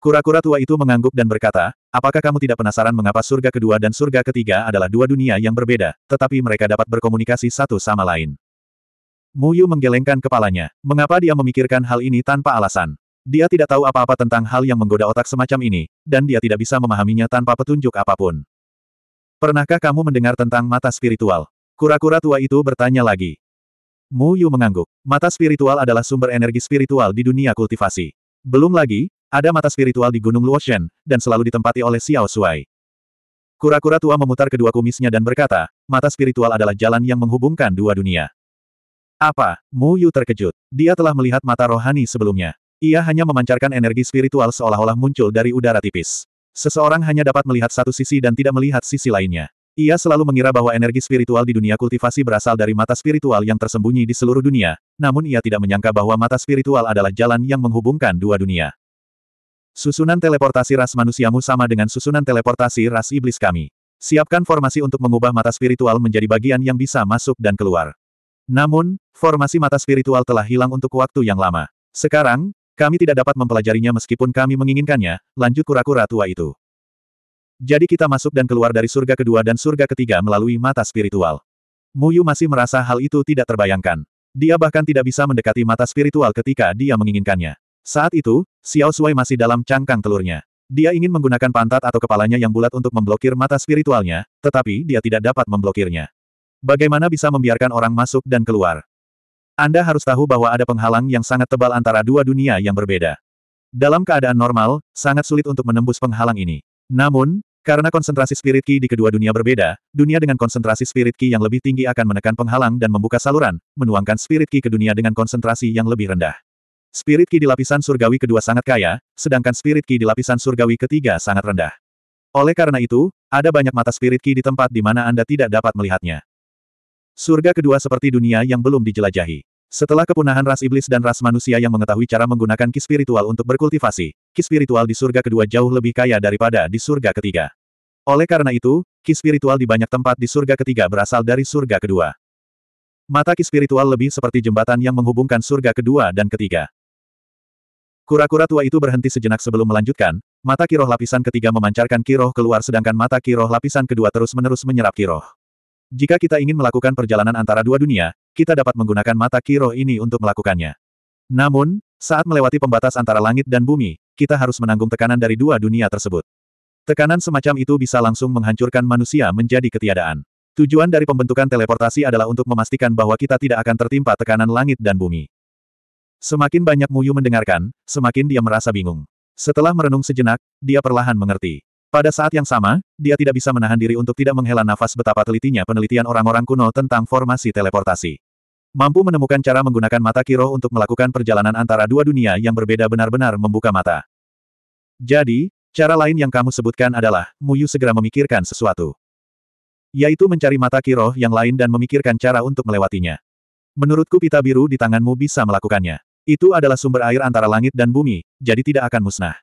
Kura-kura tua itu mengangguk dan berkata, apakah kamu tidak penasaran mengapa surga kedua dan surga ketiga adalah dua dunia yang berbeda, tetapi mereka dapat berkomunikasi satu sama lain. Mu Yu menggelengkan kepalanya. Mengapa dia memikirkan hal ini tanpa alasan? Dia tidak tahu apa-apa tentang hal yang menggoda otak semacam ini, dan dia tidak bisa memahaminya tanpa petunjuk apapun. Pernahkah kamu mendengar tentang mata spiritual? Kura-kura tua itu bertanya lagi. Mu Yu mengangguk. Mata spiritual adalah sumber energi spiritual di dunia kultivasi. Belum lagi, ada mata spiritual di Gunung Luoshen, dan selalu ditempati oleh Xiao Shuai. Kura-kura tua memutar kedua kumisnya dan berkata, mata spiritual adalah jalan yang menghubungkan dua dunia. Apa? Mu Yu terkejut. Dia telah melihat mata rohani sebelumnya. Ia hanya memancarkan energi spiritual seolah-olah muncul dari udara tipis. Seseorang hanya dapat melihat satu sisi dan tidak melihat sisi lainnya. Ia selalu mengira bahwa energi spiritual di dunia kultivasi berasal dari mata spiritual yang tersembunyi di seluruh dunia, namun ia tidak menyangka bahwa mata spiritual adalah jalan yang menghubungkan dua dunia. Susunan teleportasi ras manusiamu sama dengan susunan teleportasi ras iblis kami. Siapkan formasi untuk mengubah mata spiritual menjadi bagian yang bisa masuk dan keluar. Namun, formasi mata spiritual telah hilang untuk waktu yang lama. Sekarang, kami tidak dapat mempelajarinya meskipun kami menginginkannya, lanjut kura-kura tua itu. Jadi kita masuk dan keluar dari surga kedua dan surga ketiga melalui mata spiritual. Muyu masih merasa hal itu tidak terbayangkan. Dia bahkan tidak bisa mendekati mata spiritual ketika dia menginginkannya. Saat itu, Xiao Sui masih dalam cangkang telurnya. Dia ingin menggunakan pantat atau kepalanya yang bulat untuk memblokir mata spiritualnya, tetapi dia tidak dapat memblokirnya. Bagaimana bisa membiarkan orang masuk dan keluar? Anda harus tahu bahwa ada penghalang yang sangat tebal antara dua dunia yang berbeda. Dalam keadaan normal, sangat sulit untuk menembus penghalang ini. Namun, karena konsentrasi spirit ki di kedua dunia berbeda, dunia dengan konsentrasi spirit ki yang lebih tinggi akan menekan penghalang dan membuka saluran, menuangkan spirit ki ke dunia dengan konsentrasi yang lebih rendah. Spirit Ki di lapisan surgawi kedua sangat kaya, sedangkan Spirit Ki di lapisan surgawi ketiga sangat rendah. Oleh karena itu, ada banyak mata Spirit Ki di tempat di mana Anda tidak dapat melihatnya. Surga kedua seperti dunia yang belum dijelajahi. Setelah kepunahan ras iblis dan ras manusia yang mengetahui cara menggunakan ki spiritual untuk berkultivasi, ki spiritual di surga kedua jauh lebih kaya daripada di surga ketiga. Oleh karena itu, ki spiritual di banyak tempat di surga ketiga berasal dari surga kedua. Mata ki spiritual lebih seperti jembatan yang menghubungkan surga kedua dan ketiga. Kura-kura tua itu berhenti sejenak sebelum melanjutkan, mata kiroh lapisan ketiga memancarkan kiroh keluar sedangkan mata kiroh lapisan kedua terus-menerus menyerap kiroh. Jika kita ingin melakukan perjalanan antara dua dunia, kita dapat menggunakan mata kiroh ini untuk melakukannya. Namun, saat melewati pembatas antara langit dan bumi, kita harus menanggung tekanan dari dua dunia tersebut. Tekanan semacam itu bisa langsung menghancurkan manusia menjadi ketiadaan. Tujuan dari pembentukan teleportasi adalah untuk memastikan bahwa kita tidak akan tertimpa tekanan langit dan bumi. Semakin banyak Muyu mendengarkan, semakin dia merasa bingung. Setelah merenung sejenak, dia perlahan mengerti. Pada saat yang sama, dia tidak bisa menahan diri untuk tidak menghela nafas betapa telitinya penelitian orang-orang kuno tentang formasi teleportasi. Mampu menemukan cara menggunakan mata Kiro untuk melakukan perjalanan antara dua dunia yang berbeda benar-benar membuka mata. Jadi, cara lain yang kamu sebutkan adalah, Muyu segera memikirkan sesuatu. Yaitu mencari mata Kiro yang lain dan memikirkan cara untuk melewatinya. Menurutku pita biru di tanganmu bisa melakukannya. Itu adalah sumber air antara langit dan bumi, jadi tidak akan musnah.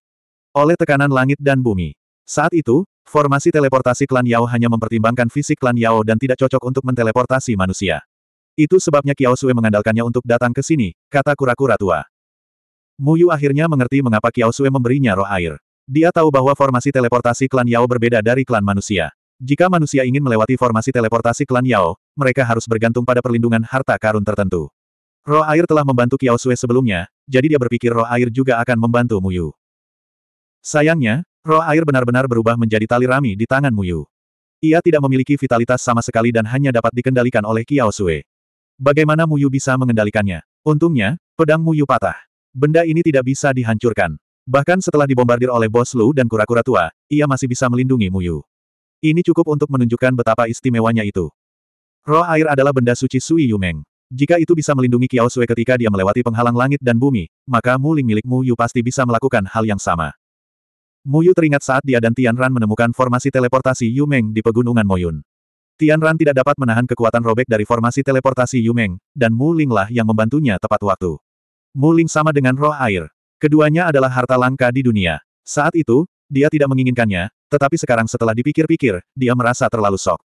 Oleh tekanan langit dan bumi. Saat itu, formasi teleportasi klan Yao hanya mempertimbangkan fisik klan Yao dan tidak cocok untuk menteleportasi manusia. Itu sebabnya Kiao Sui mengandalkannya untuk datang ke sini, kata kura-kura tua. Yu akhirnya mengerti mengapa Kiao Sui memberinya roh air. Dia tahu bahwa formasi teleportasi klan Yao berbeda dari klan manusia. Jika manusia ingin melewati formasi teleportasi klan Yao, mereka harus bergantung pada perlindungan harta karun tertentu. Roh air telah membantu Kiao Sue sebelumnya, jadi dia berpikir roh air juga akan membantu Muyu. Sayangnya, roh air benar-benar berubah menjadi tali rami di tangan Muyu. Ia tidak memiliki vitalitas sama sekali dan hanya dapat dikendalikan oleh Kiao Sue. Bagaimana Muyu bisa mengendalikannya? Untungnya, pedang Muyu patah. Benda ini tidak bisa dihancurkan. Bahkan setelah dibombardir oleh bos Lu dan kura-kura tua, ia masih bisa melindungi Muyu. Ini cukup untuk menunjukkan betapa istimewanya itu. Roh air adalah benda suci Sui Yumeng. Jika itu bisa melindungi Kiao Sui ketika dia melewati penghalang langit dan bumi, maka Muling milik Mu Yu pasti bisa melakukan hal yang sama. Mu Yu teringat saat dia dan Tian Ran menemukan formasi teleportasi Yu Meng di pegunungan Moyun. Tian Ran tidak dapat menahan kekuatan robek dari formasi teleportasi Yu Meng, dan Mu Ling lah yang membantunya tepat waktu. Mu Ling sama dengan roh air. Keduanya adalah harta langka di dunia. Saat itu, dia tidak menginginkannya, tetapi sekarang setelah dipikir-pikir, dia merasa terlalu sok.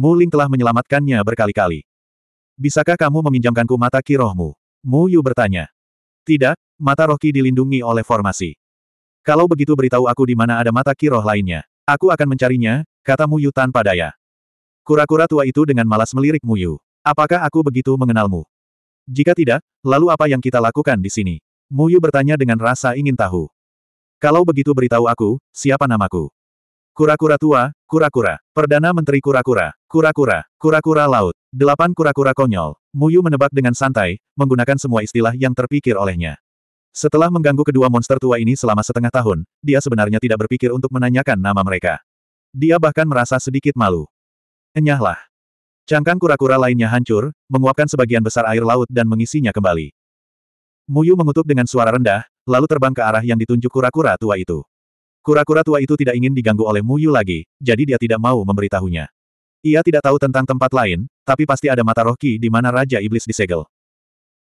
Mu Ling telah menyelamatkannya berkali-kali. Bisakah kamu meminjamkanku mata kirohmu? Mu Yu bertanya. Tidak, mata Rohki dilindungi oleh formasi. Kalau begitu beritahu aku di mana ada mata kiroh lainnya. Aku akan mencarinya, kata Mu Yu tanpa daya. Kura-kura tua itu dengan malas melirik Mu Yu. Apakah aku begitu mengenalmu? Jika tidak, lalu apa yang kita lakukan di sini? Mu Yu bertanya dengan rasa ingin tahu. Kalau begitu beritahu aku, siapa namaku? Kura-kura tua, kura-kura. Perdana Menteri kura-kura, kura-kura, kura-kura laut. Delapan kura-kura konyol, Muyu menebak dengan santai, menggunakan semua istilah yang terpikir olehnya. Setelah mengganggu kedua monster tua ini selama setengah tahun, dia sebenarnya tidak berpikir untuk menanyakan nama mereka. Dia bahkan merasa sedikit malu. Enyahlah. Cangkang kura-kura lainnya hancur, menguapkan sebagian besar air laut dan mengisinya kembali. Muyu mengutuk dengan suara rendah, lalu terbang ke arah yang ditunjuk kura-kura tua itu. Kura-kura tua itu tidak ingin diganggu oleh Muyu lagi, jadi dia tidak mau memberitahunya. Ia tidak tahu tentang tempat lain, tapi pasti ada mata roh di mana Raja Iblis disegel.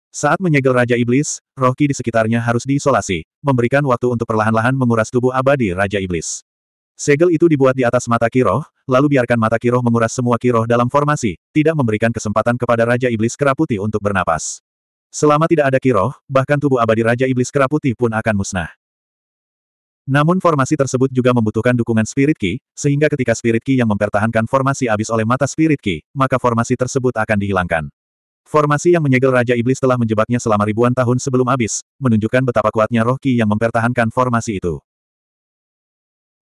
Saat menyegel Raja Iblis, roh di sekitarnya harus diisolasi, memberikan waktu untuk perlahan-lahan menguras tubuh abadi Raja Iblis. Segel itu dibuat di atas mata Kiroh, lalu biarkan mata Kiroh menguras semua Kiroh dalam formasi, tidak memberikan kesempatan kepada Raja Iblis Keraputi untuk bernapas. Selama tidak ada Kiroh, bahkan tubuh abadi Raja Iblis Keraputi pun akan musnah. Namun formasi tersebut juga membutuhkan dukungan Spirit Ki, sehingga ketika Spirit Ki yang mempertahankan formasi abis oleh mata Spirit Ki, maka formasi tersebut akan dihilangkan. Formasi yang menyegel Raja Iblis telah menjebaknya selama ribuan tahun sebelum abis, menunjukkan betapa kuatnya roh Ki yang mempertahankan formasi itu.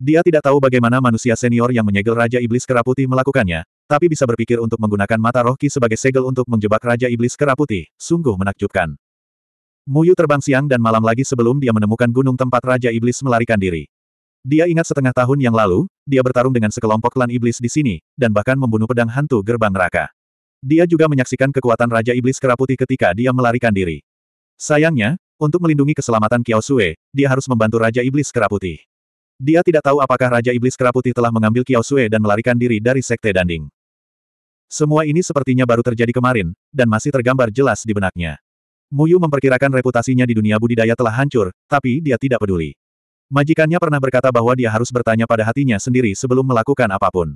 Dia tidak tahu bagaimana manusia senior yang menyegel Raja Iblis Keraputi melakukannya, tapi bisa berpikir untuk menggunakan mata roh Ki sebagai segel untuk menjebak Raja Iblis Keraputi, sungguh menakjubkan. Muyu terbang siang dan malam lagi sebelum dia menemukan gunung tempat Raja Iblis melarikan diri. Dia ingat setengah tahun yang lalu, dia bertarung dengan sekelompok klan iblis di sini, dan bahkan membunuh pedang hantu gerbang neraka. Dia juga menyaksikan kekuatan Raja Iblis Keraputi ketika dia melarikan diri. Sayangnya, untuk melindungi keselamatan Kiao Sue, dia harus membantu Raja Iblis Keraputi. Dia tidak tahu apakah Raja Iblis Keraputi telah mengambil Kiao Sue dan melarikan diri dari Sekte Danding. Semua ini sepertinya baru terjadi kemarin, dan masih tergambar jelas di benaknya. Muyu memperkirakan reputasinya di dunia budidaya telah hancur, tapi dia tidak peduli. Majikannya pernah berkata bahwa dia harus bertanya pada hatinya sendiri sebelum melakukan apapun.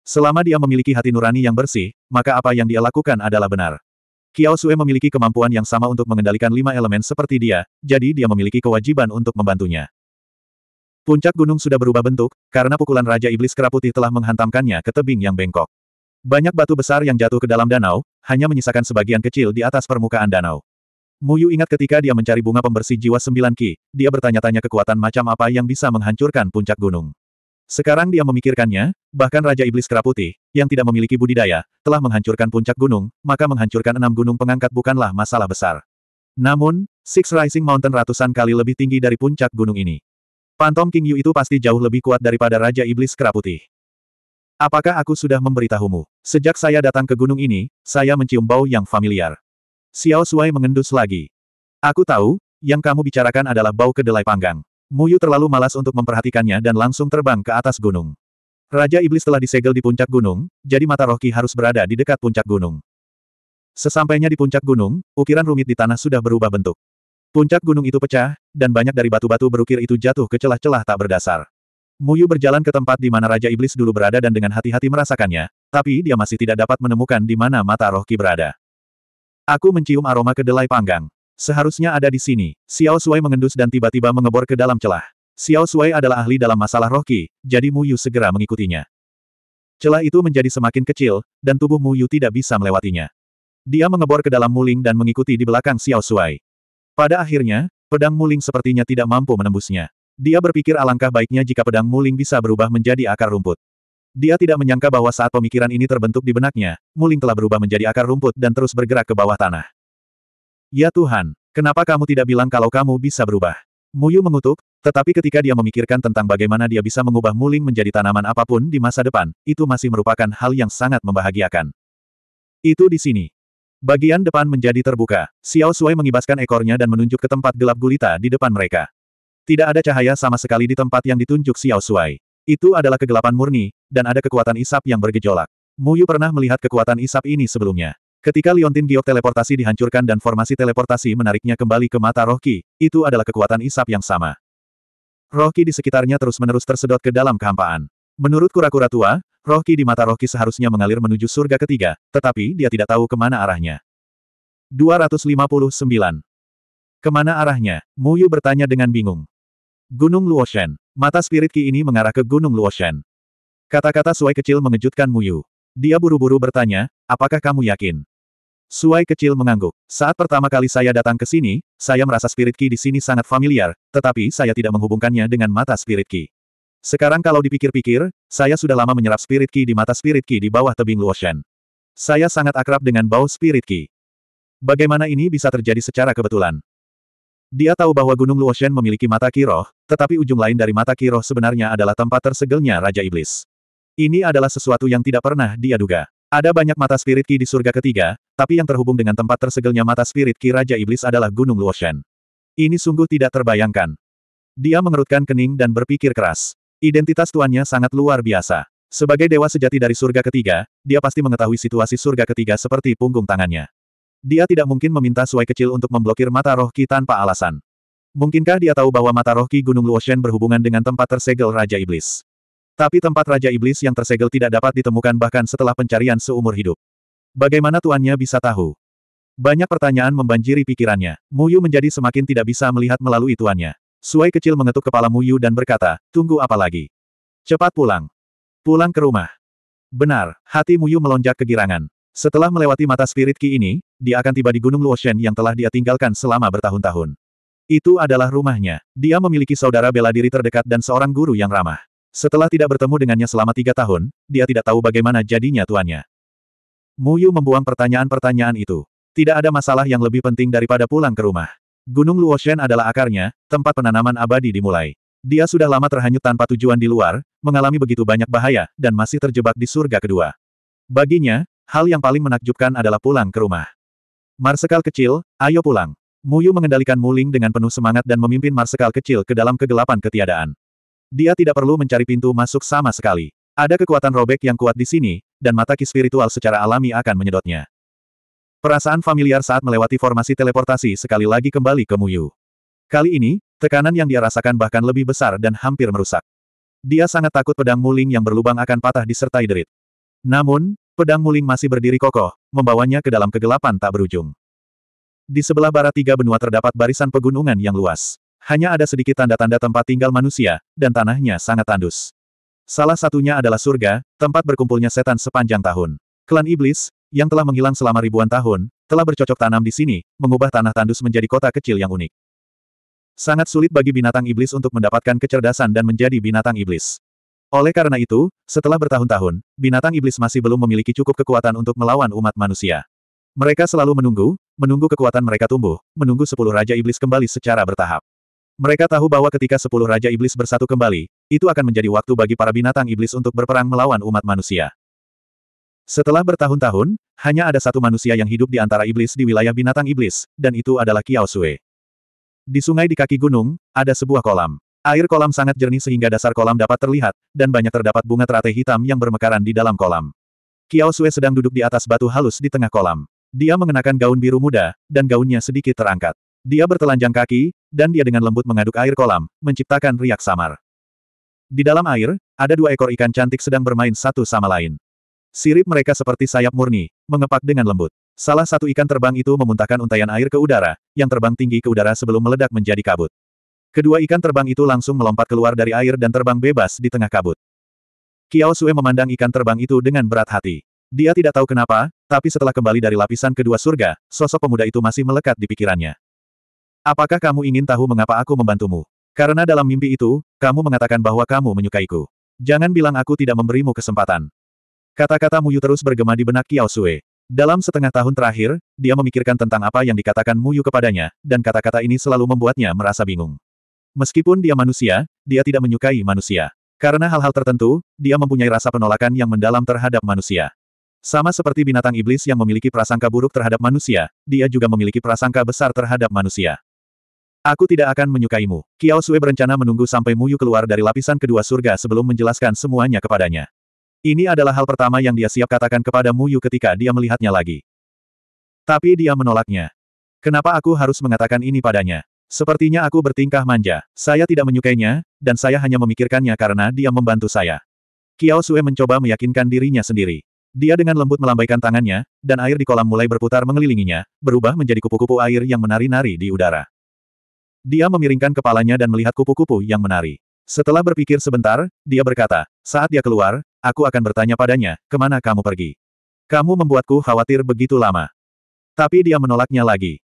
Selama dia memiliki hati nurani yang bersih, maka apa yang dia lakukan adalah benar. Kiao Sue memiliki kemampuan yang sama untuk mengendalikan lima elemen seperti dia, jadi dia memiliki kewajiban untuk membantunya. Puncak gunung sudah berubah bentuk, karena pukulan Raja Iblis Keraputih telah menghantamkannya ke tebing yang bengkok. Banyak batu besar yang jatuh ke dalam danau, hanya menyisakan sebagian kecil di atas permukaan danau. Muyu ingat ketika dia mencari bunga pembersih jiwa sembilan ki, dia bertanya-tanya kekuatan macam apa yang bisa menghancurkan puncak gunung. Sekarang dia memikirkannya, bahkan Raja Iblis Keraputi, yang tidak memiliki budidaya, telah menghancurkan puncak gunung, maka menghancurkan enam gunung pengangkat bukanlah masalah besar. Namun, Six Rising Mountain ratusan kali lebih tinggi dari puncak gunung ini. Pantom King Yu itu pasti jauh lebih kuat daripada Raja Iblis Keraputi. Apakah aku sudah memberitahumu? Sejak saya datang ke gunung ini, saya mencium bau yang familiar. Xiao Shuai mengendus lagi. Aku tahu, yang kamu bicarakan adalah bau kedelai panggang. Muyu terlalu malas untuk memperhatikannya dan langsung terbang ke atas gunung. Raja Iblis telah disegel di puncak gunung, jadi mata Roki harus berada di dekat puncak gunung. Sesampainya di puncak gunung, ukiran rumit di tanah sudah berubah bentuk. Puncak gunung itu pecah, dan banyak dari batu-batu berukir itu jatuh ke celah-celah tak berdasar. Muyu berjalan ke tempat di mana Raja Iblis dulu berada dan dengan hati-hati merasakannya, tapi dia masih tidak dapat menemukan di mana mata Rohki berada. Aku mencium aroma kedelai panggang. Seharusnya ada di sini. Xiao Sui mengendus dan tiba-tiba mengebor ke dalam celah. Xiao Sui adalah ahli dalam masalah roki, jadi Mu Yu segera mengikutinya. Celah itu menjadi semakin kecil, dan tubuh Mu Yu tidak bisa melewatinya. Dia mengebor ke dalam Muling dan mengikuti di belakang Xiao Sui. Pada akhirnya, pedang Muling sepertinya tidak mampu menembusnya. Dia berpikir alangkah baiknya jika pedang Muling bisa berubah menjadi akar rumput. Dia tidak menyangka bahwa saat pemikiran ini terbentuk di benaknya, Muling telah berubah menjadi akar rumput dan terus bergerak ke bawah tanah. Ya Tuhan, kenapa kamu tidak bilang kalau kamu bisa berubah? Muyu mengutuk, tetapi ketika dia memikirkan tentang bagaimana dia bisa mengubah Muling menjadi tanaman apapun di masa depan, itu masih merupakan hal yang sangat membahagiakan. Itu di sini. Bagian depan menjadi terbuka. Xiao Sui mengibaskan ekornya dan menunjuk ke tempat gelap gulita di depan mereka. Tidak ada cahaya sama sekali di tempat yang ditunjuk Xiao Sui. Itu adalah kegelapan murni, dan ada kekuatan isap yang bergejolak. Muyu pernah melihat kekuatan isap ini sebelumnya. Ketika Liontin Giok teleportasi dihancurkan dan formasi teleportasi menariknya kembali ke mata Rohki, itu adalah kekuatan isap yang sama. Rohki di sekitarnya terus-menerus tersedot ke dalam kehampaan. Menurut kura-kura tua, Rohki di mata Rohki seharusnya mengalir menuju surga ketiga, tetapi dia tidak tahu kemana arahnya. 259. Kemana arahnya? Muyu bertanya dengan bingung. Gunung Luoshen. Mata spirit Ki ini mengarah ke Gunung Luoshan. Kata-kata Suai kecil mengejutkan Muyu. Dia buru-buru bertanya, apakah kamu yakin? Suai kecil mengangguk. Saat pertama kali saya datang ke sini, saya merasa spirit Ki di sini sangat familiar, tetapi saya tidak menghubungkannya dengan mata spirit Ki. Sekarang kalau dipikir-pikir, saya sudah lama menyerap spirit Ki di mata spirit Ki di bawah tebing Luoshan. Saya sangat akrab dengan bau spirit Ki. Bagaimana ini bisa terjadi secara kebetulan? Dia tahu bahwa Gunung Luoshen memiliki mata kiroh, tetapi ujung lain dari mata kiroh sebenarnya adalah tempat tersegelnya Raja Iblis. Ini adalah sesuatu yang tidak pernah dia duga. Ada banyak mata spirit ki di surga ketiga, tapi yang terhubung dengan tempat tersegelnya mata spirit ki Raja Iblis adalah Gunung Luoshen. Ini sungguh tidak terbayangkan. Dia mengerutkan kening dan berpikir keras. Identitas tuannya sangat luar biasa. Sebagai dewa sejati dari surga ketiga, dia pasti mengetahui situasi surga ketiga seperti punggung tangannya. Dia tidak mungkin meminta suai kecil untuk memblokir mata roh Ki tanpa alasan. Mungkinkah dia tahu bahwa mata roh Ki Gunung Luoshen berhubungan dengan tempat tersegel Raja Iblis? Tapi tempat Raja Iblis yang tersegel tidak dapat ditemukan bahkan setelah pencarian seumur hidup. Bagaimana tuannya bisa tahu? Banyak pertanyaan membanjiri pikirannya. Muyu menjadi semakin tidak bisa melihat melalui tuannya. Suai kecil mengetuk kepala Muyu dan berkata, tunggu apa lagi? Cepat pulang. Pulang ke rumah. Benar, hati Muyu melonjak kegirangan. Setelah melewati mata spirit Ki ini, dia akan tiba di Gunung Luoshen yang telah dia tinggalkan selama bertahun-tahun. Itu adalah rumahnya. Dia memiliki saudara bela diri terdekat dan seorang guru yang ramah. Setelah tidak bertemu dengannya selama tiga tahun, dia tidak tahu bagaimana jadinya tuannya. Muyu membuang pertanyaan-pertanyaan itu. Tidak ada masalah yang lebih penting daripada pulang ke rumah. Gunung Luoshen adalah akarnya, tempat penanaman abadi dimulai. Dia sudah lama terhanyut tanpa tujuan di luar, mengalami begitu banyak bahaya, dan masih terjebak di surga kedua. Baginya, Hal yang paling menakjubkan adalah pulang ke rumah. Marsekal kecil, ayo pulang. Muyu mengendalikan Muling dengan penuh semangat dan memimpin Marsekal kecil ke dalam kegelapan ketiadaan. Dia tidak perlu mencari pintu masuk sama sekali. Ada kekuatan robek yang kuat di sini, dan mata ki spiritual secara alami akan menyedotnya. Perasaan familiar saat melewati formasi teleportasi sekali lagi kembali ke Muyu. Kali ini, tekanan yang dia rasakan bahkan lebih besar dan hampir merusak. Dia sangat takut pedang muling yang berlubang akan patah disertai derit. Namun, Pedang Muling masih berdiri kokoh, membawanya ke dalam kegelapan tak berujung. Di sebelah barat tiga benua terdapat barisan pegunungan yang luas. Hanya ada sedikit tanda-tanda tempat tinggal manusia, dan tanahnya sangat tandus. Salah satunya adalah surga, tempat berkumpulnya setan sepanjang tahun. Klan Iblis, yang telah menghilang selama ribuan tahun, telah bercocok tanam di sini, mengubah tanah tandus menjadi kota kecil yang unik. Sangat sulit bagi binatang iblis untuk mendapatkan kecerdasan dan menjadi binatang iblis. Oleh karena itu, setelah bertahun-tahun, binatang iblis masih belum memiliki cukup kekuatan untuk melawan umat manusia. Mereka selalu menunggu, menunggu kekuatan mereka tumbuh, menunggu sepuluh raja iblis kembali secara bertahap. Mereka tahu bahwa ketika sepuluh raja iblis bersatu kembali, itu akan menjadi waktu bagi para binatang iblis untuk berperang melawan umat manusia. Setelah bertahun-tahun, hanya ada satu manusia yang hidup di antara iblis di wilayah binatang iblis, dan itu adalah Kiao Sui. Di sungai di kaki gunung, ada sebuah kolam. Air kolam sangat jernih sehingga dasar kolam dapat terlihat, dan banyak terdapat bunga teratai hitam yang bermekaran di dalam kolam. Kiao Sue sedang duduk di atas batu halus di tengah kolam. Dia mengenakan gaun biru muda, dan gaunnya sedikit terangkat. Dia bertelanjang kaki, dan dia dengan lembut mengaduk air kolam, menciptakan riak samar. Di dalam air, ada dua ekor ikan cantik sedang bermain satu sama lain. Sirip mereka seperti sayap murni, mengepak dengan lembut. Salah satu ikan terbang itu memuntahkan untaian air ke udara, yang terbang tinggi ke udara sebelum meledak menjadi kabut. Kedua ikan terbang itu langsung melompat keluar dari air dan terbang bebas di tengah kabut. Kiao Sue memandang ikan terbang itu dengan berat hati. Dia tidak tahu kenapa, tapi setelah kembali dari lapisan kedua surga, sosok pemuda itu masih melekat di pikirannya. Apakah kamu ingin tahu mengapa aku membantumu? Karena dalam mimpi itu, kamu mengatakan bahwa kamu menyukaiku. Jangan bilang aku tidak memberimu kesempatan. Kata-kata Muyu terus bergema di benak Kiao Sue. Dalam setengah tahun terakhir, dia memikirkan tentang apa yang dikatakan Muyu kepadanya, dan kata-kata ini selalu membuatnya merasa bingung. Meskipun dia manusia, dia tidak menyukai manusia. Karena hal-hal tertentu, dia mempunyai rasa penolakan yang mendalam terhadap manusia. Sama seperti binatang iblis yang memiliki prasangka buruk terhadap manusia, dia juga memiliki prasangka besar terhadap manusia. Aku tidak akan menyukaimu. Kiao Sui berencana menunggu sampai Muyu keluar dari lapisan kedua surga sebelum menjelaskan semuanya kepadanya. Ini adalah hal pertama yang dia siap katakan kepada Muyu ketika dia melihatnya lagi. Tapi dia menolaknya. Kenapa aku harus mengatakan ini padanya? Sepertinya aku bertingkah manja. Saya tidak menyukainya, dan saya hanya memikirkannya karena dia membantu saya. Kiao Sue mencoba meyakinkan dirinya sendiri. Dia dengan lembut melambaikan tangannya, dan air di kolam mulai berputar mengelilinginya, berubah menjadi kupu-kupu air yang menari-nari di udara. Dia memiringkan kepalanya dan melihat kupu-kupu yang menari. Setelah berpikir sebentar, dia berkata, saat dia keluar, aku akan bertanya padanya, kemana kamu pergi? Kamu membuatku khawatir begitu lama. Tapi dia menolaknya lagi.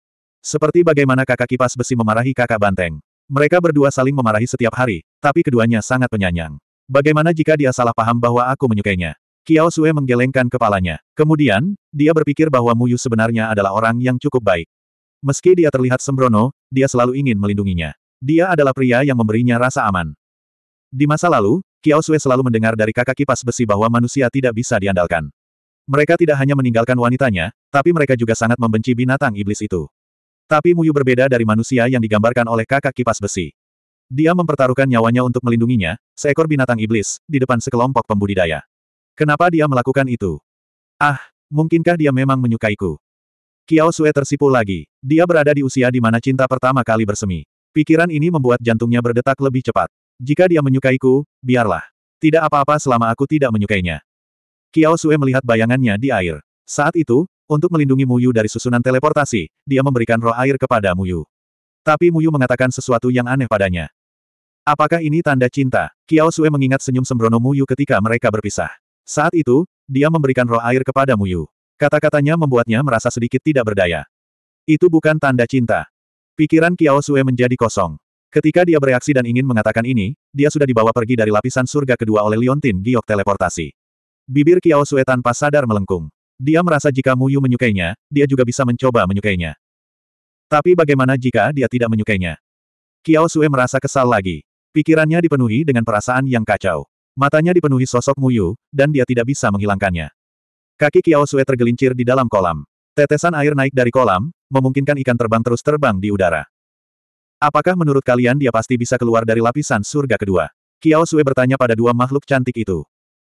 Seperti bagaimana kakak kipas besi memarahi kakak banteng. Mereka berdua saling memarahi setiap hari, tapi keduanya sangat penyayang. Bagaimana jika dia salah paham bahwa aku menyukainya? Kiao Sue menggelengkan kepalanya. Kemudian, dia berpikir bahwa Muyu sebenarnya adalah orang yang cukup baik. Meski dia terlihat sembrono, dia selalu ingin melindunginya. Dia adalah pria yang memberinya rasa aman. Di masa lalu, Kiao Sue selalu mendengar dari kakak kipas besi bahwa manusia tidak bisa diandalkan. Mereka tidak hanya meninggalkan wanitanya, tapi mereka juga sangat membenci binatang iblis itu. Tapi Muyu berbeda dari manusia yang digambarkan oleh kakak kipas besi. Dia mempertaruhkan nyawanya untuk melindunginya, seekor binatang iblis, di depan sekelompok pembudidaya. Kenapa dia melakukan itu? Ah, mungkinkah dia memang menyukaiku? Kiao Sue tersipu lagi. Dia berada di usia di mana cinta pertama kali bersemi. Pikiran ini membuat jantungnya berdetak lebih cepat. Jika dia menyukaiku, biarlah. Tidak apa-apa selama aku tidak menyukainya. Kiao Sue melihat bayangannya di air. Saat itu, untuk melindungi Muyu dari susunan teleportasi, dia memberikan roh air kepada Muyu. Tapi Muyu mengatakan sesuatu yang aneh padanya. Apakah ini tanda cinta? Kiao Sue mengingat senyum sembrono Muyu ketika mereka berpisah. Saat itu, dia memberikan roh air kepada Muyu. Kata-katanya membuatnya merasa sedikit tidak berdaya. Itu bukan tanda cinta. Pikiran Kiao Sue menjadi kosong. Ketika dia bereaksi dan ingin mengatakan ini, dia sudah dibawa pergi dari lapisan surga kedua oleh Liontin giok teleportasi. Bibir Kiao Sue tanpa sadar melengkung. Dia merasa jika Muyu menyukainya, dia juga bisa mencoba menyukainya. Tapi bagaimana jika dia tidak menyukainya? Kiao Sue merasa kesal lagi. Pikirannya dipenuhi dengan perasaan yang kacau. Matanya dipenuhi sosok Muyu, dan dia tidak bisa menghilangkannya. Kaki Kiao Sue tergelincir di dalam kolam. Tetesan air naik dari kolam, memungkinkan ikan terbang terus terbang di udara. Apakah menurut kalian dia pasti bisa keluar dari lapisan surga kedua? Kiao Sue bertanya pada dua makhluk cantik itu.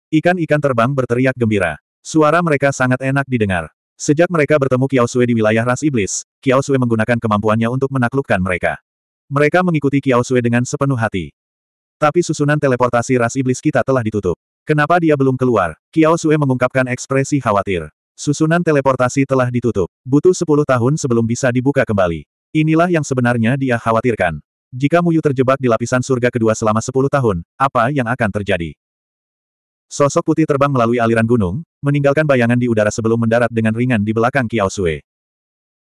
Ikan-ikan terbang berteriak gembira. Suara mereka sangat enak didengar. Sejak mereka bertemu Kiao Sui di wilayah ras iblis, Kiao Sui menggunakan kemampuannya untuk menaklukkan mereka. Mereka mengikuti Kiao Sui dengan sepenuh hati. Tapi susunan teleportasi ras iblis kita telah ditutup. Kenapa dia belum keluar? Kiao Sui mengungkapkan ekspresi khawatir. Susunan teleportasi telah ditutup. Butuh 10 tahun sebelum bisa dibuka kembali. Inilah yang sebenarnya dia khawatirkan. Jika Muyu terjebak di lapisan surga kedua selama 10 tahun, apa yang akan terjadi? Sosok putih terbang melalui aliran gunung, meninggalkan bayangan di udara sebelum mendarat dengan ringan di belakang Kiao Sue.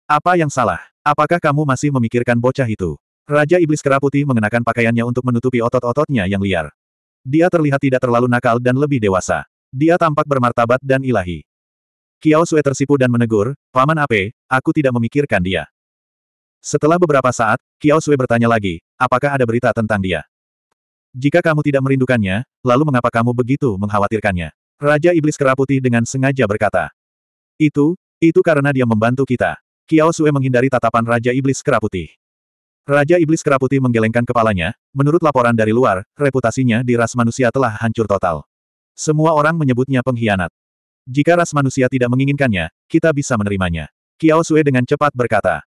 Apa yang salah? Apakah kamu masih memikirkan bocah itu? Raja Iblis Kera Putih mengenakan pakaiannya untuk menutupi otot-ototnya yang liar. Dia terlihat tidak terlalu nakal dan lebih dewasa. Dia tampak bermartabat dan ilahi. Kiao Sue tersipu dan menegur, Paman Ape, aku tidak memikirkan dia. Setelah beberapa saat, Kiao Sue bertanya lagi, apakah ada berita tentang dia? Jika kamu tidak merindukannya, lalu mengapa kamu begitu mengkhawatirkannya? Raja Iblis Keraputi dengan sengaja berkata. Itu, itu karena dia membantu kita. Kiao Sue menghindari tatapan Raja Iblis Keraputi. Raja Iblis Keraputi menggelengkan kepalanya, menurut laporan dari luar, reputasinya di ras manusia telah hancur total. Semua orang menyebutnya pengkhianat. Jika ras manusia tidak menginginkannya, kita bisa menerimanya. Kiao Sue dengan cepat berkata.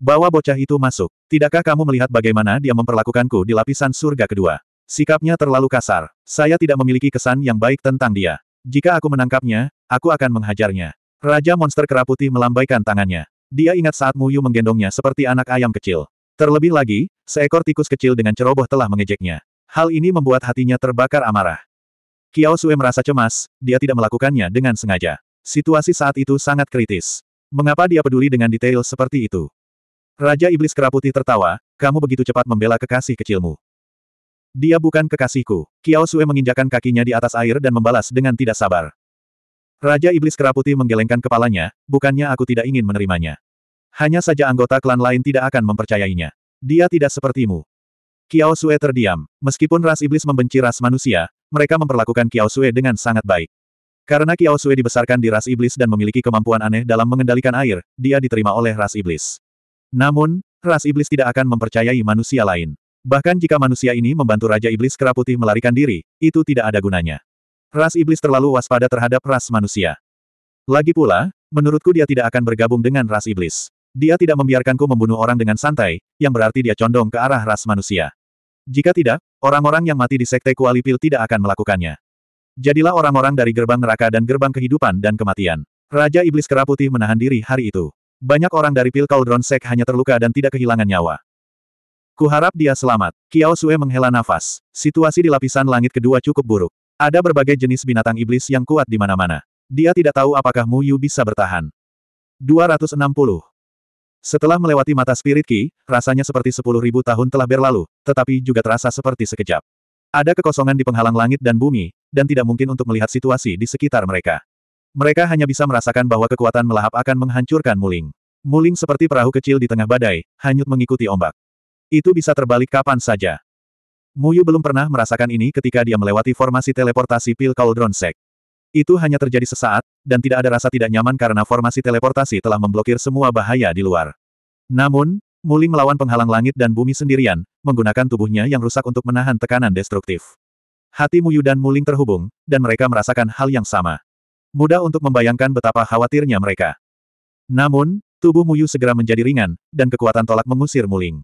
Bawa bocah itu masuk. Tidakkah kamu melihat bagaimana dia memperlakukanku di lapisan surga kedua? Sikapnya terlalu kasar. Saya tidak memiliki kesan yang baik tentang dia. Jika aku menangkapnya, aku akan menghajarnya. Raja monster kera putih melambaikan tangannya. Dia ingat saat Muyu menggendongnya seperti anak ayam kecil. Terlebih lagi, seekor tikus kecil dengan ceroboh telah mengejeknya. Hal ini membuat hatinya terbakar amarah. Kiao Sue merasa cemas, dia tidak melakukannya dengan sengaja. Situasi saat itu sangat kritis. Mengapa dia peduli dengan detail seperti itu? Raja Iblis Kera Putih tertawa, kamu begitu cepat membela kekasih kecilmu. Dia bukan kekasihku. Kiao Sue menginjakan kakinya di atas air dan membalas dengan tidak sabar. Raja Iblis Keraputi menggelengkan kepalanya, bukannya aku tidak ingin menerimanya. Hanya saja anggota klan lain tidak akan mempercayainya. Dia tidak sepertimu. Kiao Sue terdiam. Meskipun ras iblis membenci ras manusia, mereka memperlakukan Kiao Sue dengan sangat baik. Karena Kiao Sue dibesarkan di ras iblis dan memiliki kemampuan aneh dalam mengendalikan air, dia diterima oleh ras iblis. Namun, ras iblis tidak akan mempercayai manusia lain. Bahkan jika manusia ini membantu Raja Iblis Kera Putih melarikan diri, itu tidak ada gunanya. Ras Iblis terlalu waspada terhadap ras manusia. Lagi pula, menurutku dia tidak akan bergabung dengan ras Iblis. Dia tidak membiarkanku membunuh orang dengan santai, yang berarti dia condong ke arah ras manusia. Jika tidak, orang-orang yang mati di Sekte Kualipil tidak akan melakukannya. Jadilah orang-orang dari gerbang neraka dan gerbang kehidupan dan kematian. Raja Iblis Kera Putih menahan diri hari itu. Banyak orang dari Pil Kaldron Sek hanya terluka dan tidak kehilangan nyawa. Kuharap dia selamat. Kiao Sue menghela nafas. Situasi di lapisan langit kedua cukup buruk. Ada berbagai jenis binatang iblis yang kuat di mana-mana. Dia tidak tahu apakah Mu Yu bisa bertahan. 260. Setelah melewati mata spirit Ki, rasanya seperti 10.000 tahun telah berlalu, tetapi juga terasa seperti sekejap. Ada kekosongan di penghalang langit dan bumi, dan tidak mungkin untuk melihat situasi di sekitar mereka. Mereka hanya bisa merasakan bahwa kekuatan melahap akan menghancurkan Muling. Muling seperti perahu kecil di tengah badai, hanyut mengikuti ombak. Itu bisa terbalik kapan saja. Muyu belum pernah merasakan ini ketika dia melewati formasi teleportasi pil Cauldron Sek. Itu hanya terjadi sesaat, dan tidak ada rasa tidak nyaman karena formasi teleportasi telah memblokir semua bahaya di luar. Namun, Muli melawan penghalang langit dan bumi sendirian, menggunakan tubuhnya yang rusak untuk menahan tekanan destruktif. Hati Muyu dan Muling terhubung, dan mereka merasakan hal yang sama. Mudah untuk membayangkan betapa khawatirnya mereka. Namun, tubuh Muyu segera menjadi ringan, dan kekuatan tolak mengusir Muling.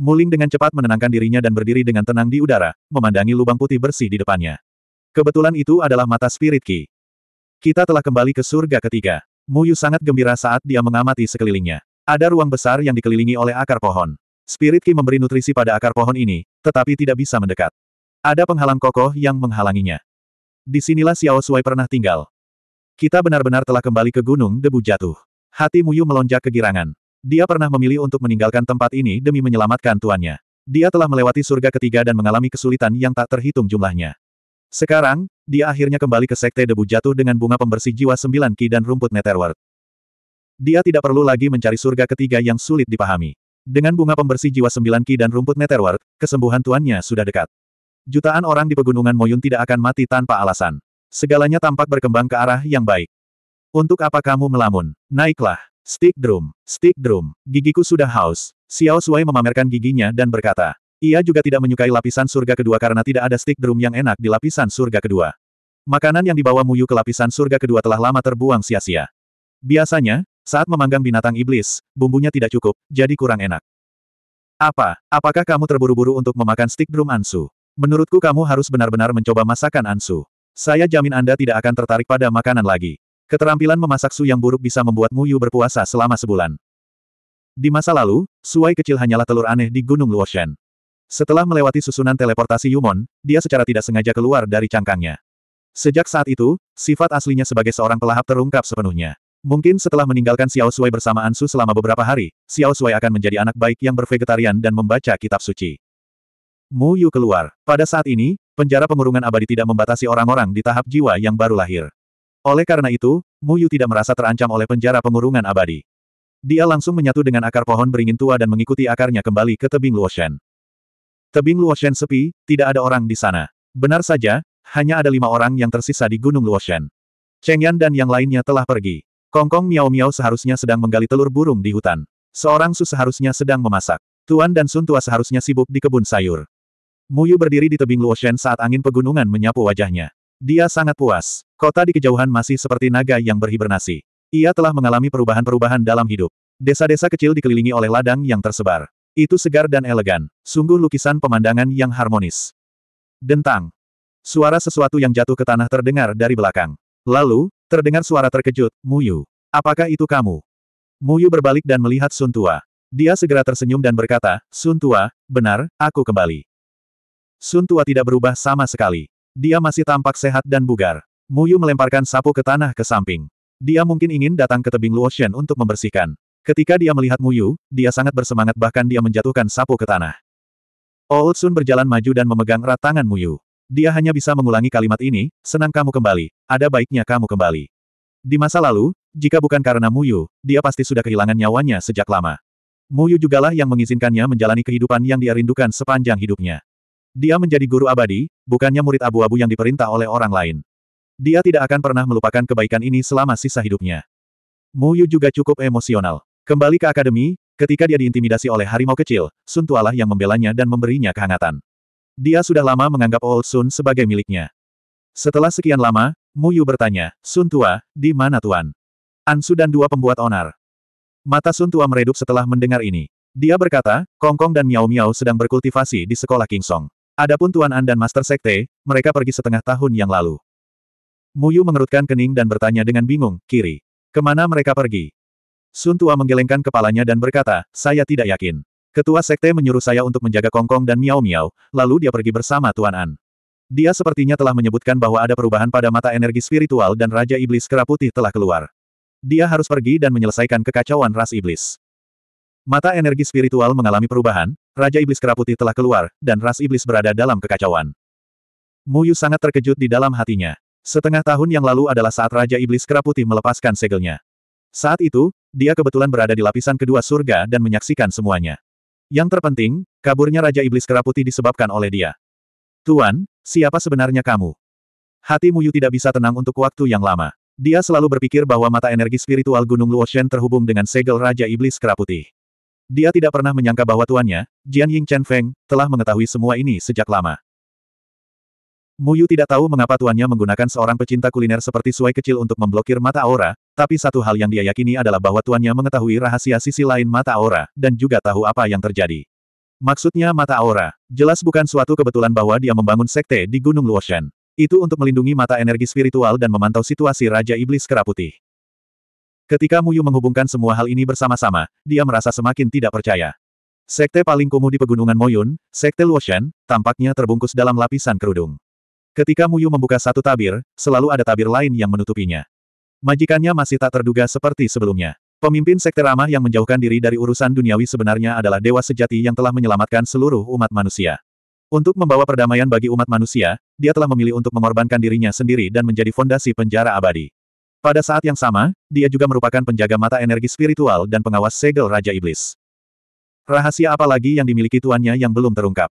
Muling dengan cepat menenangkan dirinya dan berdiri dengan tenang di udara, memandangi lubang putih bersih di depannya. Kebetulan itu adalah mata spirit Ki. Kita telah kembali ke surga ketiga. Muyu sangat gembira saat dia mengamati sekelilingnya. Ada ruang besar yang dikelilingi oleh akar pohon. Spirit Ki memberi nutrisi pada akar pohon ini, tetapi tidak bisa mendekat. Ada penghalang kokoh yang menghalanginya. Disinilah Xiao Shuai pernah tinggal. Kita benar-benar telah kembali ke gunung debu jatuh. Hati Muyu melonjak kegirangan. Dia pernah memilih untuk meninggalkan tempat ini demi menyelamatkan tuannya. Dia telah melewati surga ketiga dan mengalami kesulitan yang tak terhitung jumlahnya. Sekarang, dia akhirnya kembali ke Sekte Debu Jatuh dengan bunga pembersih jiwa sembilan ki dan rumput Netherworld. Dia tidak perlu lagi mencari surga ketiga yang sulit dipahami. Dengan bunga pembersih jiwa sembilan ki dan rumput Netherworld, kesembuhan tuannya sudah dekat. Jutaan orang di pegunungan Moyun tidak akan mati tanpa alasan. Segalanya tampak berkembang ke arah yang baik. Untuk apa kamu melamun? Naiklah. Stick drum, stick drum, gigiku sudah haus. Xiao Sui memamerkan giginya dan berkata. Ia juga tidak menyukai lapisan surga kedua karena tidak ada stick drum yang enak di lapisan surga kedua. Makanan yang dibawa Muyu ke lapisan surga kedua telah lama terbuang sia-sia. Biasanya, saat memanggang binatang iblis, bumbunya tidak cukup, jadi kurang enak. Apa, apakah kamu terburu-buru untuk memakan stick drum Ansu? Menurutku kamu harus benar-benar mencoba masakan Ansu. Saya jamin Anda tidak akan tertarik pada makanan lagi. Keterampilan memasak Su yang buruk bisa membuat Mu Yu berpuasa selama sebulan. Di masa lalu, Suai kecil hanyalah telur aneh di Gunung Luoshan. Setelah melewati susunan teleportasi Yumon, dia secara tidak sengaja keluar dari cangkangnya. Sejak saat itu, sifat aslinya sebagai seorang pelahap terungkap sepenuhnya. Mungkin setelah meninggalkan Xiao Sui bersama Ansu selama beberapa hari, Xiao Sui akan menjadi anak baik yang bervegetarian dan membaca kitab suci. Mu Yu keluar. Pada saat ini, penjara pengurungan abadi tidak membatasi orang-orang di tahap jiwa yang baru lahir. Oleh karena itu, Mu Yu tidak merasa terancam oleh penjara pengurungan abadi. Dia langsung menyatu dengan akar pohon beringin tua dan mengikuti akarnya kembali ke tebing Luoshen. Tebing Luoshen sepi, tidak ada orang di sana. Benar saja, hanya ada lima orang yang tersisa di Gunung Luoshen. Cheng Yan dan yang lainnya telah pergi. Kongkong Miao Miao seharusnya sedang menggali telur burung di hutan. Seorang Su seharusnya sedang memasak. Tuan dan Sun Tua seharusnya sibuk di kebun sayur. Muyu berdiri di tebing Luoshen saat angin pegunungan menyapu wajahnya. Dia sangat puas. Kota di kejauhan masih seperti naga yang berhibernasi. Ia telah mengalami perubahan-perubahan dalam hidup. Desa-desa kecil dikelilingi oleh ladang yang tersebar. Itu segar dan elegan. Sungguh lukisan pemandangan yang harmonis. Dentang. Suara sesuatu yang jatuh ke tanah terdengar dari belakang. Lalu, terdengar suara terkejut, Muyu. Apakah itu kamu? Muyu berbalik dan melihat Sun Tua. Dia segera tersenyum dan berkata, Sun Tua, benar, aku kembali. Sun Tua tidak berubah sama sekali. Dia masih tampak sehat dan bugar. Muyu melemparkan sapu ke tanah ke samping. Dia mungkin ingin datang ke tebing Luoshen untuk membersihkan. Ketika dia melihat Muyu, dia sangat bersemangat bahkan dia menjatuhkan sapu ke tanah. Old Sun berjalan maju dan memegang erat tangan Muyu. Dia hanya bisa mengulangi kalimat ini, senang kamu kembali, ada baiknya kamu kembali. Di masa lalu, jika bukan karena Muyu, dia pasti sudah kehilangan nyawanya sejak lama. Muyu jugalah yang mengizinkannya menjalani kehidupan yang dia rindukan sepanjang hidupnya. Dia menjadi guru abadi, bukannya murid abu-abu yang diperintah oleh orang lain. Dia tidak akan pernah melupakan kebaikan ini selama sisa hidupnya. Mu Yu juga cukup emosional. Kembali ke akademi, ketika dia diintimidasi oleh harimau kecil, Sun Tualah yang membelanya dan memberinya kehangatan. Dia sudah lama menganggap Old Sun sebagai miliknya. Setelah sekian lama, Mu Yu bertanya, Sun Tua, di mana Tuan? Ansu dan dua pembuat onar. Mata Sun Tua meredup setelah mendengar ini. Dia berkata, Kongkong dan Miao Miao sedang berkultivasi di sekolah King Song. Adapun Tuan An dan Master Sekte, mereka pergi setengah tahun yang lalu. Muyu mengerutkan kening dan bertanya dengan bingung, kiri. Kemana mereka pergi? Sun Tua menggelengkan kepalanya dan berkata, saya tidak yakin. Ketua Sekte menyuruh saya untuk menjaga Kongkong dan Miao Miao, lalu dia pergi bersama Tuan An. Dia sepertinya telah menyebutkan bahwa ada perubahan pada mata energi spiritual dan Raja Iblis Kera Putih telah keluar. Dia harus pergi dan menyelesaikan kekacauan ras iblis. Mata energi spiritual mengalami perubahan, Raja Iblis Keraputi telah keluar, dan ras iblis berada dalam kekacauan. Muyu sangat terkejut di dalam hatinya. Setengah tahun yang lalu adalah saat Raja Iblis Keraputi melepaskan segelnya. Saat itu, dia kebetulan berada di lapisan kedua surga dan menyaksikan semuanya. Yang terpenting, kaburnya Raja Iblis Keraputi disebabkan oleh dia. Tuan, siapa sebenarnya kamu? Hati Muyu tidak bisa tenang untuk waktu yang lama. Dia selalu berpikir bahwa mata energi spiritual Gunung Luoshen terhubung dengan segel Raja Iblis Keraputi. Dia tidak pernah menyangka bahwa tuannya, Jian Ying Chen Feng, telah mengetahui semua ini sejak lama. Mu Yu tidak tahu mengapa tuannya menggunakan seorang pecinta kuliner seperti Suai kecil untuk memblokir mata aura, tapi satu hal yang dia yakini adalah bahwa tuannya mengetahui rahasia sisi lain mata aura, dan juga tahu apa yang terjadi. Maksudnya mata aura, jelas bukan suatu kebetulan bahwa dia membangun sekte di Gunung Luoshan. Itu untuk melindungi mata energi spiritual dan memantau situasi Raja Iblis Kera Ketika Muyu menghubungkan semua hal ini bersama-sama, dia merasa semakin tidak percaya. Sekte paling kumuh di pegunungan Moyun, Sekte Luoshan, tampaknya terbungkus dalam lapisan kerudung. Ketika Muyu membuka satu tabir, selalu ada tabir lain yang menutupinya. Majikannya masih tak terduga seperti sebelumnya. Pemimpin Sekte Ramah yang menjauhkan diri dari urusan duniawi sebenarnya adalah dewa sejati yang telah menyelamatkan seluruh umat manusia. Untuk membawa perdamaian bagi umat manusia, dia telah memilih untuk mengorbankan dirinya sendiri dan menjadi fondasi penjara abadi. Pada saat yang sama, dia juga merupakan penjaga mata energi spiritual dan pengawas segel Raja Iblis. Rahasia apa lagi yang dimiliki tuannya yang belum terungkap?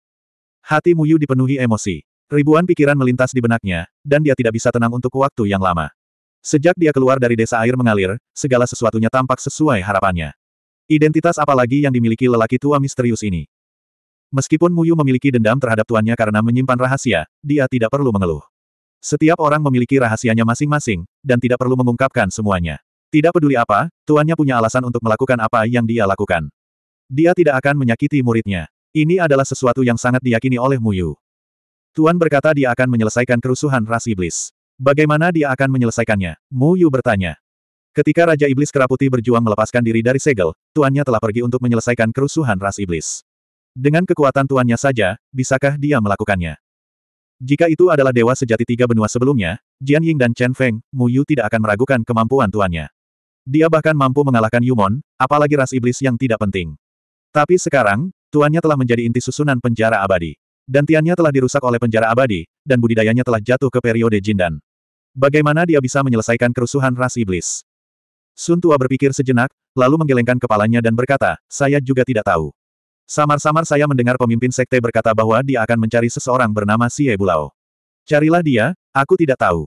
Hati Muyu dipenuhi emosi. Ribuan pikiran melintas di benaknya, dan dia tidak bisa tenang untuk waktu yang lama. Sejak dia keluar dari desa air mengalir, segala sesuatunya tampak sesuai harapannya. Identitas apa lagi yang dimiliki lelaki tua misterius ini? Meskipun Muyu memiliki dendam terhadap tuannya karena menyimpan rahasia, dia tidak perlu mengeluh. Setiap orang memiliki rahasianya masing-masing, dan tidak perlu mengungkapkan semuanya. Tidak peduli apa, tuannya punya alasan untuk melakukan apa yang dia lakukan. Dia tidak akan menyakiti muridnya. Ini adalah sesuatu yang sangat diyakini oleh Muyu. Tuan berkata dia akan menyelesaikan kerusuhan ras iblis. Bagaimana dia akan menyelesaikannya? Muyu bertanya. Ketika Raja Iblis Keraputi berjuang melepaskan diri dari segel, tuannya telah pergi untuk menyelesaikan kerusuhan ras iblis. Dengan kekuatan tuannya saja, bisakah dia melakukannya? Jika itu adalah dewa sejati tiga benua sebelumnya, Jian Ying dan Chen Feng, Mu Yu tidak akan meragukan kemampuan tuannya. Dia bahkan mampu mengalahkan Yumon, apalagi ras iblis yang tidak penting. Tapi sekarang, tuannya telah menjadi inti susunan penjara abadi. dan tiannya telah dirusak oleh penjara abadi, dan budidayanya telah jatuh ke periode Jindan. Bagaimana dia bisa menyelesaikan kerusuhan ras iblis? Sun Tua berpikir sejenak, lalu menggelengkan kepalanya dan berkata, saya juga tidak tahu. Samar-samar saya mendengar pemimpin sekte berkata bahwa dia akan mencari seseorang bernama Xie Bulao. Carilah dia, aku tidak tahu.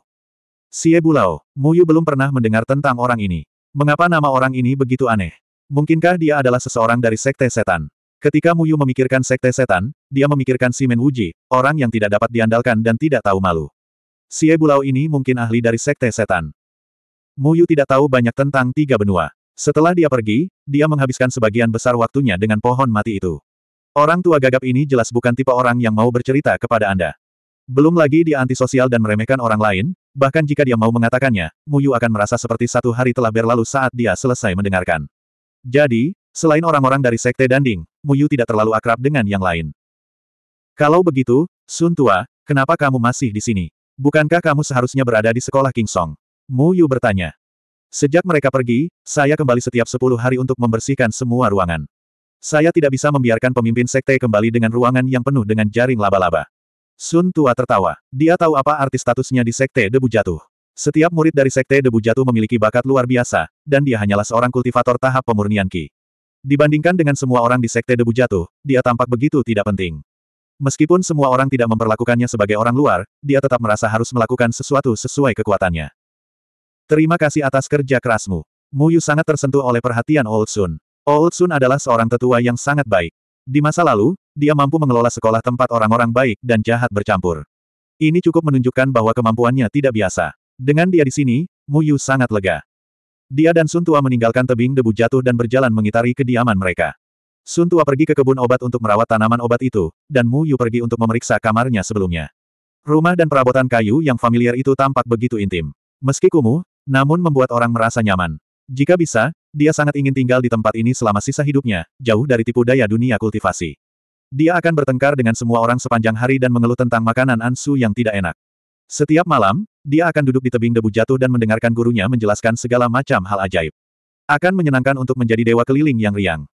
Xie Bulao, Muyu belum pernah mendengar tentang orang ini. Mengapa nama orang ini begitu aneh? Mungkinkah dia adalah seseorang dari sekte setan? Ketika Muyu memikirkan sekte setan, dia memikirkan Simen Wuji, orang yang tidak dapat diandalkan dan tidak tahu malu. Xie Bulao ini mungkin ahli dari sekte setan. Muyu tidak tahu banyak tentang tiga benua. Setelah dia pergi, dia menghabiskan sebagian besar waktunya dengan pohon mati itu. Orang tua gagap ini jelas bukan tipe orang yang mau bercerita kepada Anda. Belum lagi dia antisosial dan meremehkan orang lain, bahkan jika dia mau mengatakannya, Muyu akan merasa seperti satu hari telah berlalu saat dia selesai mendengarkan. Jadi, selain orang-orang dari Sekte Danding, Muyu tidak terlalu akrab dengan yang lain. Kalau begitu, Sun Tua, kenapa kamu masih di sini? Bukankah kamu seharusnya berada di sekolah King Song? Muyu bertanya. Sejak mereka pergi, saya kembali setiap sepuluh hari untuk membersihkan semua ruangan. Saya tidak bisa membiarkan pemimpin sekte kembali dengan ruangan yang penuh dengan jaring laba-laba. Sun Tua tertawa. Dia tahu apa arti statusnya di sekte debu jatuh. Setiap murid dari sekte debu jatuh memiliki bakat luar biasa, dan dia hanyalah seorang kultivator tahap pemurnian Ki. Dibandingkan dengan semua orang di sekte debu jatuh, dia tampak begitu tidak penting. Meskipun semua orang tidak memperlakukannya sebagai orang luar, dia tetap merasa harus melakukan sesuatu sesuai kekuatannya. Terima kasih atas kerja kerasmu. Mu Yu sangat tersentuh oleh perhatian Old Sun. Old Sun adalah seorang tetua yang sangat baik. Di masa lalu, dia mampu mengelola sekolah tempat orang-orang baik dan jahat bercampur. Ini cukup menunjukkan bahwa kemampuannya tidak biasa. Dengan dia di sini, Mu Yu sangat lega. Dia dan Sun Tua meninggalkan tebing debu jatuh dan berjalan mengitari kediaman mereka. Sun Tua pergi ke kebun obat untuk merawat tanaman obat itu, dan Mu Yu pergi untuk memeriksa kamarnya sebelumnya. Rumah dan perabotan kayu yang familiar itu tampak begitu intim. Meski kumuh, namun membuat orang merasa nyaman. Jika bisa, dia sangat ingin tinggal di tempat ini selama sisa hidupnya, jauh dari tipu daya dunia kultivasi. Dia akan bertengkar dengan semua orang sepanjang hari dan mengeluh tentang makanan Ansu yang tidak enak. Setiap malam, dia akan duduk di tebing debu jatuh dan mendengarkan gurunya menjelaskan segala macam hal ajaib. Akan menyenangkan untuk menjadi dewa keliling yang riang.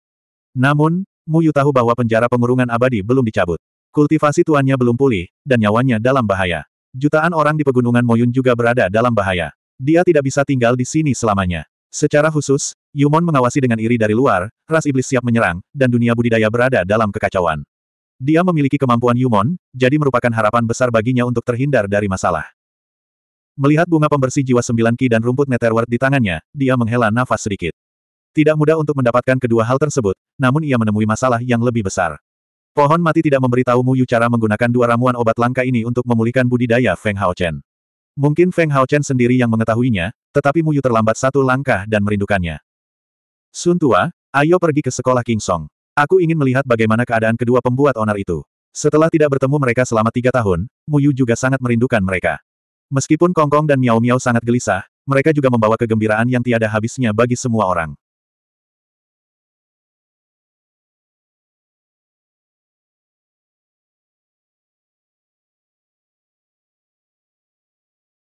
Namun, Muyu tahu bahwa penjara pengurungan abadi belum dicabut. Kultivasi tuannya belum pulih, dan nyawanya dalam bahaya. Jutaan orang di pegunungan Moyun juga berada dalam bahaya. Dia tidak bisa tinggal di sini selamanya. Secara khusus, Yumon mengawasi dengan iri dari luar, ras iblis siap menyerang, dan dunia budidaya berada dalam kekacauan. Dia memiliki kemampuan Yumon, jadi merupakan harapan besar baginya untuk terhindar dari masalah. Melihat bunga pembersih jiwa sembilan ki dan rumput netherward di tangannya, dia menghela nafas sedikit. Tidak mudah untuk mendapatkan kedua hal tersebut, namun ia menemui masalah yang lebih besar. Pohon mati tidak memberitahumu Yu cara menggunakan dua ramuan obat langka ini untuk memulihkan budidaya Feng Hao Chen. Mungkin Feng Haochen sendiri yang mengetahuinya, tetapi Muyu terlambat satu langkah dan merindukannya. Sun Tua, ayo pergi ke sekolah King Song. Aku ingin melihat bagaimana keadaan kedua pembuat onar itu. Setelah tidak bertemu mereka selama tiga tahun, Muyu juga sangat merindukan mereka. Meskipun Kongkong dan Miao Miao sangat gelisah, mereka juga membawa kegembiraan yang tiada habisnya bagi semua orang.